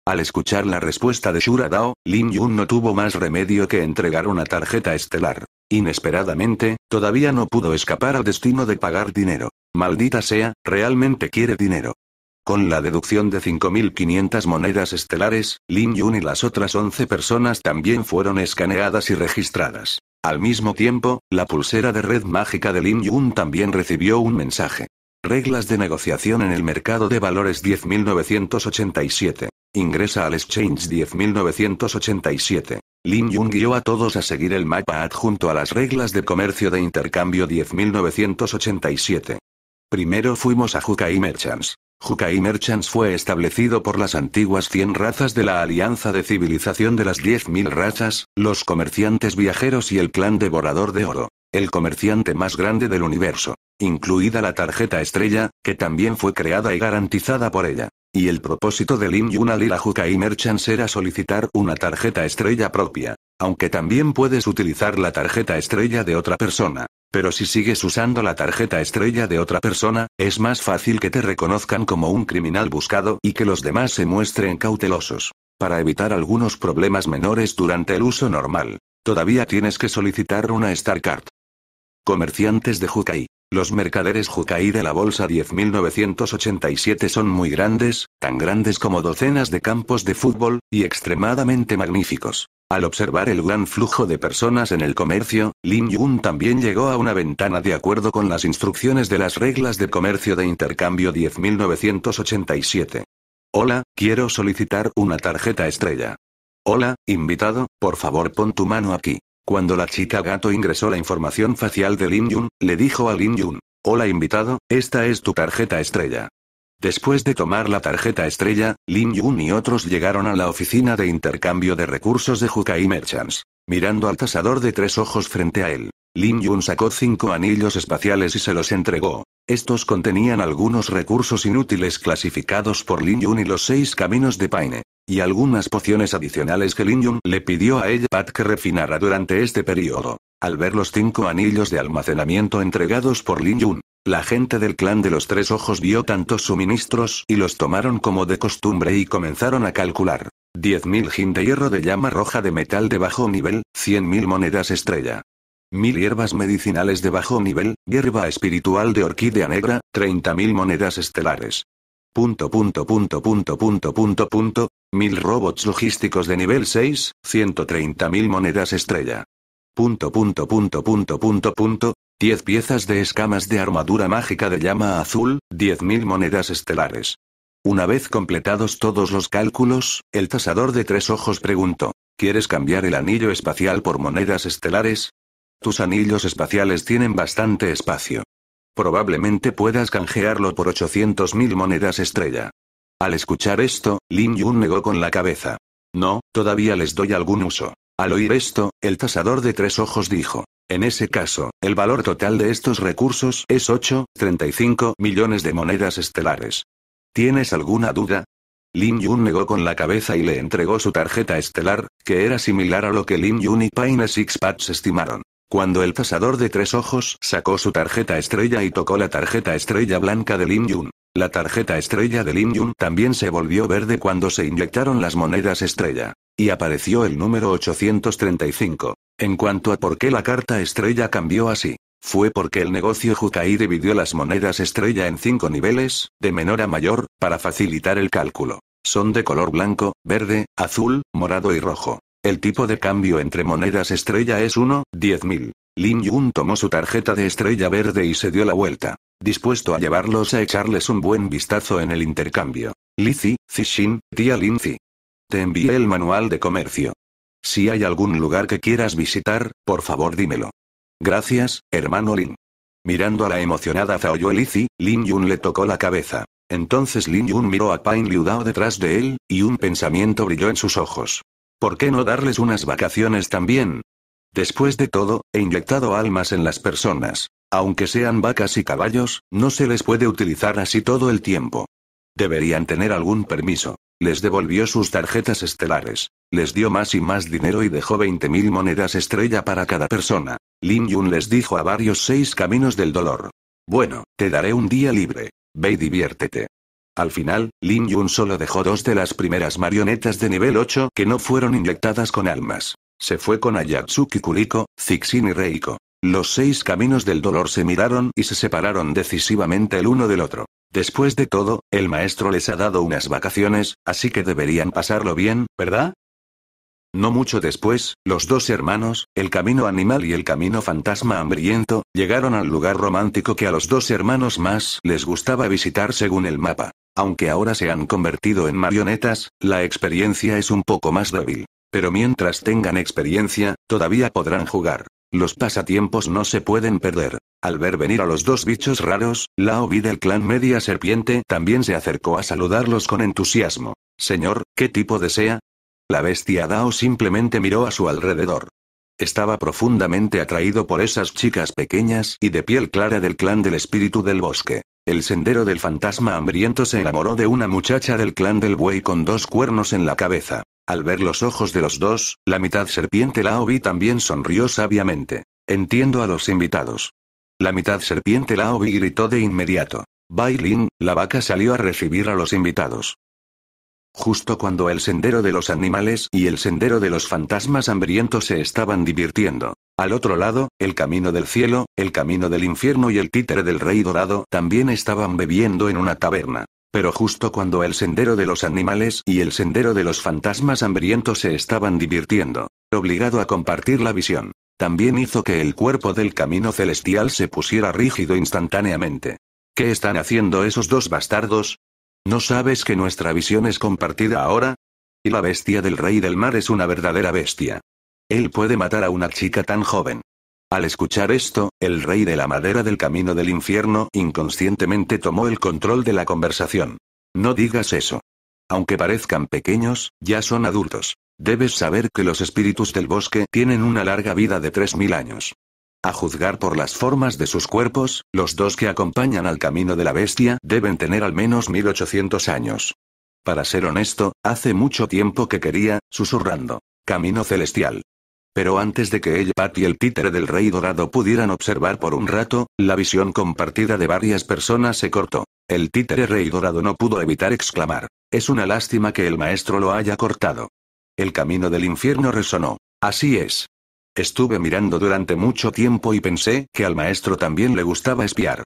Al escuchar la respuesta de Shura Dao, Lin Yun no tuvo más remedio que entregar una tarjeta estelar. Inesperadamente, todavía no pudo escapar al destino de pagar dinero. Maldita sea, realmente quiere dinero. Con la deducción de 5.500 monedas estelares, Lin Yun y las otras 11 personas también fueron escaneadas y registradas. Al mismo tiempo, la pulsera de red mágica de Lin Yun también recibió un mensaje. Reglas de negociación en el mercado de valores 10.987. Ingresa al Exchange 10987. Lin Yun guió a todos a seguir el mapa adjunto a las reglas de comercio de intercambio 10987. Primero fuimos a Jukai Merchants. Jukai Merchants fue establecido por las antiguas 100 razas de la Alianza de Civilización de las 10.000 razas, los comerciantes viajeros y el clan devorador de oro, el comerciante más grande del universo, incluida la tarjeta estrella, que también fue creada y garantizada por ella. Y el propósito de Lim Yuna Lila Hukai Merchants era solicitar una tarjeta estrella propia. Aunque también puedes utilizar la tarjeta estrella de otra persona. Pero si sigues usando la tarjeta estrella de otra persona, es más fácil que te reconozcan como un criminal buscado y que los demás se muestren cautelosos. Para evitar algunos problemas menores durante el uso normal, todavía tienes que solicitar una Star Card. Comerciantes de Jukai. Los mercaderes Jukai de la Bolsa 10.987 son muy grandes, tan grandes como docenas de campos de fútbol, y extremadamente magníficos. Al observar el gran flujo de personas en el comercio, Lin Yun también llegó a una ventana de acuerdo con las instrucciones de las reglas de comercio de intercambio 10.987. Hola, quiero solicitar una tarjeta estrella. Hola, invitado, por favor pon tu mano aquí. Cuando la chica gato ingresó la información facial de Lin Yun, le dijo a Lin Yun, Hola invitado, esta es tu tarjeta estrella. Después de tomar la tarjeta estrella, Lin Yun y otros llegaron a la oficina de intercambio de recursos de Jukai Merchants. Mirando al tasador de tres ojos frente a él, Lin Yun sacó cinco anillos espaciales y se los entregó. Estos contenían algunos recursos inútiles clasificados por Lin Yun y los seis caminos de Paine. Y algunas pociones adicionales que Lin Yun le pidió a ella Pat que refinara durante este periodo. Al ver los cinco anillos de almacenamiento entregados por Lin Yun, la gente del clan de los Tres Ojos vio tantos suministros y los tomaron como de costumbre y comenzaron a calcular. 10.000 jin de hierro de llama roja de metal de bajo nivel, 100.000 monedas estrella, mil hierbas medicinales de bajo nivel, hierba espiritual de orquídea negra, 30.000 monedas estelares. Punto punto punto punto punto punto punto, mil robots logísticos de nivel 6, 130.000 monedas estrella. Punto punto punto punto punto punto, 10 piezas de escamas de armadura mágica de llama azul, 10.000 monedas estelares. Una vez completados todos los cálculos, el tasador de tres ojos preguntó, ¿quieres cambiar el anillo espacial por monedas estelares? Tus anillos espaciales tienen bastante espacio. Probablemente puedas canjearlo por 800.000 monedas estrella. Al escuchar esto, Lin Yun negó con la cabeza. No, todavía les doy algún uso. Al oír esto, el tasador de tres ojos dijo. En ese caso, el valor total de estos recursos es 8,35 millones de monedas estelares. ¿Tienes alguna duda? Lin Yun negó con la cabeza y le entregó su tarjeta estelar, que era similar a lo que Lin Yun y Six Sixpats estimaron. Cuando el pasador de tres ojos sacó su tarjeta estrella y tocó la tarjeta estrella blanca de Lin Yun. La tarjeta estrella de Lin Yun también se volvió verde cuando se inyectaron las monedas estrella. Y apareció el número 835. En cuanto a por qué la carta estrella cambió así, fue porque el negocio Jukai dividió las monedas estrella en cinco niveles, de menor a mayor, para facilitar el cálculo. Son de color blanco, verde, azul, morado y rojo. El tipo de cambio entre monedas estrella es 1, 10.000. Lin Yun tomó su tarjeta de estrella verde y se dio la vuelta, dispuesto a llevarlos a echarles un buen vistazo en el intercambio. Lizi, Zixin, tía Linzi. Te envié el manual de comercio. Si hay algún lugar que quieras visitar, por favor dímelo. Gracias, hermano Lin. Mirando a la emocionada Zaoyo Lizi, Lin Yun le tocó la cabeza. Entonces Lin Yun miró a Pain Dao detrás de él, y un pensamiento brilló en sus ojos. ¿Por qué no darles unas vacaciones también? Después de todo, he inyectado almas en las personas. Aunque sean vacas y caballos, no se les puede utilizar así todo el tiempo. Deberían tener algún permiso. Les devolvió sus tarjetas estelares. Les dio más y más dinero y dejó 20.000 monedas estrella para cada persona. Lin Yun les dijo a varios seis caminos del dolor. Bueno, te daré un día libre. Ve y diviértete. Al final, Lin Yun solo dejó dos de las primeras marionetas de nivel 8 que no fueron inyectadas con almas. Se fue con Ayatsuki Kuriko, Zixin y Reiko. Los seis caminos del dolor se miraron y se separaron decisivamente el uno del otro. Después de todo, el maestro les ha dado unas vacaciones, así que deberían pasarlo bien, ¿verdad? No mucho después, los dos hermanos, el camino animal y el camino fantasma hambriento, llegaron al lugar romántico que a los dos hermanos más les gustaba visitar según el mapa. Aunque ahora se han convertido en marionetas, la experiencia es un poco más débil. Pero mientras tengan experiencia, todavía podrán jugar. Los pasatiempos no se pueden perder. Al ver venir a los dos bichos raros, Lao Vi del clan Media Serpiente también se acercó a saludarlos con entusiasmo. Señor, ¿qué tipo desea? La bestia Dao simplemente miró a su alrededor. Estaba profundamente atraído por esas chicas pequeñas y de piel clara del clan del espíritu del bosque. El sendero del fantasma hambriento se enamoró de una muchacha del clan del buey con dos cuernos en la cabeza. Al ver los ojos de los dos, la mitad serpiente Laobi también sonrió sabiamente. Entiendo a los invitados. La mitad serpiente Laobi gritó de inmediato. Bailín, la vaca salió a recibir a los invitados. Justo cuando el sendero de los animales y el sendero de los fantasmas hambrientos se estaban divirtiendo, al otro lado, el camino del cielo, el camino del infierno y el títere del rey dorado también estaban bebiendo en una taberna. Pero justo cuando el sendero de los animales y el sendero de los fantasmas hambrientos se estaban divirtiendo, obligado a compartir la visión, también hizo que el cuerpo del camino celestial se pusiera rígido instantáneamente. ¿Qué están haciendo esos dos bastardos? ¿No sabes que nuestra visión es compartida ahora? Y la bestia del rey del mar es una verdadera bestia. Él puede matar a una chica tan joven. Al escuchar esto, el rey de la madera del camino del infierno inconscientemente tomó el control de la conversación. No digas eso. Aunque parezcan pequeños, ya son adultos. Debes saber que los espíritus del bosque tienen una larga vida de 3.000 años. A juzgar por las formas de sus cuerpos, los dos que acompañan al camino de la bestia deben tener al menos 1.800 años. Para ser honesto, hace mucho tiempo que quería, susurrando. Camino celestial. Pero antes de que ella, Pat y el títere del rey dorado pudieran observar por un rato, la visión compartida de varias personas se cortó. El títere rey dorado no pudo evitar exclamar. Es una lástima que el maestro lo haya cortado. El camino del infierno resonó. Así es. Estuve mirando durante mucho tiempo y pensé que al maestro también le gustaba espiar.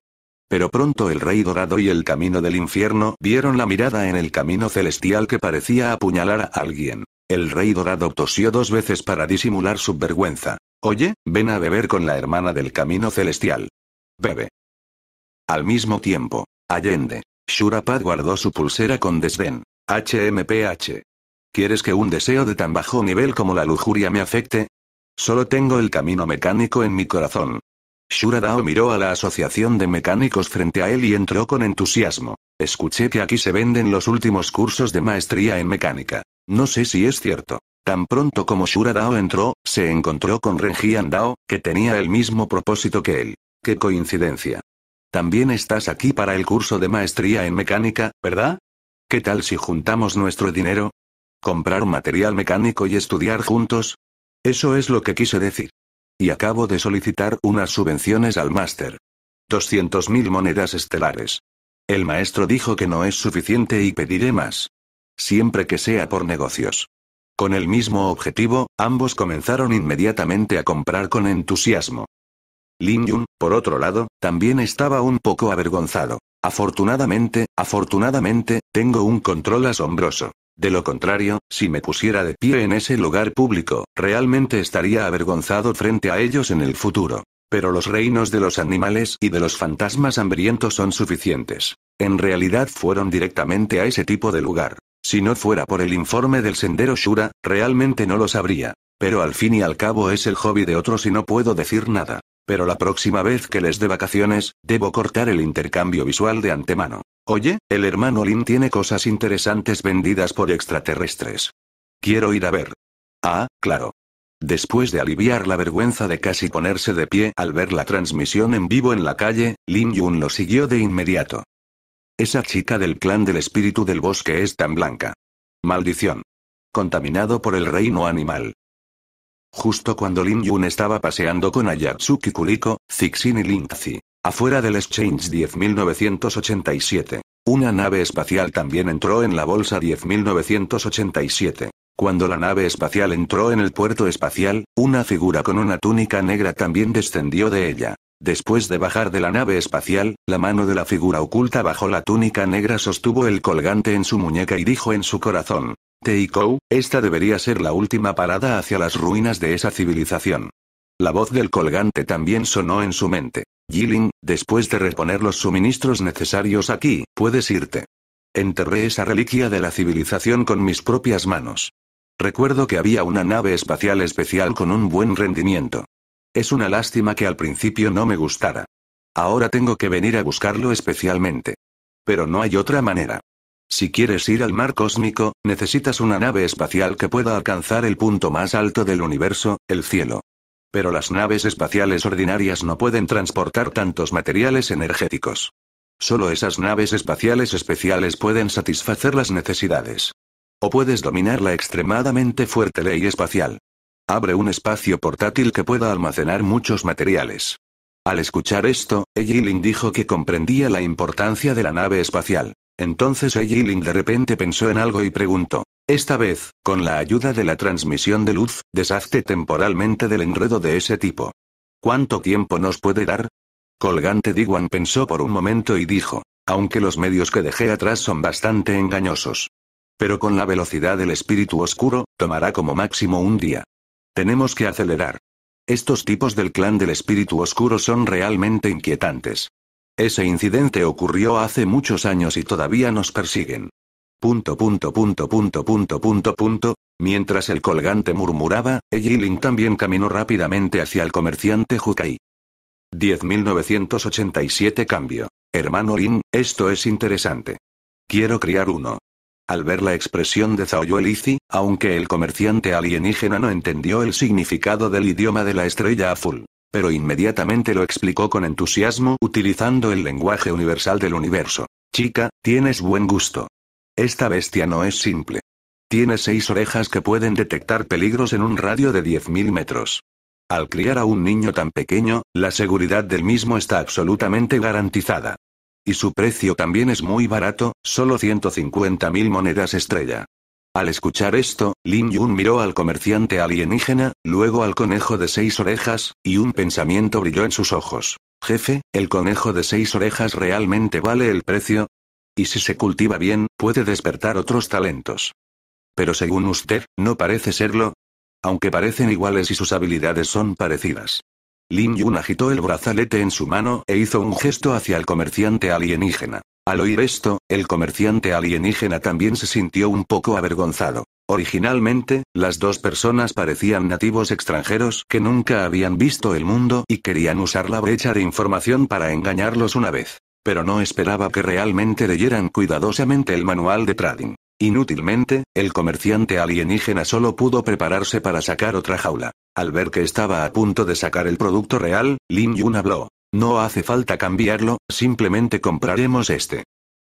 Pero pronto el rey dorado y el camino del infierno vieron la mirada en el camino celestial que parecía apuñalar a alguien. El rey dorado tosió dos veces para disimular su vergüenza. Oye, ven a beber con la hermana del camino celestial. Bebe. Al mismo tiempo, Allende, Shurapad guardó su pulsera con desdén. HMPH. ¿Quieres que un deseo de tan bajo nivel como la lujuria me afecte? Solo tengo el camino mecánico en mi corazón. Shuradao miró a la asociación de mecánicos frente a él y entró con entusiasmo. Escuché que aquí se venden los últimos cursos de maestría en mecánica. No sé si es cierto. Tan pronto como Shura entró, se encontró con Renjian Dao, que tenía el mismo propósito que él. ¡Qué coincidencia! También estás aquí para el curso de maestría en mecánica, ¿verdad? ¿Qué tal si juntamos nuestro dinero? ¿Comprar material mecánico y estudiar juntos? Eso es lo que quise decir. Y acabo de solicitar unas subvenciones al máster. 200.000 monedas estelares. El maestro dijo que no es suficiente y pediré más siempre que sea por negocios. Con el mismo objetivo, ambos comenzaron inmediatamente a comprar con entusiasmo. Lin Yun, por otro lado, también estaba un poco avergonzado. Afortunadamente, afortunadamente, tengo un control asombroso. De lo contrario, si me pusiera de pie en ese lugar público, realmente estaría avergonzado frente a ellos en el futuro. Pero los reinos de los animales y de los fantasmas hambrientos son suficientes. En realidad fueron directamente a ese tipo de lugar. Si no fuera por el informe del sendero Shura, realmente no lo sabría. Pero al fin y al cabo es el hobby de otros y no puedo decir nada. Pero la próxima vez que les dé vacaciones, debo cortar el intercambio visual de antemano. Oye, el hermano Lin tiene cosas interesantes vendidas por extraterrestres. Quiero ir a ver. Ah, claro. Después de aliviar la vergüenza de casi ponerse de pie al ver la transmisión en vivo en la calle, Lin Yun lo siguió de inmediato. Esa chica del clan del espíritu del bosque es tan blanca. Maldición. Contaminado por el reino animal. Justo cuando Lin Yun estaba paseando con Ayatsuki Kuriko, Zixin y Linzi, afuera del Exchange 10987. Una nave espacial también entró en la bolsa 10987. Cuando la nave espacial entró en el puerto espacial, una figura con una túnica negra también descendió de ella. Después de bajar de la nave espacial, la mano de la figura oculta bajo la túnica negra sostuvo el colgante en su muñeca y dijo en su corazón. Teikou, esta debería ser la última parada hacia las ruinas de esa civilización. La voz del colgante también sonó en su mente. "Yiling, después de reponer los suministros necesarios aquí, puedes irte. Enterré esa reliquia de la civilización con mis propias manos. Recuerdo que había una nave espacial especial con un buen rendimiento. Es una lástima que al principio no me gustara. Ahora tengo que venir a buscarlo especialmente. Pero no hay otra manera. Si quieres ir al mar cósmico, necesitas una nave espacial que pueda alcanzar el punto más alto del universo, el cielo. Pero las naves espaciales ordinarias no pueden transportar tantos materiales energéticos. Solo esas naves espaciales especiales pueden satisfacer las necesidades. O puedes dominar la extremadamente fuerte ley espacial. Abre un espacio portátil que pueda almacenar muchos materiales. Al escuchar esto, Eiling dijo que comprendía la importancia de la nave espacial. Entonces Eiling de repente pensó en algo y preguntó. Esta vez, con la ayuda de la transmisión de luz, deshazte temporalmente del enredo de ese tipo. ¿Cuánto tiempo nos puede dar? Colgante Diwan pensó por un momento y dijo, aunque los medios que dejé atrás son bastante engañosos. Pero con la velocidad del espíritu oscuro, tomará como máximo un día. Tenemos que acelerar. Estos tipos del clan del espíritu oscuro son realmente inquietantes. Ese incidente ocurrió hace muchos años y todavía nos persiguen. Punto punto punto punto punto punto Mientras el colgante murmuraba, e. Lin también caminó rápidamente hacia el comerciante Jukai. 10.987 Cambio. Hermano Lin, esto es interesante. Quiero criar uno. Al ver la expresión de Zaoyuelici, aunque el comerciante alienígena no entendió el significado del idioma de la estrella azul. Pero inmediatamente lo explicó con entusiasmo utilizando el lenguaje universal del universo. Chica, tienes buen gusto. Esta bestia no es simple. Tiene seis orejas que pueden detectar peligros en un radio de 10.000 metros. Al criar a un niño tan pequeño, la seguridad del mismo está absolutamente garantizada. Y su precio también es muy barato, solo 150.000 monedas estrella. Al escuchar esto, Lin Yun miró al comerciante alienígena, luego al conejo de seis orejas, y un pensamiento brilló en sus ojos. Jefe, ¿el conejo de seis orejas realmente vale el precio? Y si se cultiva bien, puede despertar otros talentos. Pero según usted, no parece serlo. Aunque parecen iguales y sus habilidades son parecidas. Lin Yun agitó el brazalete en su mano e hizo un gesto hacia el comerciante alienígena. Al oír esto, el comerciante alienígena también se sintió un poco avergonzado. Originalmente, las dos personas parecían nativos extranjeros que nunca habían visto el mundo y querían usar la brecha de información para engañarlos una vez. Pero no esperaba que realmente leyeran cuidadosamente el manual de trading. Inútilmente, el comerciante alienígena solo pudo prepararse para sacar otra jaula. Al ver que estaba a punto de sacar el producto real, Lin Yun habló. No hace falta cambiarlo, simplemente compraremos este.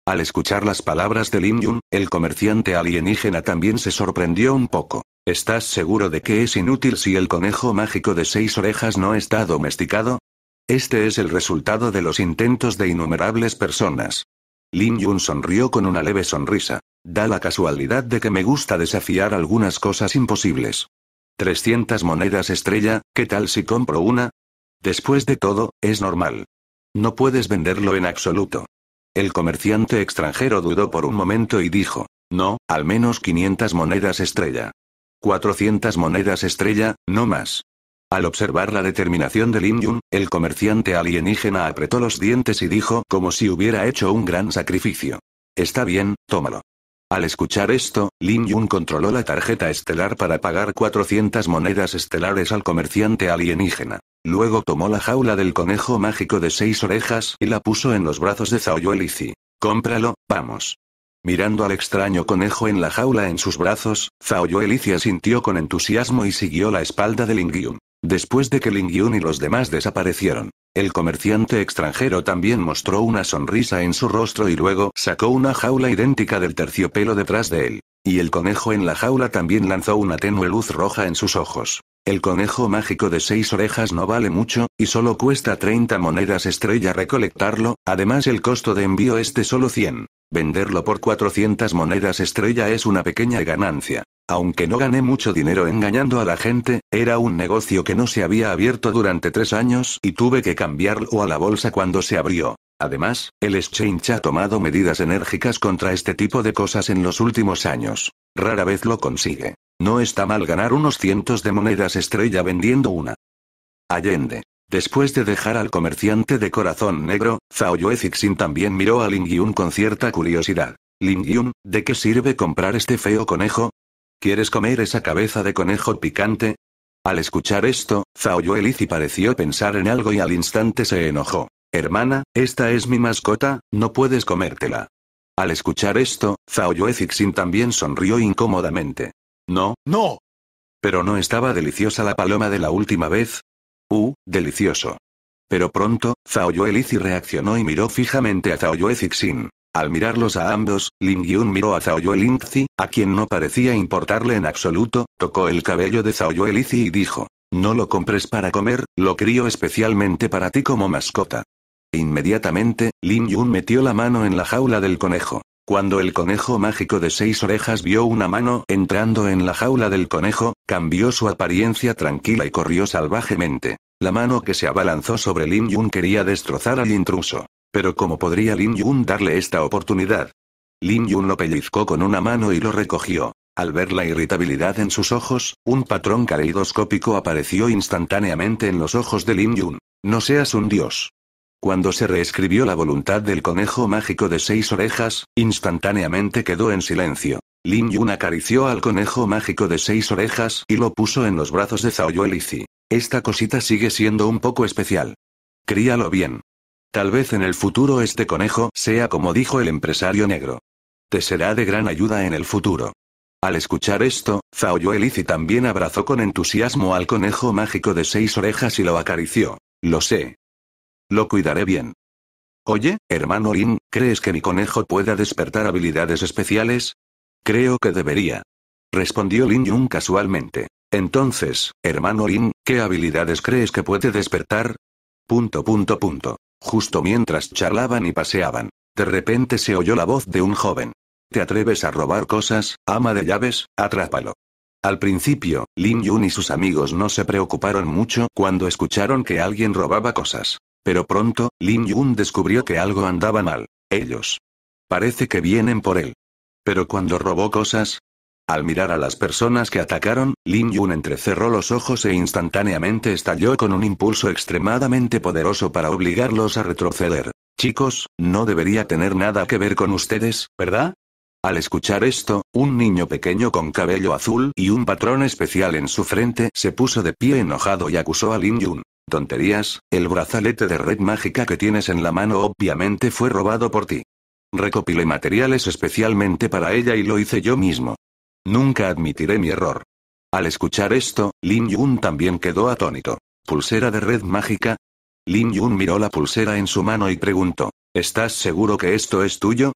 Al escuchar las palabras de Lin Yun, el comerciante alienígena también se sorprendió un poco. ¿Estás seguro de que es inútil si el conejo mágico de seis orejas no está domesticado? Este es el resultado de los intentos de innumerables personas. Lin Yun sonrió con una leve sonrisa. Da la casualidad de que me gusta desafiar algunas cosas imposibles. 300 monedas estrella, ¿qué tal si compro una? Después de todo, es normal. No puedes venderlo en absoluto. El comerciante extranjero dudó por un momento y dijo, no, al menos 500 monedas estrella. 400 monedas estrella, no más. Al observar la determinación de Lin Yun, el comerciante alienígena apretó los dientes y dijo como si hubiera hecho un gran sacrificio. Está bien, tómalo. Al escuchar esto, Lin Yun controló la tarjeta estelar para pagar 400 monedas estelares al comerciante alienígena. Luego tomó la jaula del conejo mágico de seis orejas y la puso en los brazos de Zhao Zi. Cómpralo, vamos. Mirando al extraño conejo en la jaula en sus brazos, Zhao Zi asintió con entusiasmo y siguió la espalda de Lin Yun. Después de que Ling Yun y los demás desaparecieron, el comerciante extranjero también mostró una sonrisa en su rostro y luego sacó una jaula idéntica del terciopelo detrás de él. Y el conejo en la jaula también lanzó una tenue luz roja en sus ojos. El conejo mágico de seis orejas no vale mucho, y solo cuesta 30 monedas estrella recolectarlo, además el costo de envío es de solo 100. Venderlo por 400 monedas estrella es una pequeña ganancia. Aunque no gané mucho dinero engañando a la gente, era un negocio que no se había abierto durante tres años y tuve que cambiarlo a la bolsa cuando se abrió. Además, el exchange ha tomado medidas enérgicas contra este tipo de cosas en los últimos años. Rara vez lo consigue. No está mal ganar unos cientos de monedas estrella vendiendo una. Allende. Después de dejar al comerciante de corazón negro, Zhao Yuezixin también miró a Ling Yun con cierta curiosidad. Ling Yun, ¿de qué sirve comprar este feo conejo? ¿Quieres comer esa cabeza de conejo picante? Al escuchar esto, Zhao Lizi pareció pensar en algo y al instante se enojó. Hermana, esta es mi mascota, no puedes comértela. Al escuchar esto, Zhao Zixin también sonrió incómodamente. No, no. Pero no estaba deliciosa la paloma de la última vez. Uh, delicioso. Pero pronto, Zhao Lizi reaccionó y miró fijamente a Zhao Zixin. Al mirarlos a ambos, Lin Yun miró a Zhaoyue Lingzi, a quien no parecía importarle en absoluto, tocó el cabello de Zhaoyue Linzi y dijo. No lo compres para comer, lo crío especialmente para ti como mascota. Inmediatamente, Lin Yun metió la mano en la jaula del conejo. Cuando el conejo mágico de seis orejas vio una mano entrando en la jaula del conejo, cambió su apariencia tranquila y corrió salvajemente. La mano que se abalanzó sobre Lin Yun quería destrozar al intruso. Pero ¿cómo podría Lin Yun darle esta oportunidad? Lin Yun lo pellizcó con una mano y lo recogió. Al ver la irritabilidad en sus ojos, un patrón caleidoscópico apareció instantáneamente en los ojos de Lin Yun. No seas un dios. Cuando se reescribió la voluntad del conejo mágico de seis orejas, instantáneamente quedó en silencio. Lin Yun acarició al conejo mágico de seis orejas y lo puso en los brazos de Zhao Yuelici. Esta cosita sigue siendo un poco especial. Críalo bien. Tal vez en el futuro este conejo sea como dijo el empresario negro. Te será de gran ayuda en el futuro. Al escuchar esto, Zhao Elici también abrazó con entusiasmo al conejo mágico de seis orejas y lo acarició. Lo sé. Lo cuidaré bien. Oye, hermano Lin, ¿crees que mi conejo pueda despertar habilidades especiales? Creo que debería. Respondió Lin Yun casualmente. Entonces, hermano Lin, ¿qué habilidades crees que puede despertar? Punto punto punto. Justo mientras charlaban y paseaban, de repente se oyó la voz de un joven. ¿Te atreves a robar cosas, ama de llaves? Atrápalo. Al principio, Lin Yun y sus amigos no se preocuparon mucho cuando escucharon que alguien robaba cosas. Pero pronto, Lin Yun descubrió que algo andaba mal. Ellos. Parece que vienen por él. Pero cuando robó cosas, al mirar a las personas que atacaron, Lin Yun entrecerró los ojos e instantáneamente estalló con un impulso extremadamente poderoso para obligarlos a retroceder. Chicos, no debería tener nada que ver con ustedes, ¿verdad? Al escuchar esto, un niño pequeño con cabello azul y un patrón especial en su frente se puso de pie enojado y acusó a Lin Yun. Tonterías, el brazalete de red mágica que tienes en la mano obviamente fue robado por ti. Recopilé materiales especialmente para ella y lo hice yo mismo. Nunca admitiré mi error. Al escuchar esto, Lin Yun también quedó atónito. ¿Pulsera de red mágica? Lin Yun miró la pulsera en su mano y preguntó, ¿estás seguro que esto es tuyo?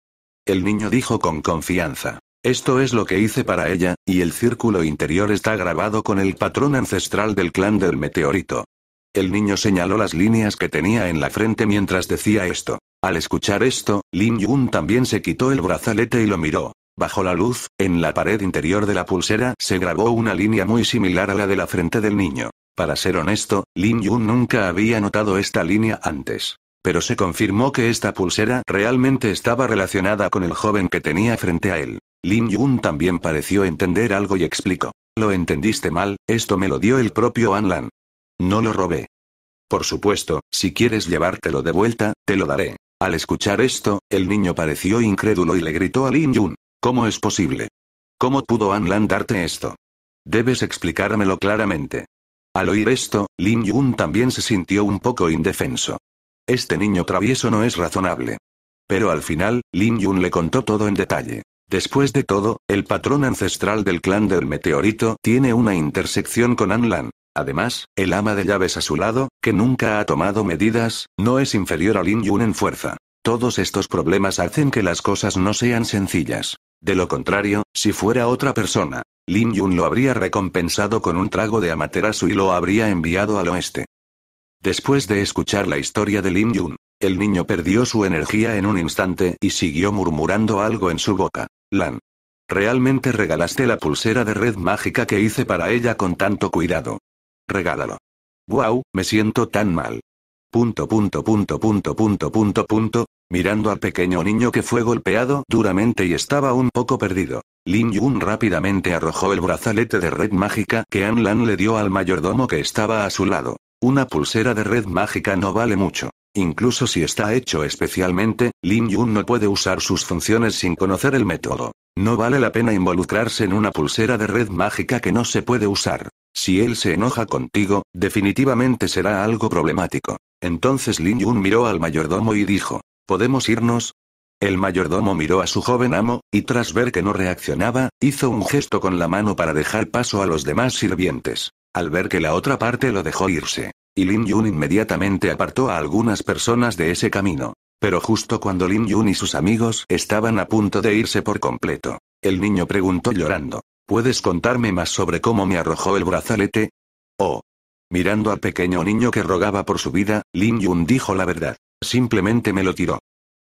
El niño dijo con confianza, esto es lo que hice para ella, y el círculo interior está grabado con el patrón ancestral del clan del meteorito. El niño señaló las líneas que tenía en la frente mientras decía esto. Al escuchar esto, Lin Yun también se quitó el brazalete y lo miró. Bajo la luz, en la pared interior de la pulsera se grabó una línea muy similar a la de la frente del niño. Para ser honesto, Lin Yun nunca había notado esta línea antes. Pero se confirmó que esta pulsera realmente estaba relacionada con el joven que tenía frente a él. Lin Yun también pareció entender algo y explicó. Lo entendiste mal, esto me lo dio el propio Anlan. No lo robé. Por supuesto, si quieres llevártelo de vuelta, te lo daré. Al escuchar esto, el niño pareció incrédulo y le gritó a Lin Yun. ¿Cómo es posible? ¿Cómo pudo Anlan darte esto? Debes explicármelo claramente. Al oír esto, Lin Yun también se sintió un poco indefenso. Este niño travieso no es razonable. Pero al final, Lin Yun le contó todo en detalle. Después de todo, el patrón ancestral del clan del meteorito tiene una intersección con Anlan. Además, el ama de llaves a su lado, que nunca ha tomado medidas, no es inferior a Lin Yun en fuerza. Todos estos problemas hacen que las cosas no sean sencillas. De lo contrario, si fuera otra persona, Lin Yun lo habría recompensado con un trago de amaterasu y lo habría enviado al oeste. Después de escuchar la historia de Lin Yun, el niño perdió su energía en un instante y siguió murmurando algo en su boca. Lan. Realmente regalaste la pulsera de red mágica que hice para ella con tanto cuidado. Regálalo. Wow, me siento tan mal. Punto punto punto punto punto punto punto mirando al pequeño niño que fue golpeado duramente y estaba un poco perdido. Lin Yun rápidamente arrojó el brazalete de red mágica que An Lan le dio al mayordomo que estaba a su lado. Una pulsera de red mágica no vale mucho. Incluso si está hecho especialmente, Lin Yun no puede usar sus funciones sin conocer el método. No vale la pena involucrarse en una pulsera de red mágica que no se puede usar. Si él se enoja contigo, definitivamente será algo problemático. Entonces Lin Yun miró al mayordomo y dijo, ¿Podemos irnos? El mayordomo miró a su joven amo, y tras ver que no reaccionaba, hizo un gesto con la mano para dejar paso a los demás sirvientes. Al ver que la otra parte lo dejó irse, y Lin Yun inmediatamente apartó a algunas personas de ese camino. Pero justo cuando Lin Yun y sus amigos estaban a punto de irse por completo, el niño preguntó llorando, ¿puedes contarme más sobre cómo me arrojó el brazalete? Oh. Mirando al pequeño niño que rogaba por su vida, Lin Yun dijo la verdad. Simplemente me lo tiró.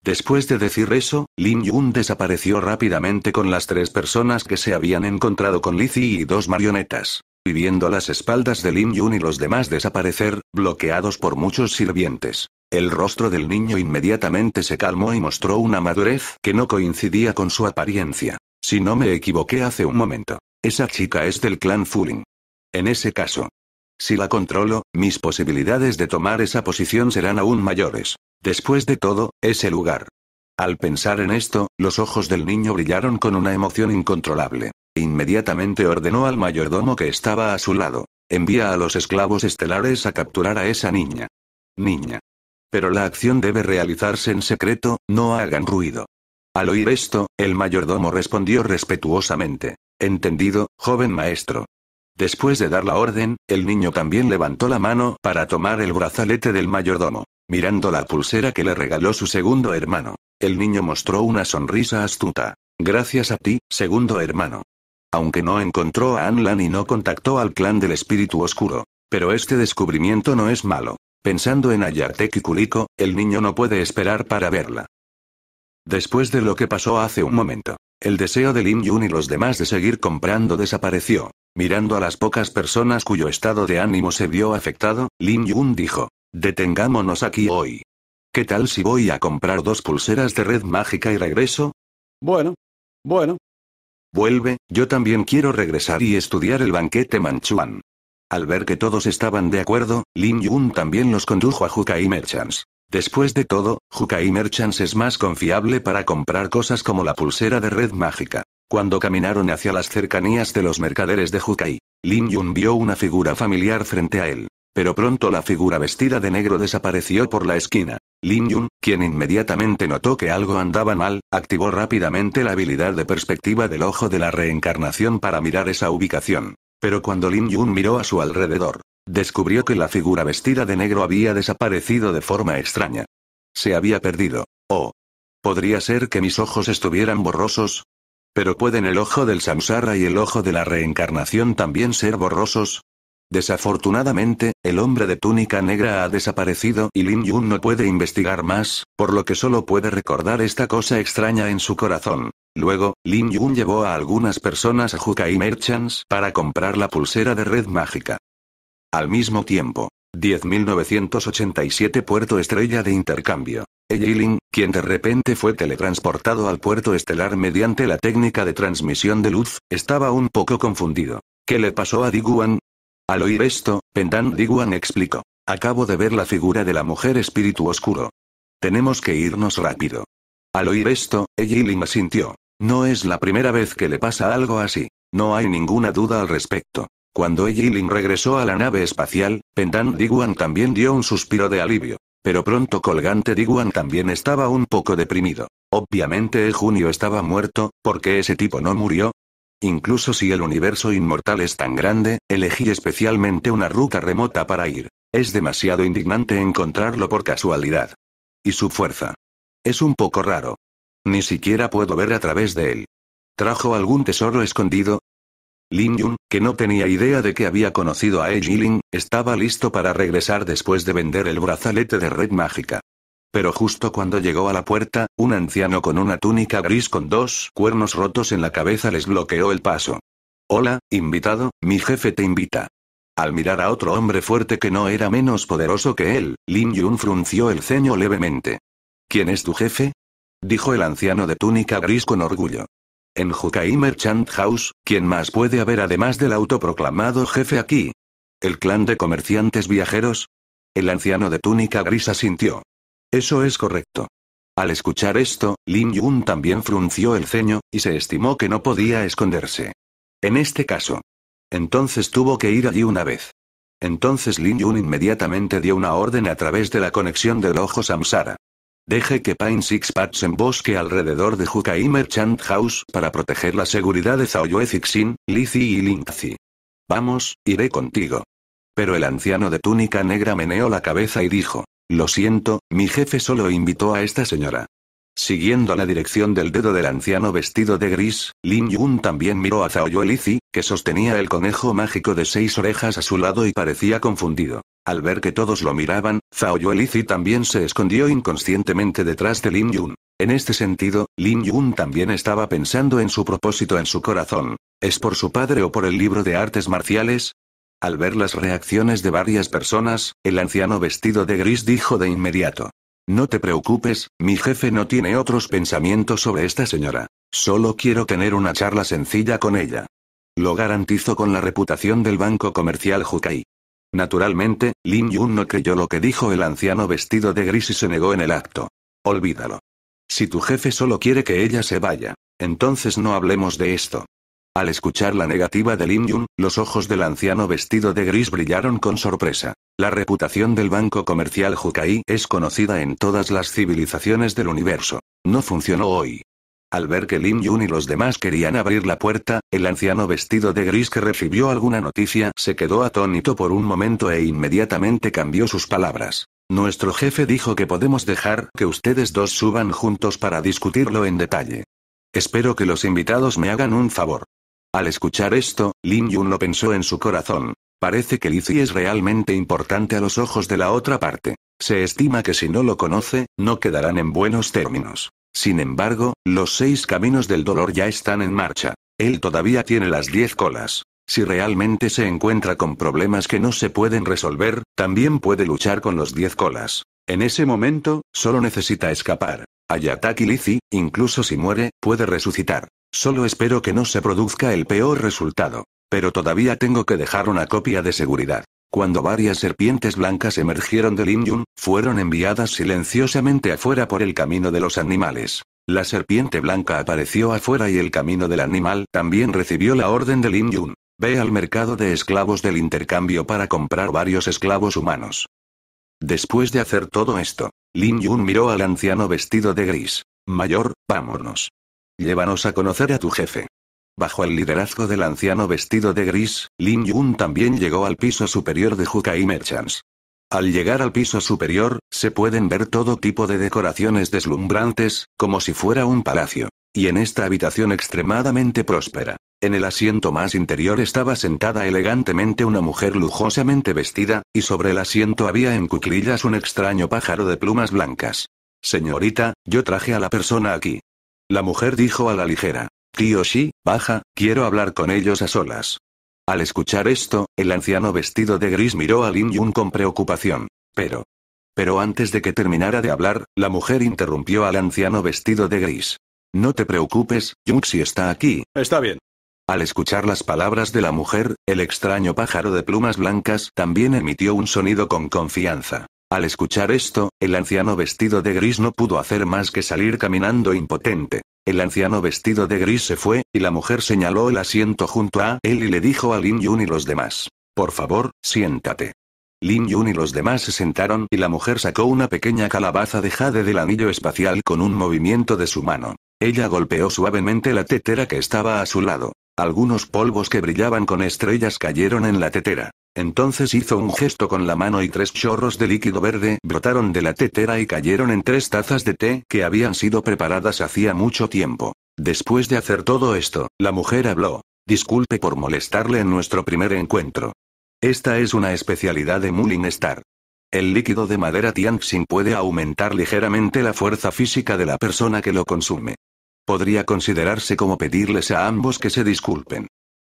Después de decir eso, Lin Yun desapareció rápidamente con las tres personas que se habían encontrado con Lizzie y dos marionetas. Viviendo viendo las espaldas de Lin Yun y los demás desaparecer, bloqueados por muchos sirvientes. El rostro del niño inmediatamente se calmó y mostró una madurez que no coincidía con su apariencia. Si no me equivoqué hace un momento. Esa chica es del clan Fuling. En ese caso, si la controlo, mis posibilidades de tomar esa posición serán aún mayores. Después de todo, ese lugar. Al pensar en esto, los ojos del niño brillaron con una emoción incontrolable. Inmediatamente ordenó al mayordomo que estaba a su lado. Envía a los esclavos estelares a capturar a esa niña. Niña. Pero la acción debe realizarse en secreto, no hagan ruido. Al oír esto, el mayordomo respondió respetuosamente. Entendido, joven maestro. Después de dar la orden, el niño también levantó la mano para tomar el brazalete del mayordomo. Mirando la pulsera que le regaló su segundo hermano, el niño mostró una sonrisa astuta. Gracias a ti, segundo hermano. Aunque no encontró a Anlan y no contactó al clan del espíritu oscuro. Pero este descubrimiento no es malo. Pensando en Ayatek y el niño no puede esperar para verla. Después de lo que pasó hace un momento, el deseo de Lin Yun y los demás de seguir comprando desapareció. Mirando a las pocas personas cuyo estado de ánimo se vio afectado, Lin Yun dijo, detengámonos aquí hoy. ¿Qué tal si voy a comprar dos pulseras de red mágica y regreso? Bueno. Bueno. Vuelve, yo también quiero regresar y estudiar el banquete Manchuan. Al ver que todos estaban de acuerdo, Lin Yun también los condujo a Hukai Merchants. Después de todo, Jukai Merchants es más confiable para comprar cosas como la pulsera de red mágica. Cuando caminaron hacia las cercanías de los mercaderes de Jukai, Lin Yun vio una figura familiar frente a él. Pero pronto la figura vestida de negro desapareció por la esquina. Lin Yun, quien inmediatamente notó que algo andaba mal, activó rápidamente la habilidad de perspectiva del ojo de la reencarnación para mirar esa ubicación. Pero cuando Lin Yun miró a su alrededor, Descubrió que la figura vestida de negro había desaparecido de forma extraña. Se había perdido. Oh. Podría ser que mis ojos estuvieran borrosos. Pero pueden el ojo del samsara y el ojo de la reencarnación también ser borrosos. Desafortunadamente, el hombre de túnica negra ha desaparecido y Lin Yun no puede investigar más, por lo que solo puede recordar esta cosa extraña en su corazón. Luego, Lin Yun llevó a algunas personas a Jukai Merchants para comprar la pulsera de red mágica. Al mismo tiempo, 10.987 Puerto Estrella de Intercambio. Eiling, quien de repente fue teletransportado al puerto estelar mediante la técnica de transmisión de luz, estaba un poco confundido. ¿Qué le pasó a Diguan? Al oír esto, Pendan Diguan explicó. Acabo de ver la figura de la mujer espíritu oscuro. Tenemos que irnos rápido. Al oír esto, Eiling asintió. No es la primera vez que le pasa algo así. No hay ninguna duda al respecto. Cuando Lin regresó a la nave espacial, Pendan Diguan también dio un suspiro de alivio. Pero pronto Colgante Diguan también estaba un poco deprimido. Obviamente junio estaba muerto, porque ese tipo no murió. Incluso si el universo inmortal es tan grande, elegí especialmente una ruta remota para ir. Es demasiado indignante encontrarlo por casualidad. Y su fuerza. Es un poco raro. Ni siquiera puedo ver a través de él. ¿Trajo algún tesoro escondido? Lin Yun, que no tenía idea de que había conocido a Lin, estaba listo para regresar después de vender el brazalete de red mágica. Pero justo cuando llegó a la puerta, un anciano con una túnica gris con dos cuernos rotos en la cabeza les bloqueó el paso. Hola, invitado, mi jefe te invita. Al mirar a otro hombre fuerte que no era menos poderoso que él, Lin Yun frunció el ceño levemente. ¿Quién es tu jefe? dijo el anciano de túnica gris con orgullo en Jukai Merchant House, ¿quién más puede haber además del autoproclamado jefe aquí? ¿El clan de comerciantes viajeros? El anciano de túnica gris asintió. Eso es correcto. Al escuchar esto, Lin Yun también frunció el ceño, y se estimó que no podía esconderse. En este caso. Entonces tuvo que ir allí una vez. Entonces Lin Yun inmediatamente dio una orden a través de la conexión del ojo Samsara. Deje que Pine Pats en bosque alrededor de Juca Merchant House para proteger la seguridad de Yue Zixin, Lizzie y Lingzi. Vamos, iré contigo. Pero el anciano de túnica negra meneó la cabeza y dijo, Lo siento, mi jefe solo invitó a esta señora. Siguiendo la dirección del dedo del anciano vestido de gris, Lin Yun también miró a Zhao Yuelizi, que sostenía el conejo mágico de seis orejas a su lado y parecía confundido. Al ver que todos lo miraban, Zhao Yuelizi también se escondió inconscientemente detrás de Lin Yun. En este sentido, Lin Yun también estaba pensando en su propósito en su corazón. ¿Es por su padre o por el libro de artes marciales? Al ver las reacciones de varias personas, el anciano vestido de gris dijo de inmediato. No te preocupes, mi jefe no tiene otros pensamientos sobre esta señora. Solo quiero tener una charla sencilla con ella. Lo garantizo con la reputación del Banco Comercial Jukai. Naturalmente, Lin Yun no creyó lo que dijo el anciano vestido de gris y se negó en el acto. Olvídalo. Si tu jefe solo quiere que ella se vaya, entonces no hablemos de esto. Al escuchar la negativa de Lin Yun, los ojos del anciano vestido de gris brillaron con sorpresa. La reputación del banco comercial Jukai es conocida en todas las civilizaciones del universo. No funcionó hoy. Al ver que Lin Yun y los demás querían abrir la puerta, el anciano vestido de gris que recibió alguna noticia se quedó atónito por un momento e inmediatamente cambió sus palabras. Nuestro jefe dijo que podemos dejar que ustedes dos suban juntos para discutirlo en detalle. Espero que los invitados me hagan un favor. Al escuchar esto, Lin Yun lo pensó en su corazón. Parece que Lizzie es realmente importante a los ojos de la otra parte. Se estima que si no lo conoce, no quedarán en buenos términos. Sin embargo, los seis caminos del dolor ya están en marcha. Él todavía tiene las diez colas. Si realmente se encuentra con problemas que no se pueden resolver, también puede luchar con los diez colas. En ese momento, solo necesita escapar. Ayataki Lizzie, incluso si muere, puede resucitar. Solo espero que no se produzca el peor resultado. Pero todavía tengo que dejar una copia de seguridad. Cuando varias serpientes blancas emergieron del Yun, fueron enviadas silenciosamente afuera por el camino de los animales. La serpiente blanca apareció afuera y el camino del animal también recibió la orden de Lin Yun. Ve al mercado de esclavos del intercambio para comprar varios esclavos humanos. Después de hacer todo esto, Lin Yun miró al anciano vestido de gris. Mayor, vámonos. Llévanos a conocer a tu jefe. Bajo el liderazgo del anciano vestido de gris, Lin Yun también llegó al piso superior de Hukai Merchants. Al llegar al piso superior, se pueden ver todo tipo de decoraciones deslumbrantes, como si fuera un palacio. Y en esta habitación extremadamente próspera, en el asiento más interior estaba sentada elegantemente una mujer lujosamente vestida, y sobre el asiento había en cuclillas un extraño pájaro de plumas blancas. Señorita, yo traje a la persona aquí. La mujer dijo a la ligera o baja, quiero hablar con ellos a solas. Al escuchar esto, el anciano vestido de gris miró a Lin Yun con preocupación. Pero. Pero antes de que terminara de hablar, la mujer interrumpió al anciano vestido de gris. No te preocupes, Yunxi está aquí. Está bien. Al escuchar las palabras de la mujer, el extraño pájaro de plumas blancas también emitió un sonido con confianza. Al escuchar esto, el anciano vestido de gris no pudo hacer más que salir caminando impotente. El anciano vestido de gris se fue, y la mujer señaló el asiento junto a él y le dijo a Lin Yun y los demás. Por favor, siéntate. Lin Yun y los demás se sentaron y la mujer sacó una pequeña calabaza de jade del anillo espacial con un movimiento de su mano. Ella golpeó suavemente la tetera que estaba a su lado. Algunos polvos que brillaban con estrellas cayeron en la tetera. Entonces hizo un gesto con la mano y tres chorros de líquido verde brotaron de la tetera y cayeron en tres tazas de té que habían sido preparadas hacía mucho tiempo. Después de hacer todo esto, la mujer habló. Disculpe por molestarle en nuestro primer encuentro. Esta es una especialidad de Mulling Star. El líquido de madera Tianxin puede aumentar ligeramente la fuerza física de la persona que lo consume. Podría considerarse como pedirles a ambos que se disculpen.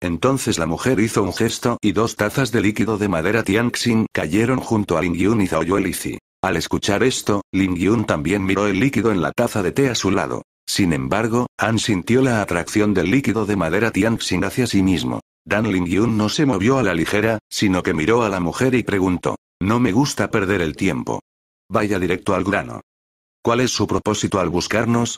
Entonces la mujer hizo un gesto y dos tazas de líquido de madera Tianxing cayeron junto a Ling Yun y Zhao Al escuchar esto, Ling Yun también miró el líquido en la taza de té a su lado. Sin embargo, An sintió la atracción del líquido de madera Tianxing hacia sí mismo. Dan Ling Yun no se movió a la ligera, sino que miró a la mujer y preguntó. No me gusta perder el tiempo. Vaya directo al grano. ¿Cuál es su propósito al buscarnos?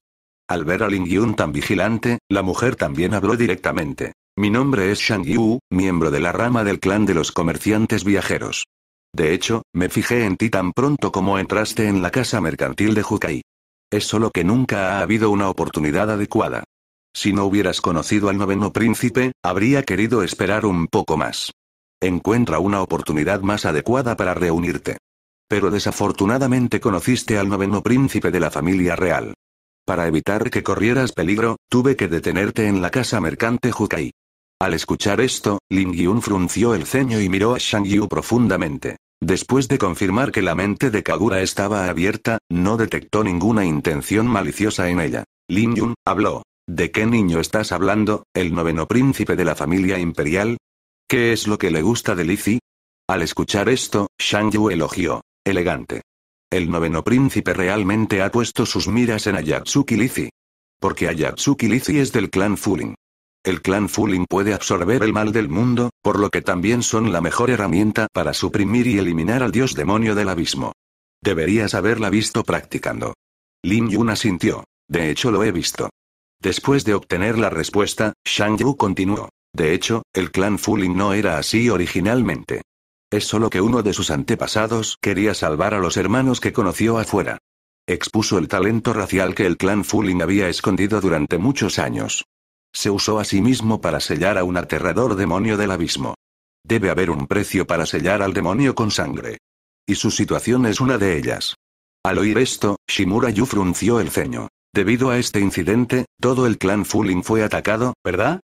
Al ver a Ling Yun tan vigilante, la mujer también habló directamente. Mi nombre es Shang Yu, miembro de la rama del clan de los comerciantes viajeros. De hecho, me fijé en ti tan pronto como entraste en la casa mercantil de Hukai. Es solo que nunca ha habido una oportunidad adecuada. Si no hubieras conocido al noveno príncipe, habría querido esperar un poco más. Encuentra una oportunidad más adecuada para reunirte. Pero desafortunadamente conociste al noveno príncipe de la familia real. Para evitar que corrieras peligro, tuve que detenerte en la casa mercante Jukai. Al escuchar esto, Lin Yun frunció el ceño y miró a Shang Yu profundamente. Después de confirmar que la mente de Kagura estaba abierta, no detectó ninguna intención maliciosa en ella. Lin Yun habló. ¿De qué niño estás hablando, el noveno príncipe de la familia imperial? ¿Qué es lo que le gusta de Lizzie? Al escuchar esto, Shang Yu elogió. Elegante. El noveno príncipe realmente ha puesto sus miras en Ayatsuki Lisi. Porque Ayatsuki Lisi es del clan Fuling. El clan Fulin puede absorber el mal del mundo, por lo que también son la mejor herramienta para suprimir y eliminar al dios demonio del abismo. Deberías haberla visto practicando. Lin Yun asintió. De hecho lo he visto. Después de obtener la respuesta, Shang Yu continuó. De hecho, el clan Fulin no era así originalmente. Es solo que uno de sus antepasados quería salvar a los hermanos que conoció afuera. Expuso el talento racial que el clan Fulin había escondido durante muchos años. Se usó a sí mismo para sellar a un aterrador demonio del abismo. Debe haber un precio para sellar al demonio con sangre. Y su situación es una de ellas. Al oír esto, Shimura Yu frunció el ceño. Debido a este incidente, todo el clan Fulin fue atacado, ¿verdad?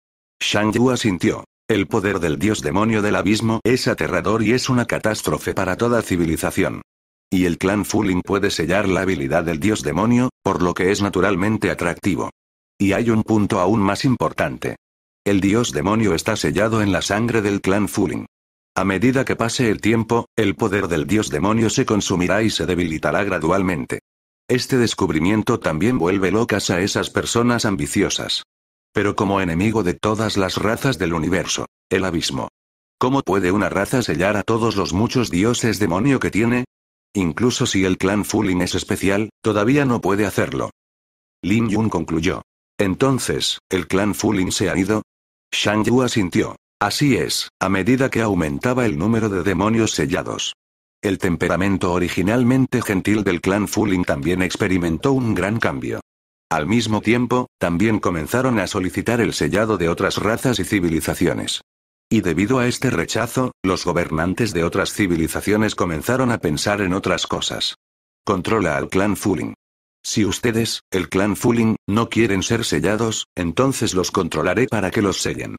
Shang Yu asintió. El poder del dios demonio del abismo es aterrador y es una catástrofe para toda civilización. Y el clan Fulin puede sellar la habilidad del dios demonio, por lo que es naturalmente atractivo. Y hay un punto aún más importante. El dios demonio está sellado en la sangre del clan Fulin. A medida que pase el tiempo, el poder del dios demonio se consumirá y se debilitará gradualmente. Este descubrimiento también vuelve locas a esas personas ambiciosas pero como enemigo de todas las razas del universo, el abismo. ¿Cómo puede una raza sellar a todos los muchos dioses demonio que tiene? Incluso si el clan Fulin es especial, todavía no puede hacerlo. Lin Yun concluyó. Entonces, ¿el clan Fulin se ha ido? Shang Yu asintió. Así es, a medida que aumentaba el número de demonios sellados. El temperamento originalmente gentil del clan Fulin también experimentó un gran cambio. Al mismo tiempo, también comenzaron a solicitar el sellado de otras razas y civilizaciones. Y debido a este rechazo, los gobernantes de otras civilizaciones comenzaron a pensar en otras cosas. Controla al clan Fuling. Si ustedes, el clan Fuling, no quieren ser sellados, entonces los controlaré para que los sellen.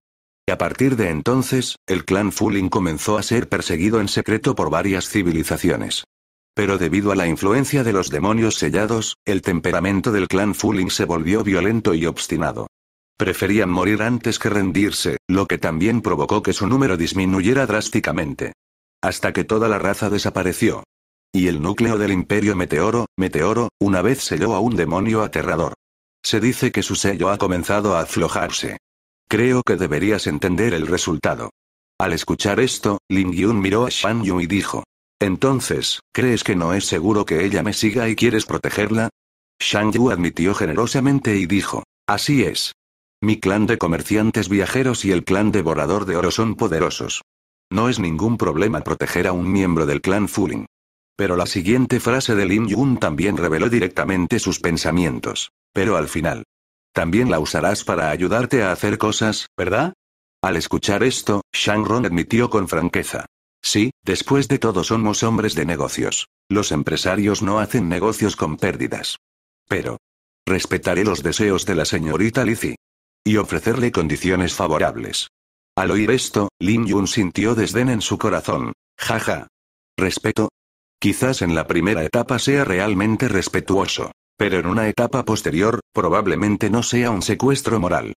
A partir de entonces, el clan Fuling comenzó a ser perseguido en secreto por varias civilizaciones. Pero debido a la influencia de los demonios sellados, el temperamento del clan Fuling se volvió violento y obstinado. Preferían morir antes que rendirse, lo que también provocó que su número disminuyera drásticamente. Hasta que toda la raza desapareció. Y el núcleo del imperio Meteoro, Meteoro, una vez selló a un demonio aterrador. Se dice que su sello ha comenzado a aflojarse. Creo que deberías entender el resultado. Al escuchar esto, Lin Yun miró a Shan Yu y dijo. Entonces, ¿crees que no es seguro que ella me siga y quieres protegerla? Shang Yu admitió generosamente y dijo, así es. Mi clan de comerciantes viajeros y el clan devorador de oro son poderosos. No es ningún problema proteger a un miembro del clan Fuling. Pero la siguiente frase de Lin Yun también reveló directamente sus pensamientos. Pero al final. También la usarás para ayudarte a hacer cosas, ¿verdad? Al escuchar esto, Shang Ron admitió con franqueza. Sí, después de todo somos hombres de negocios. Los empresarios no hacen negocios con pérdidas. Pero. Respetaré los deseos de la señorita Lizzie. Y ofrecerle condiciones favorables. Al oír esto, Lin Yun sintió desdén en su corazón. Jaja. Respeto. Quizás en la primera etapa sea realmente respetuoso. Pero en una etapa posterior, probablemente no sea un secuestro moral.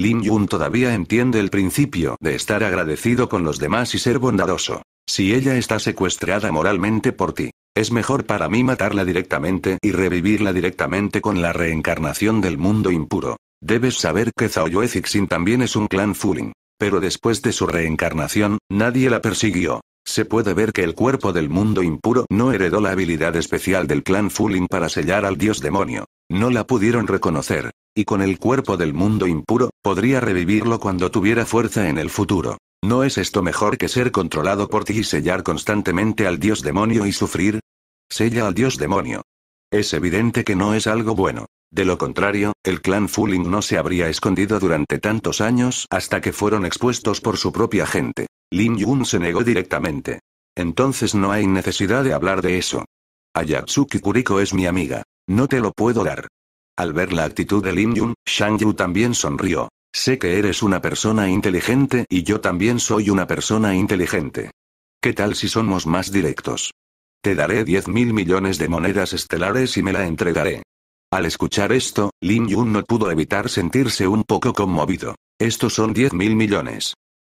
Lin Yun todavía entiende el principio de estar agradecido con los demás y ser bondadoso. Si ella está secuestrada moralmente por ti, es mejor para mí matarla directamente y revivirla directamente con la reencarnación del mundo impuro. Debes saber que Zhao Yue Zixin también es un clan Fulin. Pero después de su reencarnación, nadie la persiguió. Se puede ver que el cuerpo del mundo impuro no heredó la habilidad especial del clan Fulin para sellar al dios demonio. No la pudieron reconocer, y con el cuerpo del mundo impuro, podría revivirlo cuando tuviera fuerza en el futuro. ¿No es esto mejor que ser controlado por ti y sellar constantemente al dios demonio y sufrir? Sella al dios demonio. Es evidente que no es algo bueno. De lo contrario, el clan Fuling no se habría escondido durante tantos años hasta que fueron expuestos por su propia gente. Lin Yun se negó directamente. Entonces no hay necesidad de hablar de eso. Ayatsuki Kuriko es mi amiga. No te lo puedo dar. Al ver la actitud de Lin Yun, Shang Yu también sonrió. Sé que eres una persona inteligente y yo también soy una persona inteligente. ¿Qué tal si somos más directos? Te daré 10 mil millones de monedas estelares y me la entregaré. Al escuchar esto, Lin Yun no pudo evitar sentirse un poco conmovido. Estos son 10 mil millones.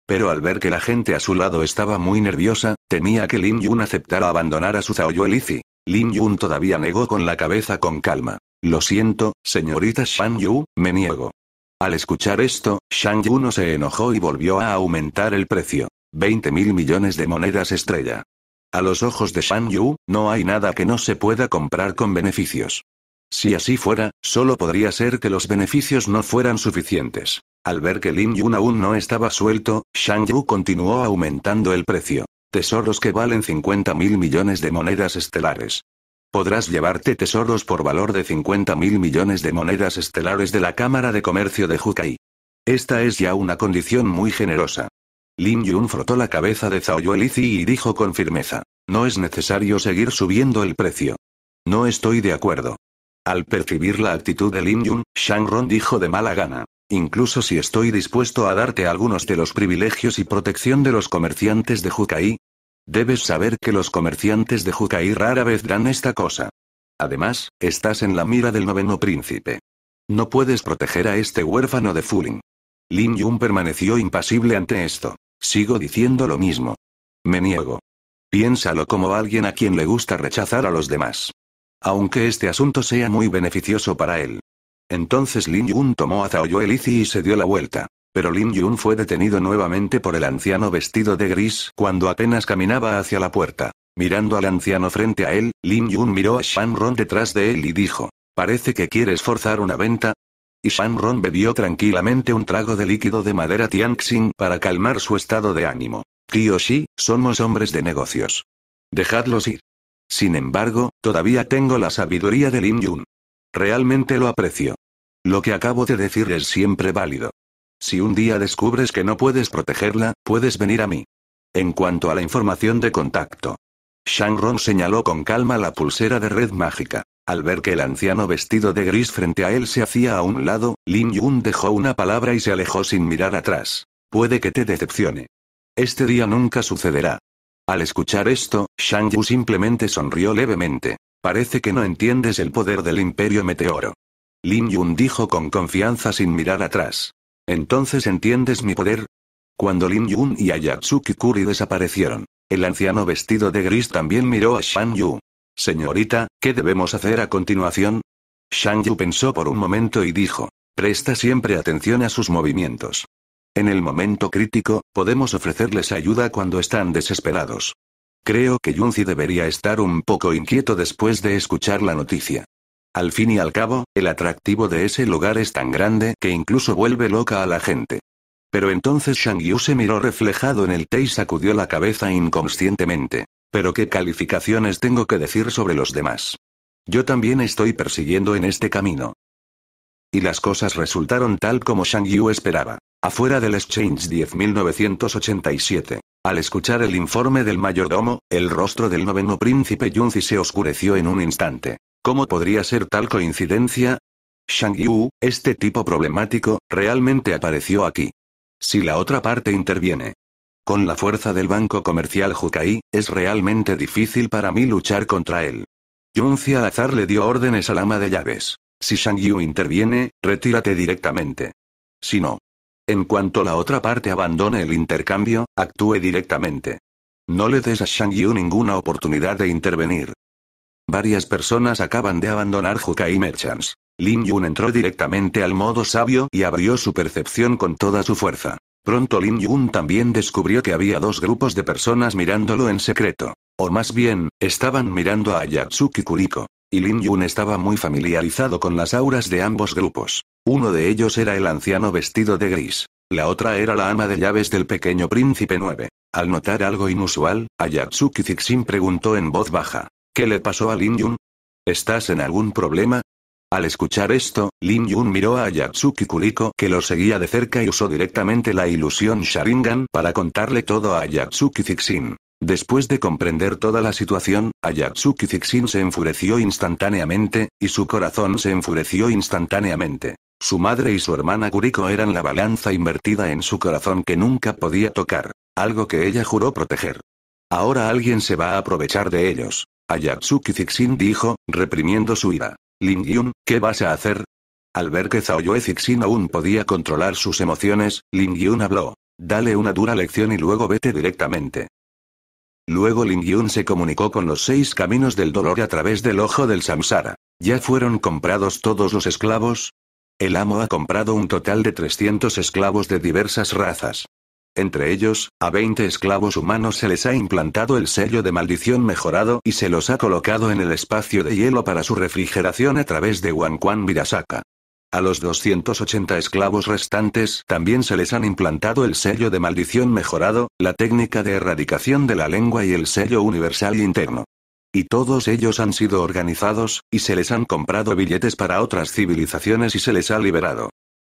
Pero al ver que la gente a su lado estaba muy nerviosa, temía que Lin Yun aceptara abandonar a su Zhao Yuelizi. Lin Yun todavía negó con la cabeza con calma. Lo siento, señorita Shang Yu, me niego. Al escuchar esto, Shang Yu no se enojó y volvió a aumentar el precio. 20 mil millones de monedas estrella. A los ojos de Shang Yu, no hay nada que no se pueda comprar con beneficios. Si así fuera, solo podría ser que los beneficios no fueran suficientes. Al ver que Lin Yun aún no estaba suelto, Shang Yu continuó aumentando el precio. Tesoros que valen 50 mil millones de monedas estelares. Podrás llevarte tesoros por valor de 50 mil millones de monedas estelares de la Cámara de Comercio de Jukai. Esta es ya una condición muy generosa. Lin Yun frotó la cabeza de Zhao Yuelizi y dijo con firmeza: No es necesario seguir subiendo el precio. No estoy de acuerdo. Al percibir la actitud de Lin Yun, Shang Rong dijo de mala gana: incluso si estoy dispuesto a darte algunos de los privilegios y protección de los comerciantes de Jukai, Debes saber que los comerciantes de Jukai rara vez dan esta cosa. Además, estás en la mira del noveno príncipe. No puedes proteger a este huérfano de Fulin. Lin Yun permaneció impasible ante esto. Sigo diciendo lo mismo. Me niego. Piénsalo como alguien a quien le gusta rechazar a los demás. Aunque este asunto sea muy beneficioso para él, entonces Lin Yun tomó a Zhao Elici y se dio la vuelta. Pero Lin Yun fue detenido nuevamente por el anciano vestido de gris cuando apenas caminaba hacia la puerta. Mirando al anciano frente a él, Lin Yun miró a Ron detrás de él y dijo, parece que quieres forzar una venta. Y Shan Ron bebió tranquilamente un trago de líquido de madera Tianxin para calmar su estado de ánimo. Shi, somos hombres de negocios. Dejadlos ir. Sin embargo, todavía tengo la sabiduría de Lin Yun. Realmente lo aprecio. Lo que acabo de decir es siempre válido. Si un día descubres que no puedes protegerla, puedes venir a mí. En cuanto a la información de contacto. Shang Rong señaló con calma la pulsera de red mágica. Al ver que el anciano vestido de gris frente a él se hacía a un lado, Lin Yun dejó una palabra y se alejó sin mirar atrás. Puede que te decepcione. Este día nunca sucederá. Al escuchar esto, Shang Yu simplemente sonrió levemente. Parece que no entiendes el poder del Imperio Meteoro. Lin Yun dijo con confianza sin mirar atrás. Entonces entiendes mi poder. Cuando Lin Yun y Ayatsuki Kuri desaparecieron, el anciano vestido de gris también miró a Shang Yu. Señorita, ¿qué debemos hacer a continuación? Shang Yu pensó por un momento y dijo, presta siempre atención a sus movimientos. En el momento crítico, podemos ofrecerles ayuda cuando están desesperados. Creo que Yunzi debería estar un poco inquieto después de escuchar la noticia. Al fin y al cabo, el atractivo de ese lugar es tan grande que incluso vuelve loca a la gente. Pero entonces Shang Yu se miró reflejado en el té y sacudió la cabeza inconscientemente. Pero qué calificaciones tengo que decir sobre los demás. Yo también estoy persiguiendo en este camino. Y las cosas resultaron tal como Shang Yu esperaba. Afuera del Exchange 10987. Al escuchar el informe del mayordomo, el rostro del noveno príncipe Yunzi se oscureció en un instante. ¿Cómo podría ser tal coincidencia? Shang Yu, este tipo problemático, realmente apareció aquí. Si la otra parte interviene. Con la fuerza del Banco Comercial Jukai, es realmente difícil para mí luchar contra él. Yunzi al azar le dio órdenes al ama de llaves. Si Shang Yu interviene, retírate directamente. Si no. En cuanto la otra parte abandone el intercambio, actúe directamente. No le des a Shang Yu ninguna oportunidad de intervenir. Varias personas acaban de abandonar Jukai Merchants. Lin Yun entró directamente al modo sabio y abrió su percepción con toda su fuerza. Pronto Lin Yun también descubrió que había dos grupos de personas mirándolo en secreto. O más bien, estaban mirando a Ayatsuki Kuriko. Y Lin Yun estaba muy familiarizado con las auras de ambos grupos. Uno de ellos era el anciano vestido de gris. La otra era la ama de llaves del pequeño príncipe 9. Al notar algo inusual, Ayatsuki Zixin preguntó en voz baja. ¿Qué le pasó a Lin Yun? ¿Estás en algún problema? Al escuchar esto, Lin Yun miró a Yatsuki Kuriko que lo seguía de cerca y usó directamente la ilusión Sharingan para contarle todo a Yatsuki Zixin. Después de comprender toda la situación, Ayatsuki Zixin se enfureció instantáneamente, y su corazón se enfureció instantáneamente. Su madre y su hermana Kuriko eran la balanza invertida en su corazón que nunca podía tocar, algo que ella juró proteger. Ahora alguien se va a aprovechar de ellos. Ayatsuki Zixin dijo, reprimiendo su ira. Lin Yun, ¿qué vas a hacer? Al ver que Zaoyue Zixin aún podía controlar sus emociones, Lin Yun habló. Dale una dura lección y luego vete directamente. Luego Lin Yun se comunicó con los seis caminos del dolor a través del ojo del Samsara. ¿Ya fueron comprados todos los esclavos? El amo ha comprado un total de 300 esclavos de diversas razas. Entre ellos, a 20 esclavos humanos se les ha implantado el sello de maldición mejorado y se los ha colocado en el espacio de hielo para su refrigeración a través de Wanquan Mirasaka. A los 280 esclavos restantes también se les han implantado el sello de maldición mejorado, la técnica de erradicación de la lengua y el sello universal interno. Y todos ellos han sido organizados, y se les han comprado billetes para otras civilizaciones y se les ha liberado.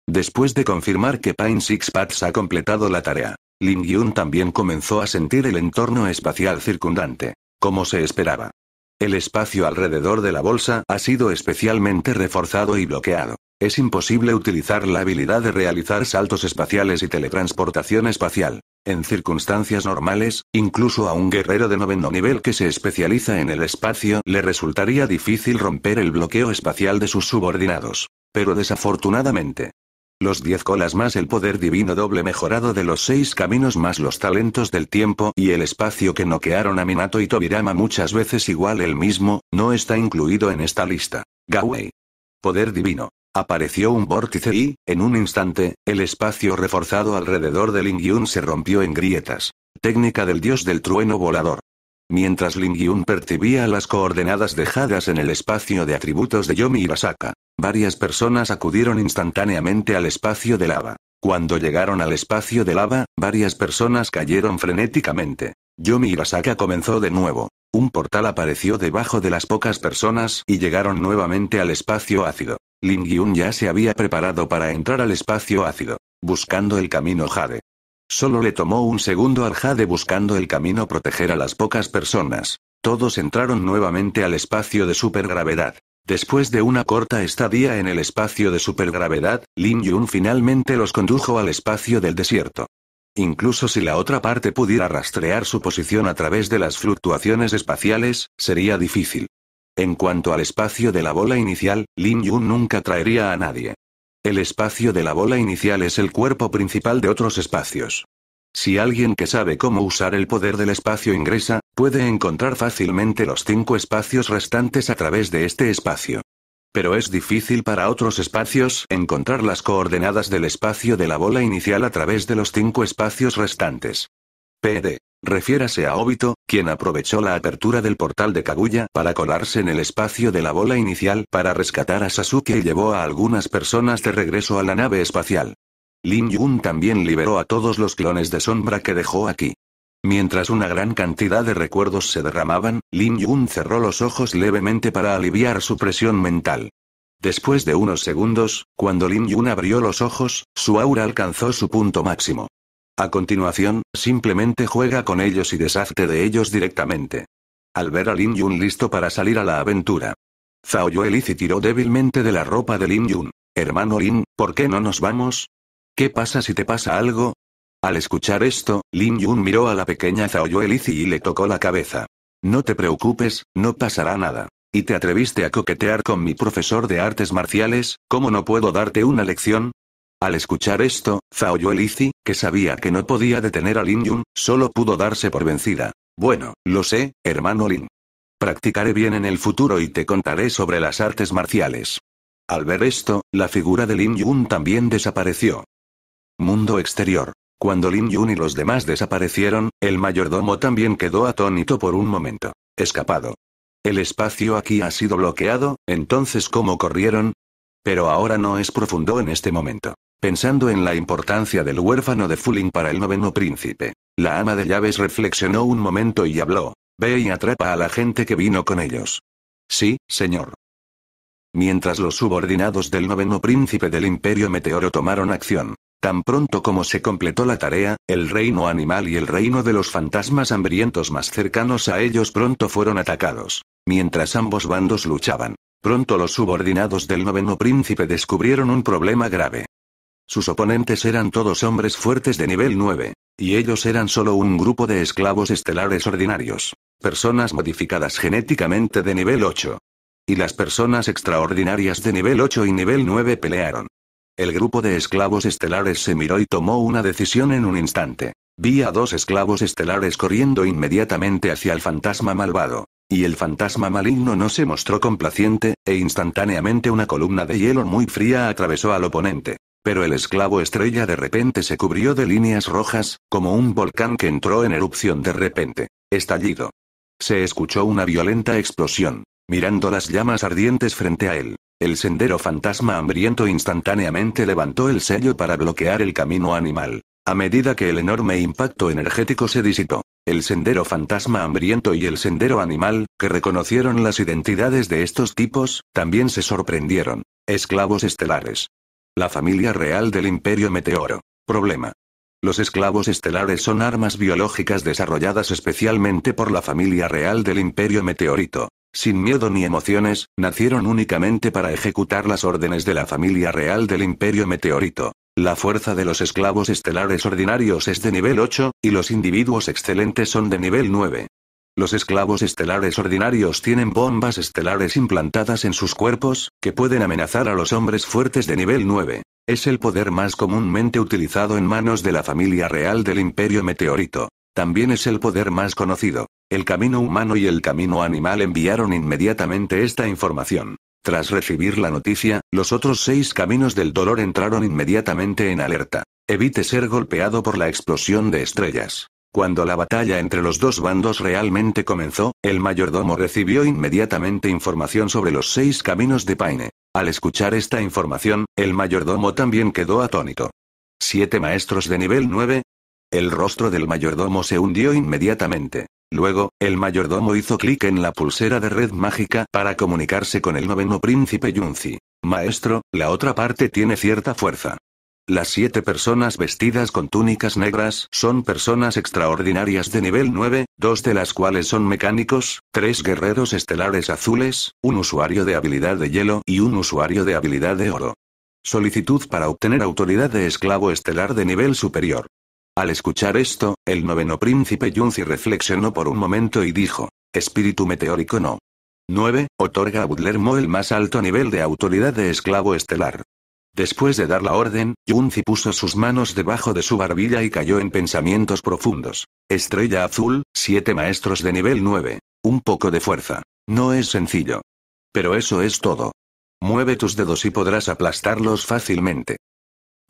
Después de confirmar que Pine Pats ha completado la tarea, Lin Yun también comenzó a sentir el entorno espacial circundante, como se esperaba. El espacio alrededor de la bolsa ha sido especialmente reforzado y bloqueado. Es imposible utilizar la habilidad de realizar saltos espaciales y teletransportación espacial. En circunstancias normales, incluso a un guerrero de noveno nivel que se especializa en el espacio le resultaría difícil romper el bloqueo espacial de sus subordinados. Pero desafortunadamente, los diez colas más el poder divino doble mejorado de los seis caminos más los talentos del tiempo y el espacio que noquearon a Minato y Tobirama muchas veces igual el mismo, no está incluido en esta lista. Gawei. Poder divino. Apareció un vórtice y, en un instante, el espacio reforzado alrededor de Lingyun se rompió en grietas. Técnica del dios del trueno volador. Mientras Lingyun percibía las coordenadas dejadas en el espacio de atributos de Yomi Basaka, Varias personas acudieron instantáneamente al espacio de lava. Cuando llegaron al espacio de lava, varias personas cayeron frenéticamente. Yomi Hirasaka comenzó de nuevo. Un portal apareció debajo de las pocas personas y llegaron nuevamente al espacio ácido. Ling Yun ya se había preparado para entrar al espacio ácido, buscando el camino Jade. Solo le tomó un segundo al Jade buscando el camino proteger a las pocas personas. Todos entraron nuevamente al espacio de supergravedad. Después de una corta estadía en el espacio de supergravedad, Lin Yun finalmente los condujo al espacio del desierto. Incluso si la otra parte pudiera rastrear su posición a través de las fluctuaciones espaciales, sería difícil. En cuanto al espacio de la bola inicial, Lin Yun nunca traería a nadie. El espacio de la bola inicial es el cuerpo principal de otros espacios. Si alguien que sabe cómo usar el poder del espacio ingresa, puede encontrar fácilmente los cinco espacios restantes a través de este espacio. Pero es difícil para otros espacios encontrar las coordenadas del espacio de la bola inicial a través de los cinco espacios restantes. PD. Refiérase a Obito, quien aprovechó la apertura del portal de Kaguya para colarse en el espacio de la bola inicial para rescatar a Sasuke y llevó a algunas personas de regreso a la nave espacial. Lin Yun también liberó a todos los clones de sombra que dejó aquí. Mientras una gran cantidad de recuerdos se derramaban, Lin Yun cerró los ojos levemente para aliviar su presión mental. Después de unos segundos, cuando Lin Yun abrió los ojos, su aura alcanzó su punto máximo. A continuación, simplemente juega con ellos y deshazte de ellos directamente. Al ver a Lin Yun listo para salir a la aventura, Zhao se tiró débilmente de la ropa de Lin Yun. Hermano Lin, ¿por qué no nos vamos? ¿Qué pasa si te pasa algo? Al escuchar esto, Lin Yun miró a la pequeña Zhao Elici y le tocó la cabeza. No te preocupes, no pasará nada. ¿Y te atreviste a coquetear con mi profesor de artes marciales? ¿Cómo no puedo darte una lección? Al escuchar esto, Zhao Elici, que sabía que no podía detener a Lin Yun, solo pudo darse por vencida. Bueno, lo sé, hermano Lin. Practicaré bien en el futuro y te contaré sobre las artes marciales. Al ver esto, la figura de Lin Yun también desapareció. Mundo exterior. Cuando Lin Yun y los demás desaparecieron, el mayordomo también quedó atónito por un momento. Escapado. El espacio aquí ha sido bloqueado, entonces ¿cómo corrieron? Pero ahora no es profundo en este momento. Pensando en la importancia del huérfano de Fulin para el noveno príncipe, la ama de llaves reflexionó un momento y habló. Ve y atrapa a la gente que vino con ellos. Sí, señor. Mientras los subordinados del noveno príncipe del Imperio Meteoro tomaron acción, Tan pronto como se completó la tarea, el reino animal y el reino de los fantasmas hambrientos más cercanos a ellos pronto fueron atacados. Mientras ambos bandos luchaban, pronto los subordinados del noveno príncipe descubrieron un problema grave. Sus oponentes eran todos hombres fuertes de nivel 9, y ellos eran solo un grupo de esclavos estelares ordinarios, personas modificadas genéticamente de nivel 8. Y las personas extraordinarias de nivel 8 y nivel 9 pelearon. El grupo de esclavos estelares se miró y tomó una decisión en un instante. Vi a dos esclavos estelares corriendo inmediatamente hacia el fantasma malvado. Y el fantasma maligno no se mostró complaciente, e instantáneamente una columna de hielo muy fría atravesó al oponente. Pero el esclavo estrella de repente se cubrió de líneas rojas, como un volcán que entró en erupción de repente. Estallido. Se escuchó una violenta explosión, mirando las llamas ardientes frente a él. El sendero fantasma hambriento instantáneamente levantó el sello para bloquear el camino animal. A medida que el enorme impacto energético se disipó, el sendero fantasma hambriento y el sendero animal, que reconocieron las identidades de estos tipos, también se sorprendieron. Esclavos estelares. La familia real del Imperio Meteoro. Problema. Los esclavos estelares son armas biológicas desarrolladas especialmente por la familia real del Imperio Meteorito. Sin miedo ni emociones, nacieron únicamente para ejecutar las órdenes de la familia real del Imperio Meteorito. La fuerza de los esclavos estelares ordinarios es de nivel 8, y los individuos excelentes son de nivel 9. Los esclavos estelares ordinarios tienen bombas estelares implantadas en sus cuerpos, que pueden amenazar a los hombres fuertes de nivel 9. Es el poder más comúnmente utilizado en manos de la familia real del Imperio Meteorito. También es el poder más conocido. El camino humano y el camino animal enviaron inmediatamente esta información. Tras recibir la noticia, los otros seis caminos del dolor entraron inmediatamente en alerta. Evite ser golpeado por la explosión de estrellas. Cuando la batalla entre los dos bandos realmente comenzó, el mayordomo recibió inmediatamente información sobre los seis caminos de Paine. Al escuchar esta información, el mayordomo también quedó atónito. ¿Siete maestros de nivel 9? El rostro del mayordomo se hundió inmediatamente. Luego, el mayordomo hizo clic en la pulsera de red mágica para comunicarse con el noveno príncipe Yunzi. Maestro, la otra parte tiene cierta fuerza. Las siete personas vestidas con túnicas negras son personas extraordinarias de nivel 9, dos de las cuales son mecánicos, tres guerreros estelares azules, un usuario de habilidad de hielo y un usuario de habilidad de oro. Solicitud para obtener autoridad de esclavo estelar de nivel superior. Al escuchar esto, el noveno príncipe Yunzi reflexionó por un momento y dijo, espíritu meteórico no. 9. Otorga a Butlermo el más alto nivel de autoridad de esclavo estelar. Después de dar la orden, Yunzi puso sus manos debajo de su barbilla y cayó en pensamientos profundos. Estrella azul, siete maestros de nivel 9. Un poco de fuerza. No es sencillo. Pero eso es todo. Mueve tus dedos y podrás aplastarlos fácilmente.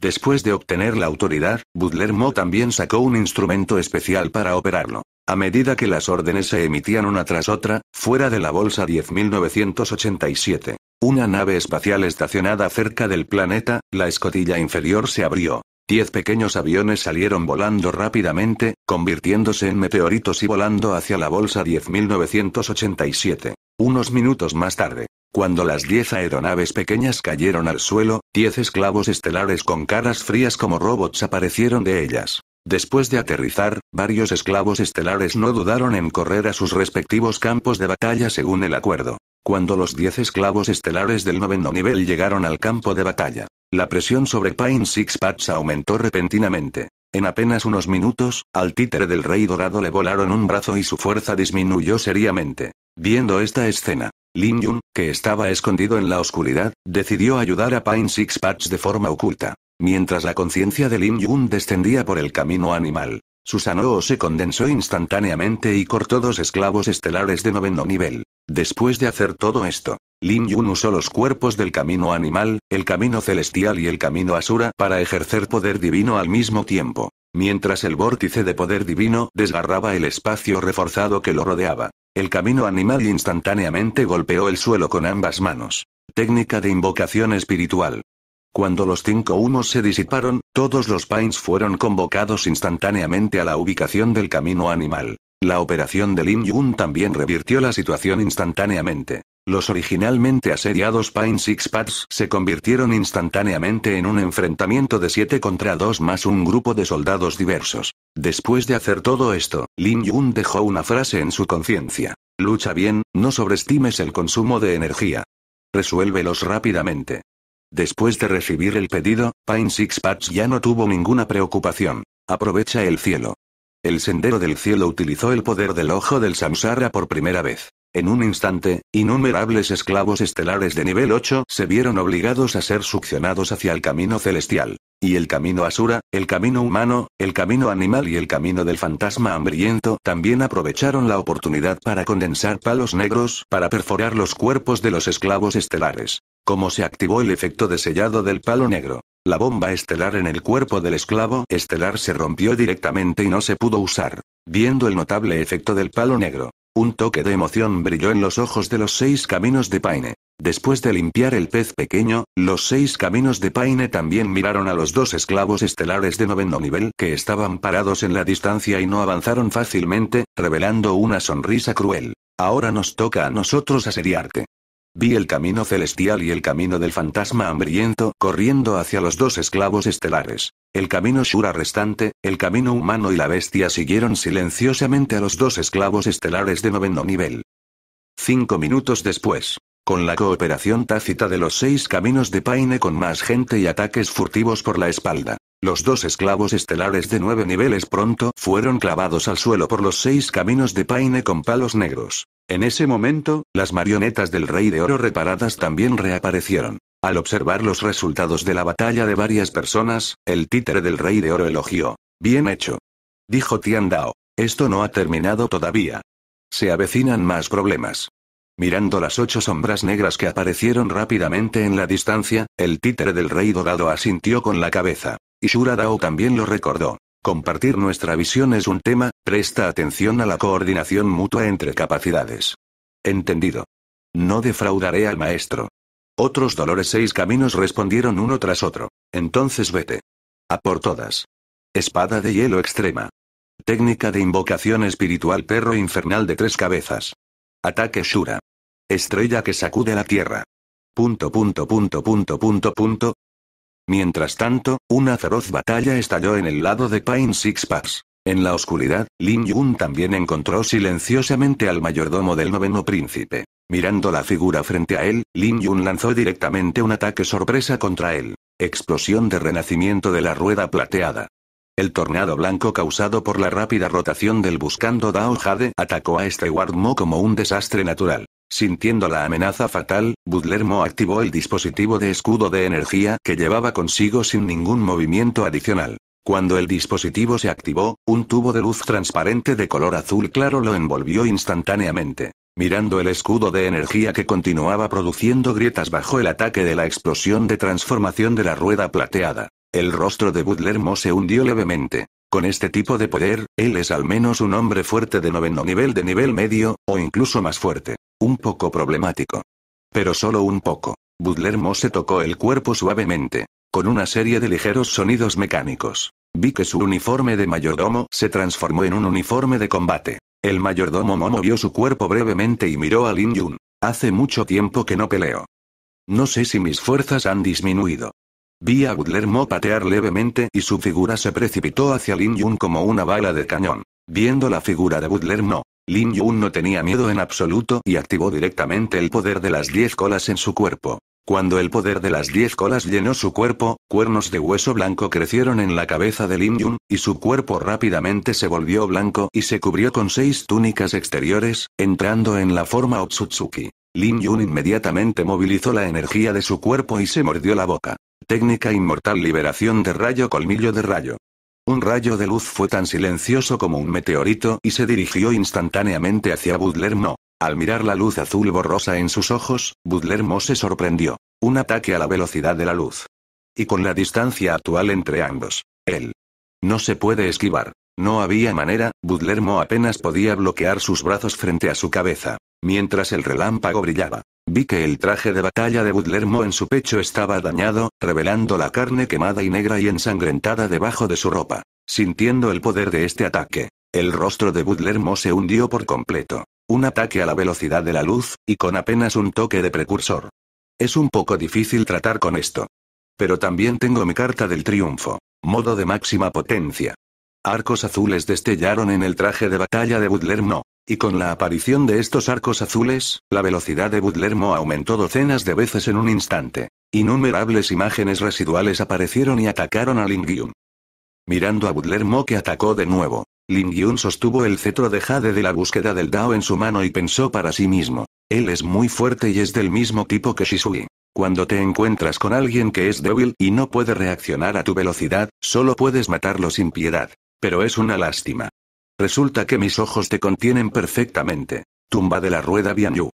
Después de obtener la autoridad, Butler Moe también sacó un instrumento especial para operarlo. A medida que las órdenes se emitían una tras otra, fuera de la bolsa 10987, una nave espacial estacionada cerca del planeta, la escotilla inferior se abrió. Diez pequeños aviones salieron volando rápidamente, convirtiéndose en meteoritos y volando hacia la bolsa 10987. Unos minutos más tarde, cuando las diez aeronaves pequeñas cayeron al suelo, diez esclavos estelares con caras frías como robots aparecieron de ellas. Después de aterrizar, varios esclavos estelares no dudaron en correr a sus respectivos campos de batalla según el acuerdo. Cuando los diez esclavos estelares del noveno nivel llegaron al campo de batalla, la presión sobre Pine Six Pats aumentó repentinamente. En apenas unos minutos, al títere del Rey Dorado le volaron un brazo y su fuerza disminuyó seriamente. Viendo esta escena, Lin Yun, que estaba escondido en la oscuridad, decidió ayudar a Six Patch de forma oculta. Mientras la conciencia de Lin Yun descendía por el camino animal, Susanoo se condensó instantáneamente y cortó dos esclavos estelares de noveno nivel. Después de hacer todo esto, Lin Yun usó los cuerpos del camino animal, el camino celestial y el camino asura para ejercer poder divino al mismo tiempo, mientras el vórtice de poder divino desgarraba el espacio reforzado que lo rodeaba. El camino animal instantáneamente golpeó el suelo con ambas manos. Técnica de invocación espiritual. Cuando los cinco humos se disiparon, todos los Pines fueron convocados instantáneamente a la ubicación del camino animal. La operación de Lin Yun también revirtió la situación instantáneamente. Los originalmente asediados Pine Six Pads se convirtieron instantáneamente en un enfrentamiento de 7 contra 2 más un grupo de soldados diversos. Después de hacer todo esto, Lin Yun dejó una frase en su conciencia. Lucha bien, no sobreestimes el consumo de energía. Resuélvelos rápidamente. Después de recibir el pedido, Six Patch ya no tuvo ninguna preocupación. Aprovecha el cielo. El sendero del cielo utilizó el poder del ojo del Samsara por primera vez. En un instante, innumerables esclavos estelares de nivel 8 se vieron obligados a ser succionados hacia el camino celestial. Y el camino Asura, el camino humano, el camino animal y el camino del fantasma hambriento también aprovecharon la oportunidad para condensar palos negros para perforar los cuerpos de los esclavos estelares. Como se activó el efecto de sellado del palo negro. La bomba estelar en el cuerpo del esclavo estelar se rompió directamente y no se pudo usar. Viendo el notable efecto del palo negro, un toque de emoción brilló en los ojos de los seis caminos de Paine. Después de limpiar el pez pequeño, los seis caminos de Paine también miraron a los dos esclavos estelares de noveno nivel que estaban parados en la distancia y no avanzaron fácilmente, revelando una sonrisa cruel. Ahora nos toca a nosotros asediarte. Vi el camino celestial y el camino del fantasma hambriento corriendo hacia los dos esclavos estelares. El camino Shura restante, el camino humano y la bestia siguieron silenciosamente a los dos esclavos estelares de noveno nivel. Cinco minutos después. Con la cooperación tácita de los seis caminos de Paine con más gente y ataques furtivos por la espalda. Los dos esclavos estelares de nueve niveles pronto fueron clavados al suelo por los seis caminos de Paine con palos negros. En ese momento, las marionetas del Rey de Oro reparadas también reaparecieron. Al observar los resultados de la batalla de varias personas, el títere del Rey de Oro elogió. Bien hecho. Dijo Tian Dao. Esto no ha terminado todavía. Se avecinan más problemas. Mirando las ocho sombras negras que aparecieron rápidamente en la distancia, el títere del rey dorado asintió con la cabeza. Y Dao también lo recordó. Compartir nuestra visión es un tema, presta atención a la coordinación mutua entre capacidades. Entendido. No defraudaré al maestro. Otros dolores seis caminos respondieron uno tras otro. Entonces vete. A por todas. Espada de hielo extrema. Técnica de invocación espiritual perro infernal de tres cabezas. Ataque Shura. Estrella que sacude la tierra. Punto punto punto punto punto Mientras tanto, una feroz batalla estalló en el lado de Pine Six Pass. En la oscuridad, Lin Yun también encontró silenciosamente al mayordomo del noveno príncipe. Mirando la figura frente a él, Lin Yun lanzó directamente un ataque sorpresa contra él. Explosión de renacimiento de la rueda plateada. El tornado blanco causado por la rápida rotación del buscando Dao Jade atacó a este Guardmo como un desastre natural. Sintiendo la amenaza fatal, Budlermo activó el dispositivo de escudo de energía que llevaba consigo sin ningún movimiento adicional. Cuando el dispositivo se activó, un tubo de luz transparente de color azul claro lo envolvió instantáneamente. Mirando el escudo de energía que continuaba produciendo grietas bajo el ataque de la explosión de transformación de la rueda plateada, el rostro de Budlermo se hundió levemente. Con este tipo de poder, él es al menos un hombre fuerte de noveno nivel de nivel medio, o incluso más fuerte. Un poco problemático. Pero solo un poco. Butler Mo se tocó el cuerpo suavemente, con una serie de ligeros sonidos mecánicos. Vi que su uniforme de mayordomo se transformó en un uniforme de combate. El mayordomo Mo movió su cuerpo brevemente y miró a Lin Yun. Hace mucho tiempo que no peleo. No sé si mis fuerzas han disminuido. Vi a Butler Mo patear levemente y su figura se precipitó hacia Lin Yun como una bala de cañón. Viendo la figura de Butler Mo, Lin Yun no tenía miedo en absoluto y activó directamente el poder de las 10 colas en su cuerpo. Cuando el poder de las 10 colas llenó su cuerpo, cuernos de hueso blanco crecieron en la cabeza de Lin Yun, y su cuerpo rápidamente se volvió blanco y se cubrió con seis túnicas exteriores, entrando en la forma Otsutsuki. Lin Yun inmediatamente movilizó la energía de su cuerpo y se mordió la boca. Técnica inmortal liberación de rayo colmillo de rayo. Un rayo de luz fue tan silencioso como un meteorito y se dirigió instantáneamente hacia Budlermo. Al mirar la luz azul borrosa en sus ojos, Budlermo se sorprendió. Un ataque a la velocidad de la luz. Y con la distancia actual entre ambos. Él. No se puede esquivar. No había manera, Budlermo apenas podía bloquear sus brazos frente a su cabeza. Mientras el relámpago brillaba, vi que el traje de batalla de Budlermo en su pecho estaba dañado, revelando la carne quemada y negra y ensangrentada debajo de su ropa. Sintiendo el poder de este ataque, el rostro de Budlermo se hundió por completo. Un ataque a la velocidad de la luz, y con apenas un toque de precursor. Es un poco difícil tratar con esto. Pero también tengo mi carta del triunfo. Modo de máxima potencia. Arcos azules destellaron en el traje de batalla de Budlermo, y con la aparición de estos arcos azules, la velocidad de Budlermo aumentó docenas de veces en un instante. Innumerables imágenes residuales aparecieron y atacaron a Lingyun. Mirando a Budlermo que atacó de nuevo, Lingyun sostuvo el cetro de jade de la búsqueda del Dao en su mano y pensó para sí mismo. Él es muy fuerte y es del mismo tipo que Shisui. Cuando te encuentras con alguien que es débil y no puede reaccionar a tu velocidad, solo puedes matarlo sin piedad. Pero es una lástima. Resulta que mis ojos te contienen perfectamente. Tumba de la rueda Bianyu.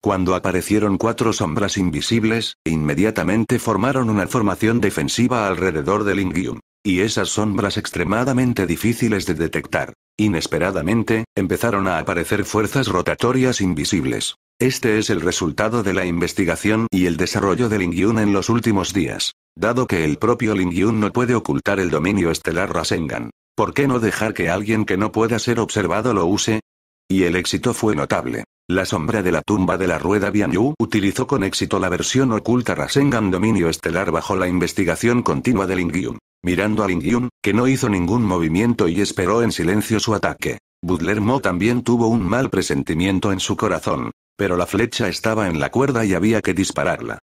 Cuando aparecieron cuatro sombras invisibles, inmediatamente formaron una formación defensiva alrededor de Lingyun. Y esas sombras extremadamente difíciles de detectar. Inesperadamente, empezaron a aparecer fuerzas rotatorias invisibles. Este es el resultado de la investigación y el desarrollo de Lingyun en los últimos días. Dado que el propio Lingyun no puede ocultar el dominio estelar Rasengan, ¿Por qué no dejar que alguien que no pueda ser observado lo use? Y el éxito fue notable. La sombra de la tumba de la rueda Bianyu utilizó con éxito la versión oculta Rasengan dominio estelar bajo la investigación continua de Lingyun. Mirando a Yun, que no hizo ningún movimiento y esperó en silencio su ataque. Butler Mo también tuvo un mal presentimiento en su corazón. Pero la flecha estaba en la cuerda y había que dispararla.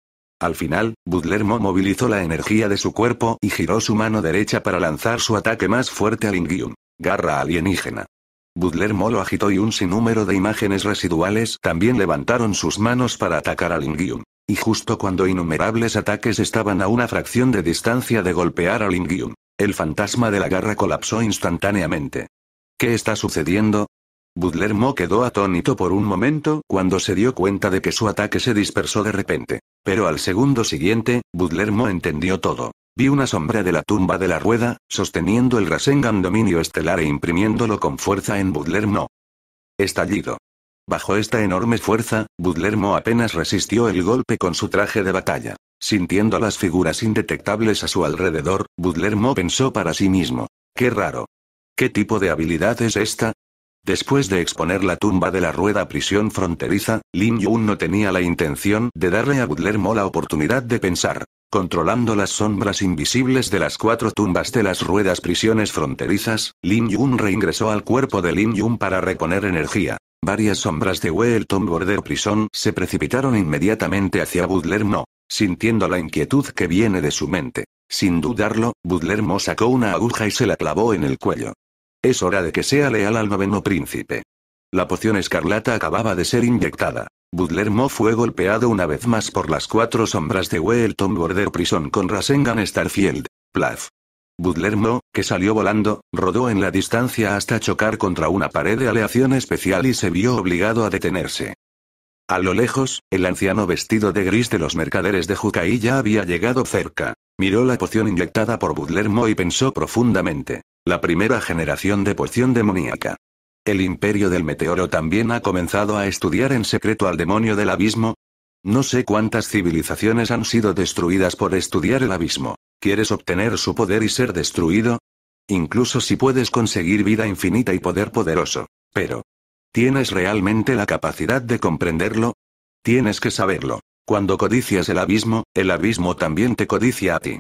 Al final, Budlermo movilizó la energía de su cuerpo y giró su mano derecha para lanzar su ataque más fuerte al Ingium. Garra alienígena. Budlermo lo agitó y un sinnúmero de imágenes residuales también levantaron sus manos para atacar al Ingium. Y justo cuando innumerables ataques estaban a una fracción de distancia de golpear al Ingium, el fantasma de la garra colapsó instantáneamente. ¿Qué está sucediendo? Budlermo quedó atónito por un momento cuando se dio cuenta de que su ataque se dispersó de repente. Pero al segundo siguiente, Budlermo entendió todo. Vi una sombra de la tumba de la rueda, sosteniendo el Rasengan dominio estelar e imprimiéndolo con fuerza en Budlermo. Estallido. Bajo esta enorme fuerza, Budlermo apenas resistió el golpe con su traje de batalla. Sintiendo las figuras indetectables a su alrededor, Budlermo pensó para sí mismo. Qué raro. ¿Qué tipo de habilidad es esta? Después de exponer la tumba de la rueda prisión fronteriza, Lin Yun no tenía la intención de darle a Budlermo la oportunidad de pensar. Controlando las sombras invisibles de las cuatro tumbas de las ruedas prisiones fronterizas, Lin Yun reingresó al cuerpo de Lin Yun para reponer energía. Varias sombras de Welton Border Prison se precipitaron inmediatamente hacia Butler sintiendo la inquietud que viene de su mente. Sin dudarlo, Budlermo sacó una aguja y se la clavó en el cuello. Es hora de que sea leal al noveno príncipe. La poción escarlata acababa de ser inyectada. Budlermo fue golpeado una vez más por las cuatro sombras de Wellton Border Prison con Rasengan Starfield. Plaf. Budlermo, que salió volando, rodó en la distancia hasta chocar contra una pared de aleación especial y se vio obligado a detenerse. A lo lejos, el anciano vestido de gris de los mercaderes de Jukai ya había llegado cerca. Miró la poción inyectada por Budlermo y pensó profundamente. La primera generación de poción demoníaca. El imperio del meteoro también ha comenzado a estudiar en secreto al demonio del abismo. No sé cuántas civilizaciones han sido destruidas por estudiar el abismo. ¿Quieres obtener su poder y ser destruido? Incluso si puedes conseguir vida infinita y poder poderoso. Pero, ¿tienes realmente la capacidad de comprenderlo? Tienes que saberlo. Cuando codicias el abismo, el abismo también te codicia a ti.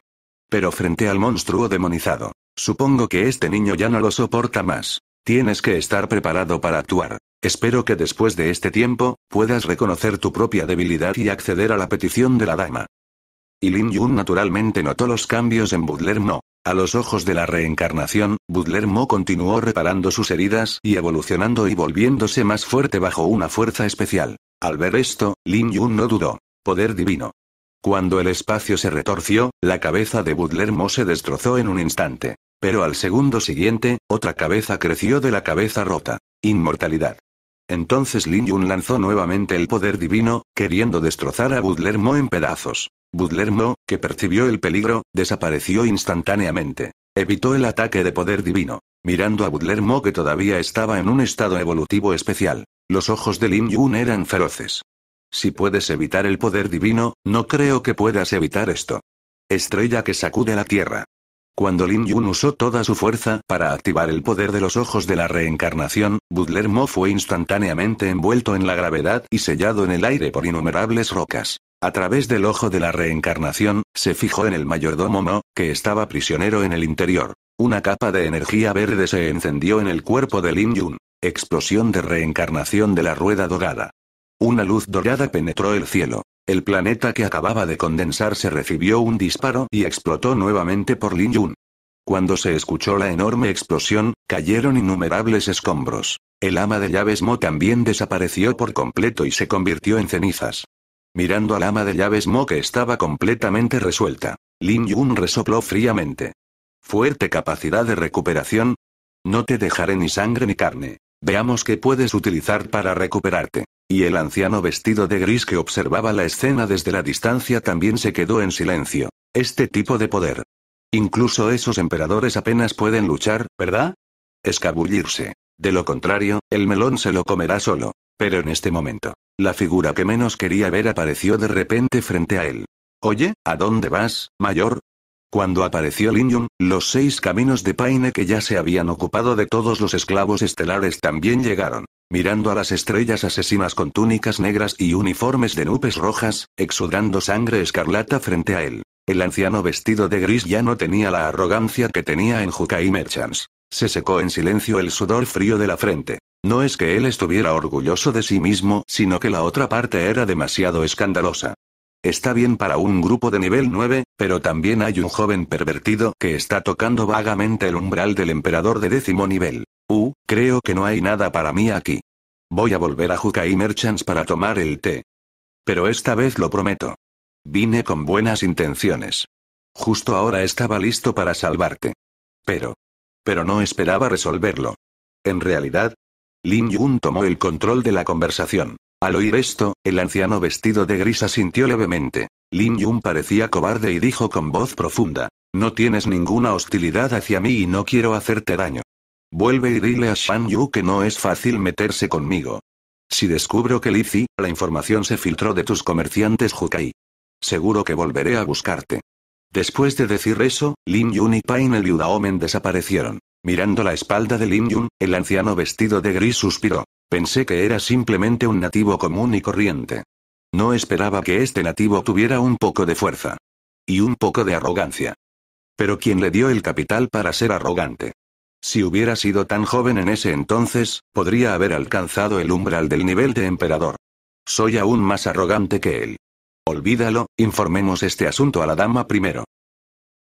Pero frente al monstruo demonizado, Supongo que este niño ya no lo soporta más. Tienes que estar preparado para actuar. Espero que después de este tiempo, puedas reconocer tu propia debilidad y acceder a la petición de la dama. Y Lin Yun naturalmente notó los cambios en Butler Mo. A los ojos de la reencarnación, Butler Mo continuó reparando sus heridas y evolucionando y volviéndose más fuerte bajo una fuerza especial. Al ver esto, Lin Yun no dudó. Poder divino. Cuando el espacio se retorció, la cabeza de Butler Mo se destrozó en un instante. Pero al segundo siguiente, otra cabeza creció de la cabeza rota. Inmortalidad. Entonces Lin Yun lanzó nuevamente el poder divino, queriendo destrozar a Budlermo Mo en pedazos. Budlermo, Mo, que percibió el peligro, desapareció instantáneamente. Evitó el ataque de poder divino. Mirando a Budlermo Mo que todavía estaba en un estado evolutivo especial. Los ojos de Lin Yun eran feroces. Si puedes evitar el poder divino, no creo que puedas evitar esto. Estrella que sacude la tierra. Cuando Lin Yun usó toda su fuerza para activar el poder de los ojos de la reencarnación, Butler Mo fue instantáneamente envuelto en la gravedad y sellado en el aire por innumerables rocas. A través del ojo de la reencarnación, se fijó en el mayordomo Mo, que estaba prisionero en el interior. Una capa de energía verde se encendió en el cuerpo de Lin Yun. Explosión de reencarnación de la rueda dorada. Una luz dorada penetró el cielo. El planeta que acababa de se recibió un disparo y explotó nuevamente por Lin Yun. Cuando se escuchó la enorme explosión, cayeron innumerables escombros. El ama de llaves Mo también desapareció por completo y se convirtió en cenizas. Mirando al ama de llaves Mo que estaba completamente resuelta, Lin Yun resopló fríamente. ¿Fuerte capacidad de recuperación? No te dejaré ni sangre ni carne. Veamos qué puedes utilizar para recuperarte. Y el anciano vestido de gris que observaba la escena desde la distancia también se quedó en silencio. Este tipo de poder. Incluso esos emperadores apenas pueden luchar, ¿verdad? Escabullirse. De lo contrario, el melón se lo comerá solo. Pero en este momento, la figura que menos quería ver apareció de repente frente a él. Oye, ¿a dónde vas, mayor? Cuando apareció Lin Yun, los seis caminos de Paine que ya se habían ocupado de todos los esclavos estelares también llegaron mirando a las estrellas asesinas con túnicas negras y uniformes de nubes rojas, exudando sangre escarlata frente a él. El anciano vestido de gris ya no tenía la arrogancia que tenía en Jukai Merchants. Se secó en silencio el sudor frío de la frente. No es que él estuviera orgulloso de sí mismo, sino que la otra parte era demasiado escandalosa. Está bien para un grupo de nivel 9, pero también hay un joven pervertido que está tocando vagamente el umbral del emperador de décimo nivel. Creo que no hay nada para mí aquí. Voy a volver a Jukai Merchants para tomar el té. Pero esta vez lo prometo. Vine con buenas intenciones. Justo ahora estaba listo para salvarte. Pero. Pero no esperaba resolverlo. En realidad, Lin Yun tomó el control de la conversación. Al oír esto, el anciano vestido de gris asintió levemente. Lin Yun parecía cobarde y dijo con voz profunda: No tienes ninguna hostilidad hacia mí y no quiero hacerte daño. Vuelve y dile a Shan Yu que no es fácil meterse conmigo. Si descubro que Lizzy, la información se filtró de tus comerciantes Jukai. Seguro que volveré a buscarte. Después de decir eso, Lin Yun y el Yudaomen desaparecieron. Mirando la espalda de Lin Yun, el anciano vestido de gris suspiró. Pensé que era simplemente un nativo común y corriente. No esperaba que este nativo tuviera un poco de fuerza. Y un poco de arrogancia. Pero ¿quién le dio el capital para ser arrogante? Si hubiera sido tan joven en ese entonces, podría haber alcanzado el umbral del nivel de emperador. Soy aún más arrogante que él. Olvídalo, informemos este asunto a la dama primero.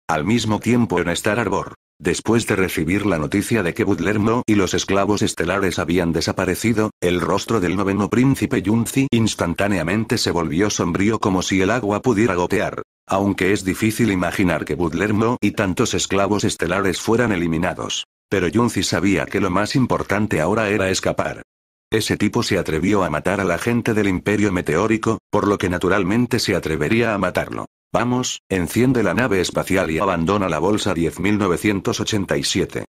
Al mismo tiempo en Star Arbor. Después de recibir la noticia de que Budlermo y los esclavos estelares habían desaparecido, el rostro del noveno príncipe Yunzi instantáneamente se volvió sombrío como si el agua pudiera gotear. Aunque es difícil imaginar que Budlermo y tantos esclavos estelares fueran eliminados. Pero Yunzi sabía que lo más importante ahora era escapar. Ese tipo se atrevió a matar a la gente del Imperio Meteórico, por lo que naturalmente se atrevería a matarlo. Vamos, enciende la nave espacial y abandona la bolsa 10987.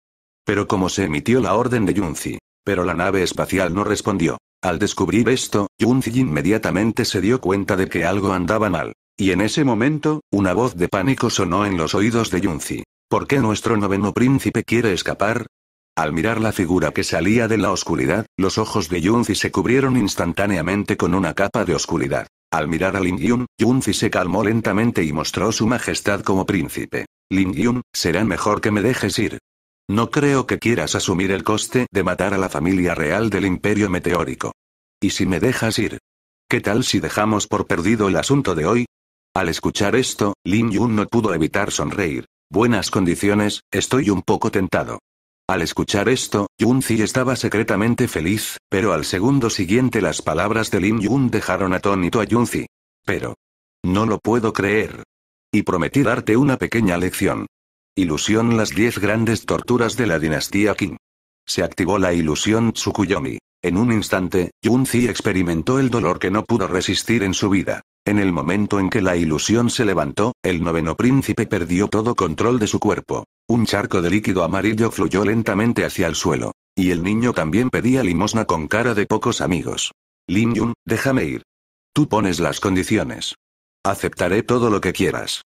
Pero como se emitió la orden de Yunzi, pero la nave espacial no respondió. Al descubrir esto, Yunzi inmediatamente se dio cuenta de que algo andaba mal. Y en ese momento, una voz de pánico sonó en los oídos de Yunzi. ¿Por qué nuestro noveno príncipe quiere escapar? Al mirar la figura que salía de la oscuridad, los ojos de Yunzi se cubrieron instantáneamente con una capa de oscuridad. Al mirar a Lin Yun, Yunzi se calmó lentamente y mostró su majestad como príncipe. Lin Yun, será mejor que me dejes ir. No creo que quieras asumir el coste de matar a la familia real del Imperio Meteórico. ¿Y si me dejas ir? ¿Qué tal si dejamos por perdido el asunto de hoy? Al escuchar esto, Lin Yun no pudo evitar sonreír. Buenas condiciones, estoy un poco tentado. Al escuchar esto, Zi estaba secretamente feliz, pero al segundo siguiente las palabras de Lin Yun dejaron atónito a Yunzi. Pero. No lo puedo creer. Y prometí darte una pequeña lección. Ilusión Las diez grandes torturas de la dinastía Qin. Se activó la ilusión Tsukuyomi. En un instante, Zi experimentó el dolor que no pudo resistir en su vida. En el momento en que la ilusión se levantó, el noveno príncipe perdió todo control de su cuerpo. Un charco de líquido amarillo fluyó lentamente hacia el suelo. Y el niño también pedía limosna con cara de pocos amigos. Lin Yun, déjame ir. Tú pones las condiciones. Aceptaré todo lo que quieras.